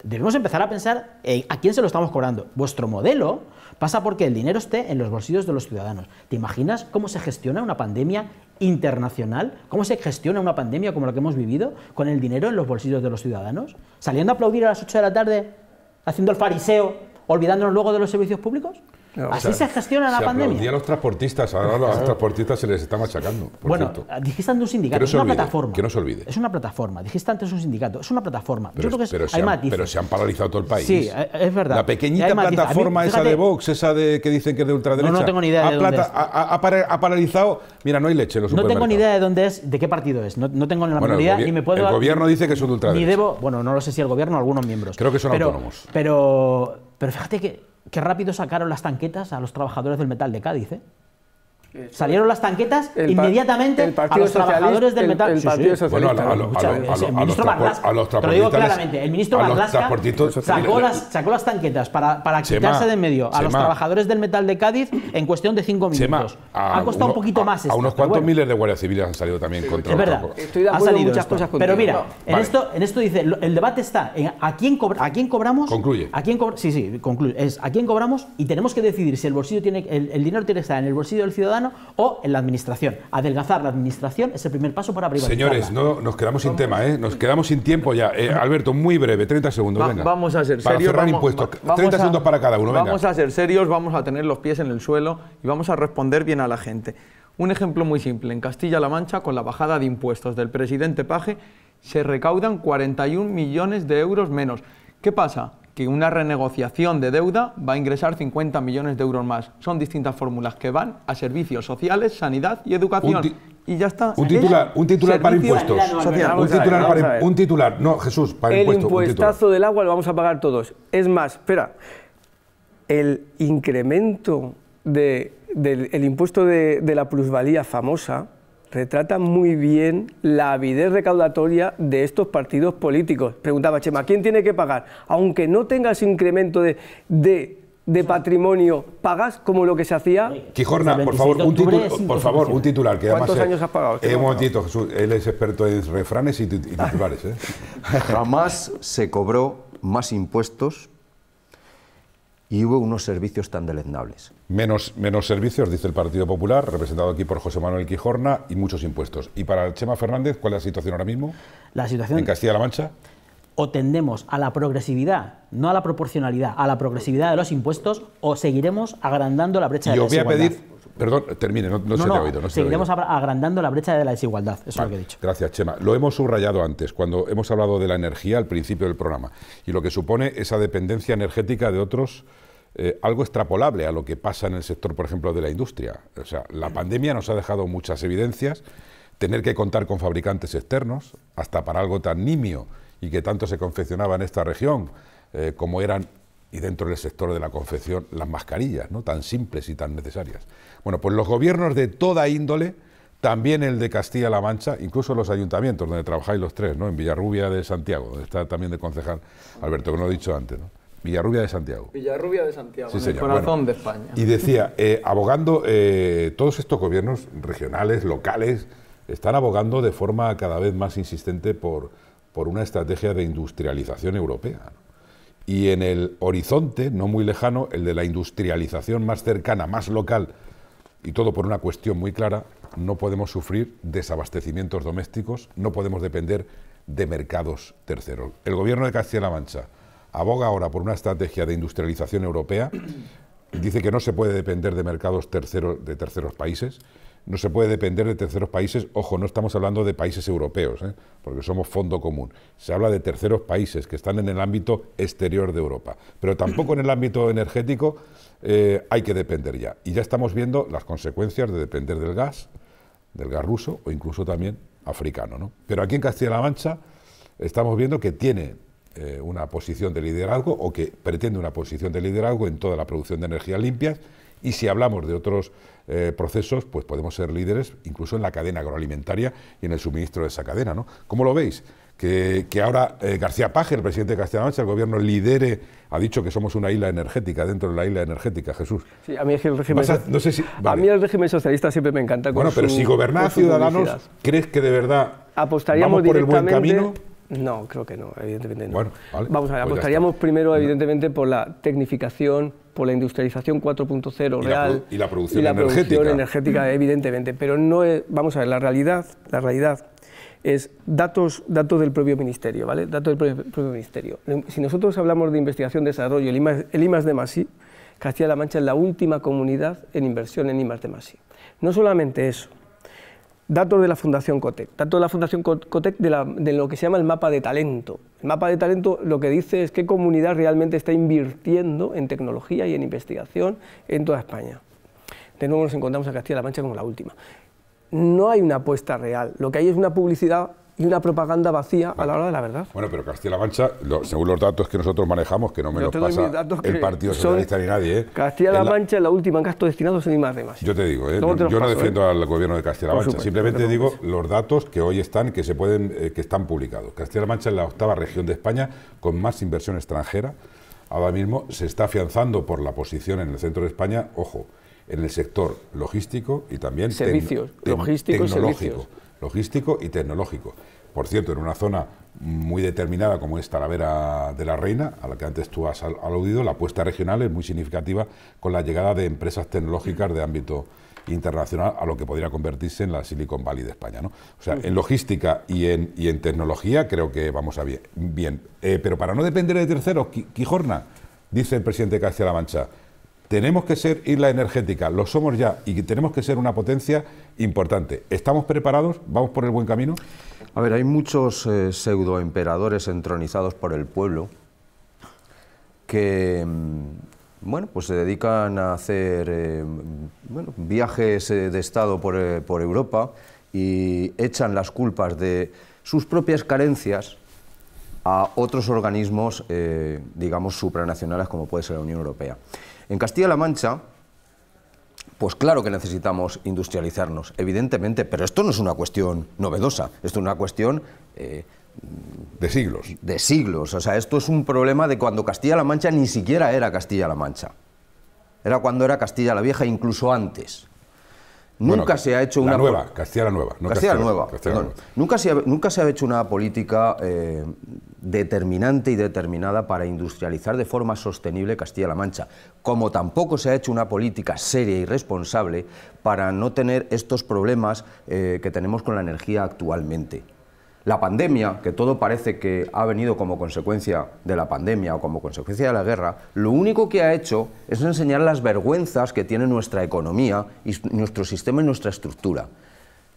Debemos empezar a pensar a quién se lo estamos cobrando. Vuestro modelo pasa porque el dinero esté en los bolsillos de los ciudadanos. ¿Te imaginas cómo se gestiona una pandemia internacional? ¿Cómo se gestiona una pandemia como la que hemos vivido con el dinero en los bolsillos de los ciudadanos? ¿Saliendo a aplaudir a las 8 de la tarde haciendo el fariseo, olvidándonos luego de los servicios públicos? Así se gestiona la se pandemia. a los transportistas, ahora los transportistas se les está machacando. Por bueno, ah, dijiste antes un sindicato, es una plataforma. Que no se olvide. Es una plataforma, dijiste antes un sindicato, es una plataforma. Pero, se han, paralizado todo el país. Sí, eh, es verdad. La pequeñita plataforma esa de Vox, esa de que dicen que es de ultraderecha. No, tengo ni idea de dónde Ha, paralizado, mira, no hay leche en los No tengo ni idea de dónde es, de qué partido es, no, no tengo la bueno, idea ni me puedo... El gobierno dice que es de ultraderecha. bueno, no lo sé si el gobierno o algunos miembros. Creo que son autónomos. Pero, pero fíjate que Qué rápido sacaron las tanquetas a los trabajadores del metal de Cádiz, ¿eh? Salieron las tanquetas inmediatamente a los trabajadores del metal. El, Bueno, a, a, ministro a Te lo digo claramente. El ministro sacó las, sacó las tanquetas para, quitarse de en medio a los trabajadores del metal de Cádiz en cuestión de cinco minutos. ha costado un poquito más. a unos cuantos miles de guardias civiles han salido también contra Es verdad. ha salido muchas cosas Pero mira, en, esto, en esto dice: el debate está en a quién, a quién cobramos. Concluye. A quién sí, sí, concluye. Es a quién cobramos y tenemos que decidir si el, bolsillo tiene, el dinero tiene que estar en el bolsillo del ciudadano o en la administración. Adelgazar la administración es el primer paso para privatizar. Señores, nos quedamos sin tema, ¿eh? nos quedamos sin tiempo ya. Eh, Alberto, muy breve, 30 segundos. venga. Vamos a ser serios. segundos para cada uno. Vamos a ser serios, vamos a tener los pies en el suelo y vamos a responder bien a la gente. Un ejemplo muy simple, en Castilla-La Mancha, con la bajada de impuestos del presidente Paje, se recaudan 41 millones de euros menos. ¿Qué pasa? que una renegociación de deuda va a ingresar 50 millones de euros más. Son distintas fórmulas que van a servicios sociales, sanidad y educación. Y ya está. Un titular, para impuestos. Un titular, no, Jesús, para impuestos. El impuestazo del agua lo vamos a pagar todos. Es más, espera, el incremento del impuesto de la plusvalía famosa, retrata muy bien la avidez recaudatoria de estos partidos políticos. Preguntaba Chema, ¿quién tiene que pagar? Aunque no tengas incremento de, patrimonio pagas como lo que se hacía? Quijorna, por favor, un titular, por favor, un titular. ¿Cuántos años has pagado? Eh, un momentito, Jesús, él es experto en refranes y, titulares. ¿eh? Jamás se cobró más impuestos y hubo unos servicios tan deleznables. Menos, menos servicios, dice el Partido Popular, representado aquí por José Manuel Quijorna, y muchos impuestos. ¿Y para Chema Fernández, cuál es la situación ahora mismo? La situación... ¿En Castilla-La Mancha? o tendemos a la progresividad, no a la proporcionalidad, a la progresividad de los impuestos, o seguiremos agrandando la brecha de la desigualdad. Yo voy a pedir, perdón, termine, no, se te ha oído. seguiremos agrandando la brecha de la desigualdad, eso es lo que he dicho. Gracias, Chema. Lo hemos subrayado antes, cuando hemos hablado de la energía al principio del programa, y lo que supone esa dependencia energética de otros. Eh, algo extrapolable a lo que pasa en el sector, por ejemplo, de la industria. O sea, la pandemia nos ha dejado muchas evidencias, tener que contar con fabricantes externos, hasta para algo tan nimio y que tanto se confeccionaba en esta región, eh, como eran, y dentro del sector de la confección, las mascarillas, ¿no? tan simples y tan necesarias. Bueno, pues los gobiernos de toda índole, también el de Castilla-La Mancha, incluso los ayuntamientos donde trabajáis los tres, ¿no? en Villarrubia de Santiago, donde está también de concejal Alberto, que no lo he dicho antes. ¿no? Villarrubia de Santiago. Villarrubia de Santiago, el corazón de España. Y decía, eh, abogando, eh, todos estos gobiernos regionales, locales, están abogando de forma cada vez más insistente por, por una estrategia de industrialización europea. Y en el horizonte, no muy lejano, el de la industrialización más cercana, más local, y todo por una cuestión muy clara, no podemos sufrir desabastecimientos domésticos, no podemos depender de mercados terceros. El gobierno de Castilla-La Mancha aboga ahora por una estrategia de industrialización europea, dice que no se puede depender de mercados terceros de terceros países, no se puede depender de terceros países. Ojo, no estamos hablando de países europeos, ¿eh? porque somos fondo común. Se habla de terceros países que están en el ámbito exterior de Europa. Pero tampoco en el ámbito energético eh, hay que depender ya. Y ya estamos viendo las consecuencias de depender del gas, del gas ruso o incluso también africano. ¿no? Pero aquí en Castilla-La Mancha estamos viendo que tiene eh, una posición de liderazgo o que pretende una posición de liderazgo en toda la producción de energías limpias. Y si hablamos de otros eh, procesos, pues podemos ser líderes incluso en la cadena agroalimentaria y en el suministro de esa cadena. ¿no? ¿Cómo lo veis? Que, ahora eh, García Paje, el presidente de castilla el gobierno lidere, ha dicho que somos una isla energética, dentro de la isla energética, Jesús. Sí, a mí el régimen, socialista siempre me encanta. bueno, pero si gobernar ciudadanos, ¿crees que de verdad apostaríamos vamos por el buen camino? No, creo que no, evidentemente no. Vamos a ver, pues apostaríamos primero, evidentemente, por la tecnificación, por la industrialización 4.0 real. y la producción la energética. Producción energética, evidentemente. Pero no es, vamos a ver, la realidad, la realidad es datos, datos del propio ministerio, ¿vale? Datos del propio, ministerio. Si nosotros hablamos de investigación, desarrollo, el IMAS, de Masí, Castilla-La Mancha es la última comunidad en inversión en IMAS de Masí. No solamente eso, Datos de la Fundación Cotec. Datos de la Fundación Cotec de, de, lo que se llama el mapa de talento. El mapa de talento lo que dice es qué comunidad realmente está invirtiendo en tecnología y en investigación en toda España. De nuevo nos encontramos a Castilla-La Mancha como la última. No hay una apuesta real, lo que hay es una publicidad y una propaganda vacía a la hora de la verdad. Bueno, pero Castilla-La Mancha, según los datos que nosotros manejamos, que no me pasa el Partido Socialista ni nadie. ¿eh? Castilla-La Mancha es la, última en gastos destinados sin más de Yo te digo, ¿eh? yo no defiendo ¿eh? al gobierno de Castilla-La Mancha, simplemente digo los datos que hoy están, que se pueden, eh, que están publicados. Castilla-La Mancha es la octava región de España con más inversión extranjera. Ahora mismo se está afianzando por la posición en el centro de España, ojo, en el sector logístico y también servicios, logístico Y logístico y tecnológico. Por cierto, en una zona muy determinada como la vera de la Reina, a la que antes tú has aludido, la apuesta regional es muy significativa con la llegada de empresas tecnológicas de ámbito internacional a lo que podría convertirse en la Silicon Valley de España. O sea, en logística y en, y en tecnología creo que vamos a bien. bien. Eh, pero para no depender de terceros, Quijorna, dice el presidente Castilla-La Mancha, tenemos que ser isla energética, lo somos ya, y tenemos que ser una potencia importante. ¿Estamos preparados? ¿Vamos por el buen camino? A ver, hay muchos eh, pseudoemperadores entronizados por el pueblo que mm, bueno, pues se dedican a hacer eh, viajes eh, de Estado por, por, Europa y echan las culpas de sus propias carencias a otros organismos, digamos, supranacionales como puede ser la Unión Europea. En Castilla-La Mancha, pues claro que necesitamos industrializarnos, evidentemente, pero esto no es una cuestión novedosa, esto es una cuestión... Eh, de siglos. De siglos. O sea, esto es un problema de cuando Castilla-La Mancha ni siquiera era Castilla-La Mancha. Era cuando era Castilla la Vieja, incluso antes. Nunca se ha hecho una. nueva, Castilla la Nueva. Castilla, nueva, Nunca, se ha, nunca se ha hecho una política eh, determinante y determinada para industrializar de forma sostenible Castilla-La Mancha. Como tampoco se ha hecho una política seria y responsable para no tener estos problemas eh, que tenemos con la energía actualmente. La pandemia, que todo parece que ha venido como consecuencia de la pandemia o como consecuencia de la guerra, lo único que ha hecho es enseñar las vergüenzas que tiene nuestra economía y nuestro sistema y nuestra estructura.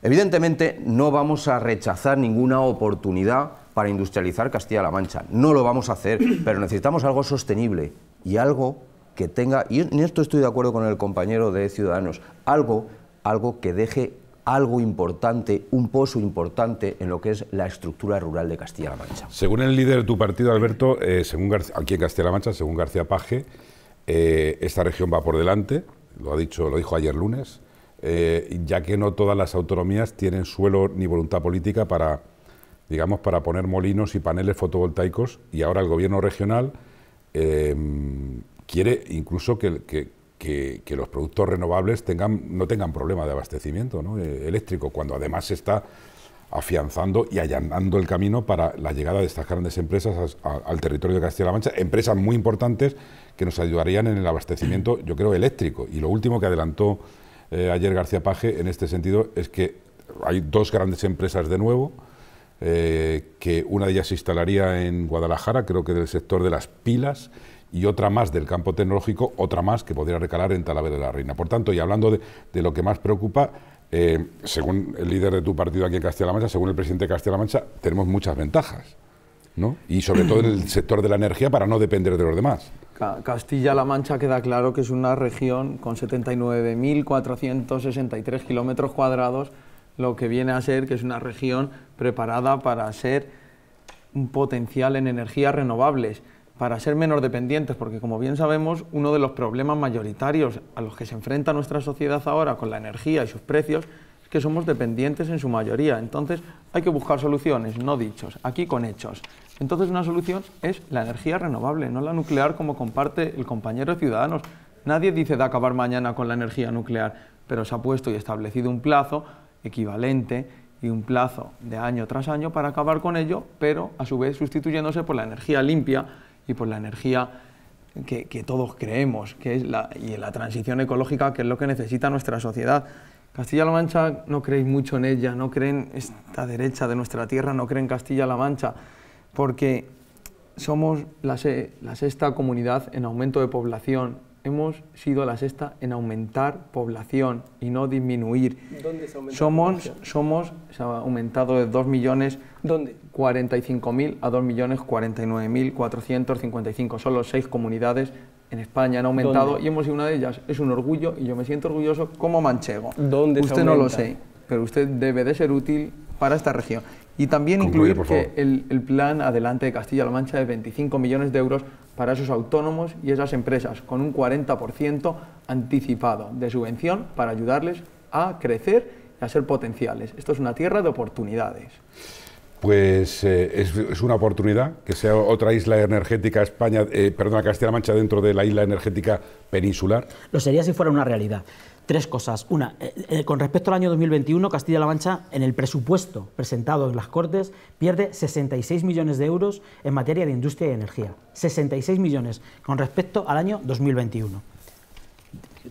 Evidentemente no vamos a rechazar ninguna oportunidad para industrializar Castilla-La Mancha, no lo vamos a hacer, [clears throat] pero necesitamos algo sostenible y algo que tenga, y en esto estoy de acuerdo con el compañero de Ciudadanos, algo, algo que deje algo importante, un pozo importante en lo que es la estructura rural de Castilla-La Mancha. Según el líder de tu partido, Alberto, eh, según aquí en Castilla-La Mancha, según García Paje, eh, esta región va por delante, lo, ha dicho, lo dijo ayer lunes, eh, ya que no todas las autonomías tienen suelo ni voluntad política para, digamos, para poner molinos y paneles fotovoltaicos y ahora el gobierno regional quiere incluso que, que que, los productos renovables tengan, no tengan problema de abastecimiento eh, eléctrico, cuando además se está afianzando y allanando el camino para la llegada de estas grandes empresas al territorio de Castilla-La Mancha, empresas muy importantes que nos ayudarían en el abastecimiento, [clears throat] yo creo, eléctrico. Y lo último que adelantó eh, ayer García Paje en este sentido es que hay dos grandes empresas de nuevo, eh, que una de ellas se instalaría en Guadalajara, creo que del sector de las pilas, y otra más del campo tecnológico, otra más que podría recalar en Talavera de la Reina. Por tanto, y hablando de, lo que más preocupa, eh, según el líder de tu partido aquí en Castilla-La Mancha, según el presidente de Castilla-La Mancha, tenemos muchas ventajas. ¿no? Y sobre todo en el sector de la energía para no depender de los demás. Castilla-La Mancha queda claro que es una región con 79.463 kilómetros cuadrados, lo que viene a ser que es una región preparada para ser un potencial en energías renovables para ser menos dependientes, porque como bien sabemos, uno de los problemas mayoritarios a los que se enfrenta nuestra sociedad ahora con la energía y sus precios es que somos dependientes en su mayoría. Entonces hay que buscar soluciones, no dichos, aquí con hechos. Entonces una solución es la energía renovable, no la nuclear como comparte el compañero Ciudadanos. Nadie dice de acabar mañana con la energía nuclear, pero se ha puesto y establecido un plazo equivalente y un plazo de año tras año para acabar con ello, pero a su vez sustituyéndose por la energía limpia y por la energía que, todos creemos, que es la, y la transición ecológica, que es lo que necesita nuestra sociedad. Castilla-La Mancha no creéis mucho en ella, no creen esta derecha de nuestra tierra, no creen Castilla-La Mancha, porque somos la, sexta comunidad en aumento de población. Hemos sido la sexta en aumentar población y no disminuir. ¿Dónde se somos, Somos, se ha aumentado de 2 millones. ¿Dónde? 45.000 a 2.049.455. Son las seis comunidades en España, han aumentado y hemos sido una de ellas. Es un orgullo y yo me siento orgulloso como manchego. ¿Dónde usted no lo sé, pero usted debe de ser útil para esta región. Y también incluir que el, plan Adelante de Castilla-La Mancha de 25 millones de euros para esos autónomos y esas empresas, con un 40% anticipado de subvención para ayudarles a crecer y a ser potenciales. Esto es una tierra de oportunidades pues eh, es, una oportunidad que sea otra isla energética España, eh, perdona, Castilla-La Mancha dentro de la isla energética peninsular. Lo sería si fuera una realidad. Tres cosas. Una, eh, eh, con respecto al año 2021, Castilla-La Mancha, en el presupuesto presentado en las Cortes, pierde 66 millones de euros en materia de industria y energía. 66 millones con respecto al año 2021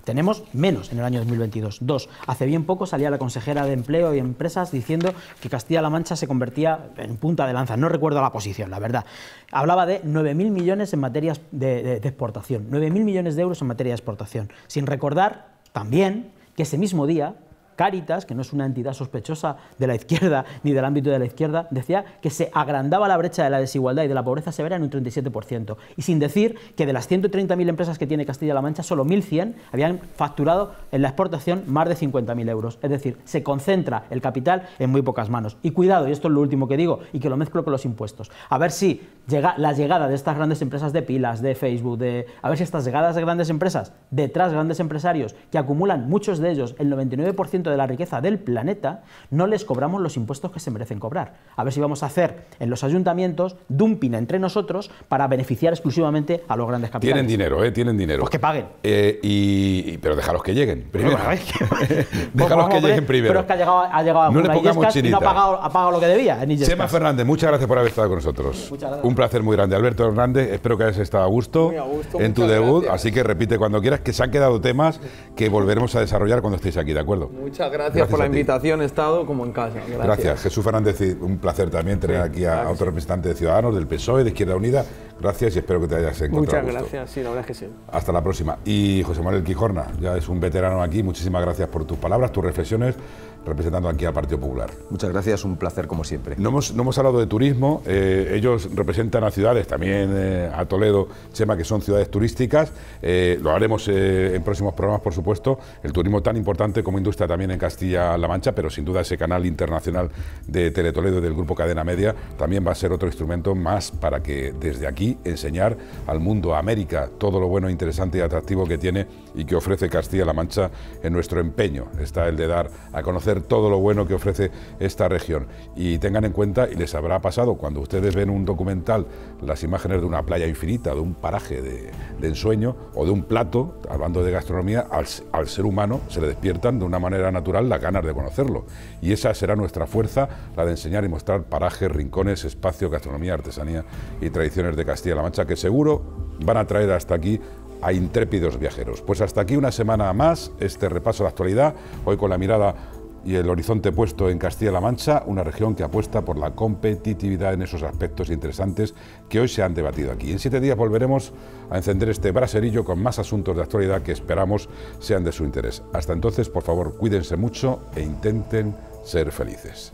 tenemos menos en el año 2022. Dos, hace bien poco salía la consejera de Empleo y Empresas diciendo que Castilla-La Mancha se convertía en punta de lanza. No recuerdo la posición, la verdad. Hablaba de 9.000 millones en materia de, de exportación, 9.000 millones de euros en materia de exportación. Sin recordar también que ese mismo día Cáritas, que no es una entidad sospechosa de la izquierda [laughs] ni del ámbito de la izquierda, decía que se agrandaba la brecha de la desigualdad y de la pobreza severa en un 37%. Y sin decir que de las 130.000 empresas que tiene Castilla-La Mancha, solo 1.100 habían facturado en la exportación más de 50.000 euros. Es decir, se concentra el capital en muy pocas manos. Y cuidado, y esto es lo último que digo, y que lo mezclo con los impuestos. A ver si llega, la llegada de estas grandes empresas de pilas, de Facebook, de, a ver si estas llegadas de grandes empresas, detrás grandes empresarios, que acumulan muchos de ellos el 99% de la riqueza del planeta, no les cobramos los impuestos que se merecen cobrar. A ver si vamos a hacer en los ayuntamientos dumping entre nosotros para beneficiar exclusivamente a los grandes capitales. Tienen dinero, ¿eh? Tienen dinero. Pues que paguen. Eh, y, pero déjalos que lleguen primero. [laughs] Pues déjalos que lleguen primero. Pero es que ha llegado, ha llegado a no le pongamos no ha pagado, lo que debía en Fernández, muchas gracias por haber estado con nosotros. Un placer muy grande. Alberto Hernández, espero que hayas estado a gusto, en tu debut, así que repite cuando quieras, que se han quedado temas que volveremos a desarrollar cuando estéis aquí, ¿de acuerdo? Muchas gracias, por la invitación, he estado como en casa. Gracias. Jesús Fernández, un placer también tener aquí a, a, otro representante de Ciudadanos, del PSOE, de Izquierda Unida. Gracias y espero que te hayas encontrado. Muchas gracias, sí, la verdad es que sí. Hasta la próxima. Y José Manuel Quijorna, ya es un veterano aquí, muchísimas gracias por tus palabras, tus reflexiones representando aquí al Partido Popular. Muchas gracias, un placer como siempre. No hemos, no hemos hablado de turismo, eh, ellos representan a ciudades, también eh, a Toledo, Chema, que son ciudades turísticas, eh, lo haremos en próximos programas, por supuesto, el turismo tan importante como industria también en Castilla-La Mancha, pero sin duda ese canal internacional de Teletoledo y del Grupo Cadena Media también va a ser otro instrumento más para que desde aquí enseñar al mundo, a América, todo lo bueno, interesante y atractivo que tiene y que ofrece Castilla-La Mancha en nuestro empeño. Está el de dar a conocer todo lo bueno que ofrece esta región. Y tengan en cuenta, y les habrá pasado cuando ustedes ven un documental, las imágenes de una playa infinita, de un paraje de, ensueño o de un plato, hablando de gastronomía, al, ser humano se le despiertan de una manera natural las ganas de conocerlo. Y esa será nuestra fuerza, la de enseñar y mostrar parajes, rincones, espacio, gastronomía, artesanía y tradiciones de Castilla-La Mancha, que seguro van a traer hasta aquí a intrépidos viajeros. Pues hasta aquí una semana más este repaso de la actualidad, hoy con la mirada y el horizonte puesto en Castilla-La Mancha, una región que apuesta por la competitividad en esos aspectos interesantes que hoy se han debatido aquí. En siete días volveremos a encender este braserillo con más asuntos de actualidad que esperamos sean de su interés. Hasta entonces, por favor, cuídense mucho e intenten ser felices.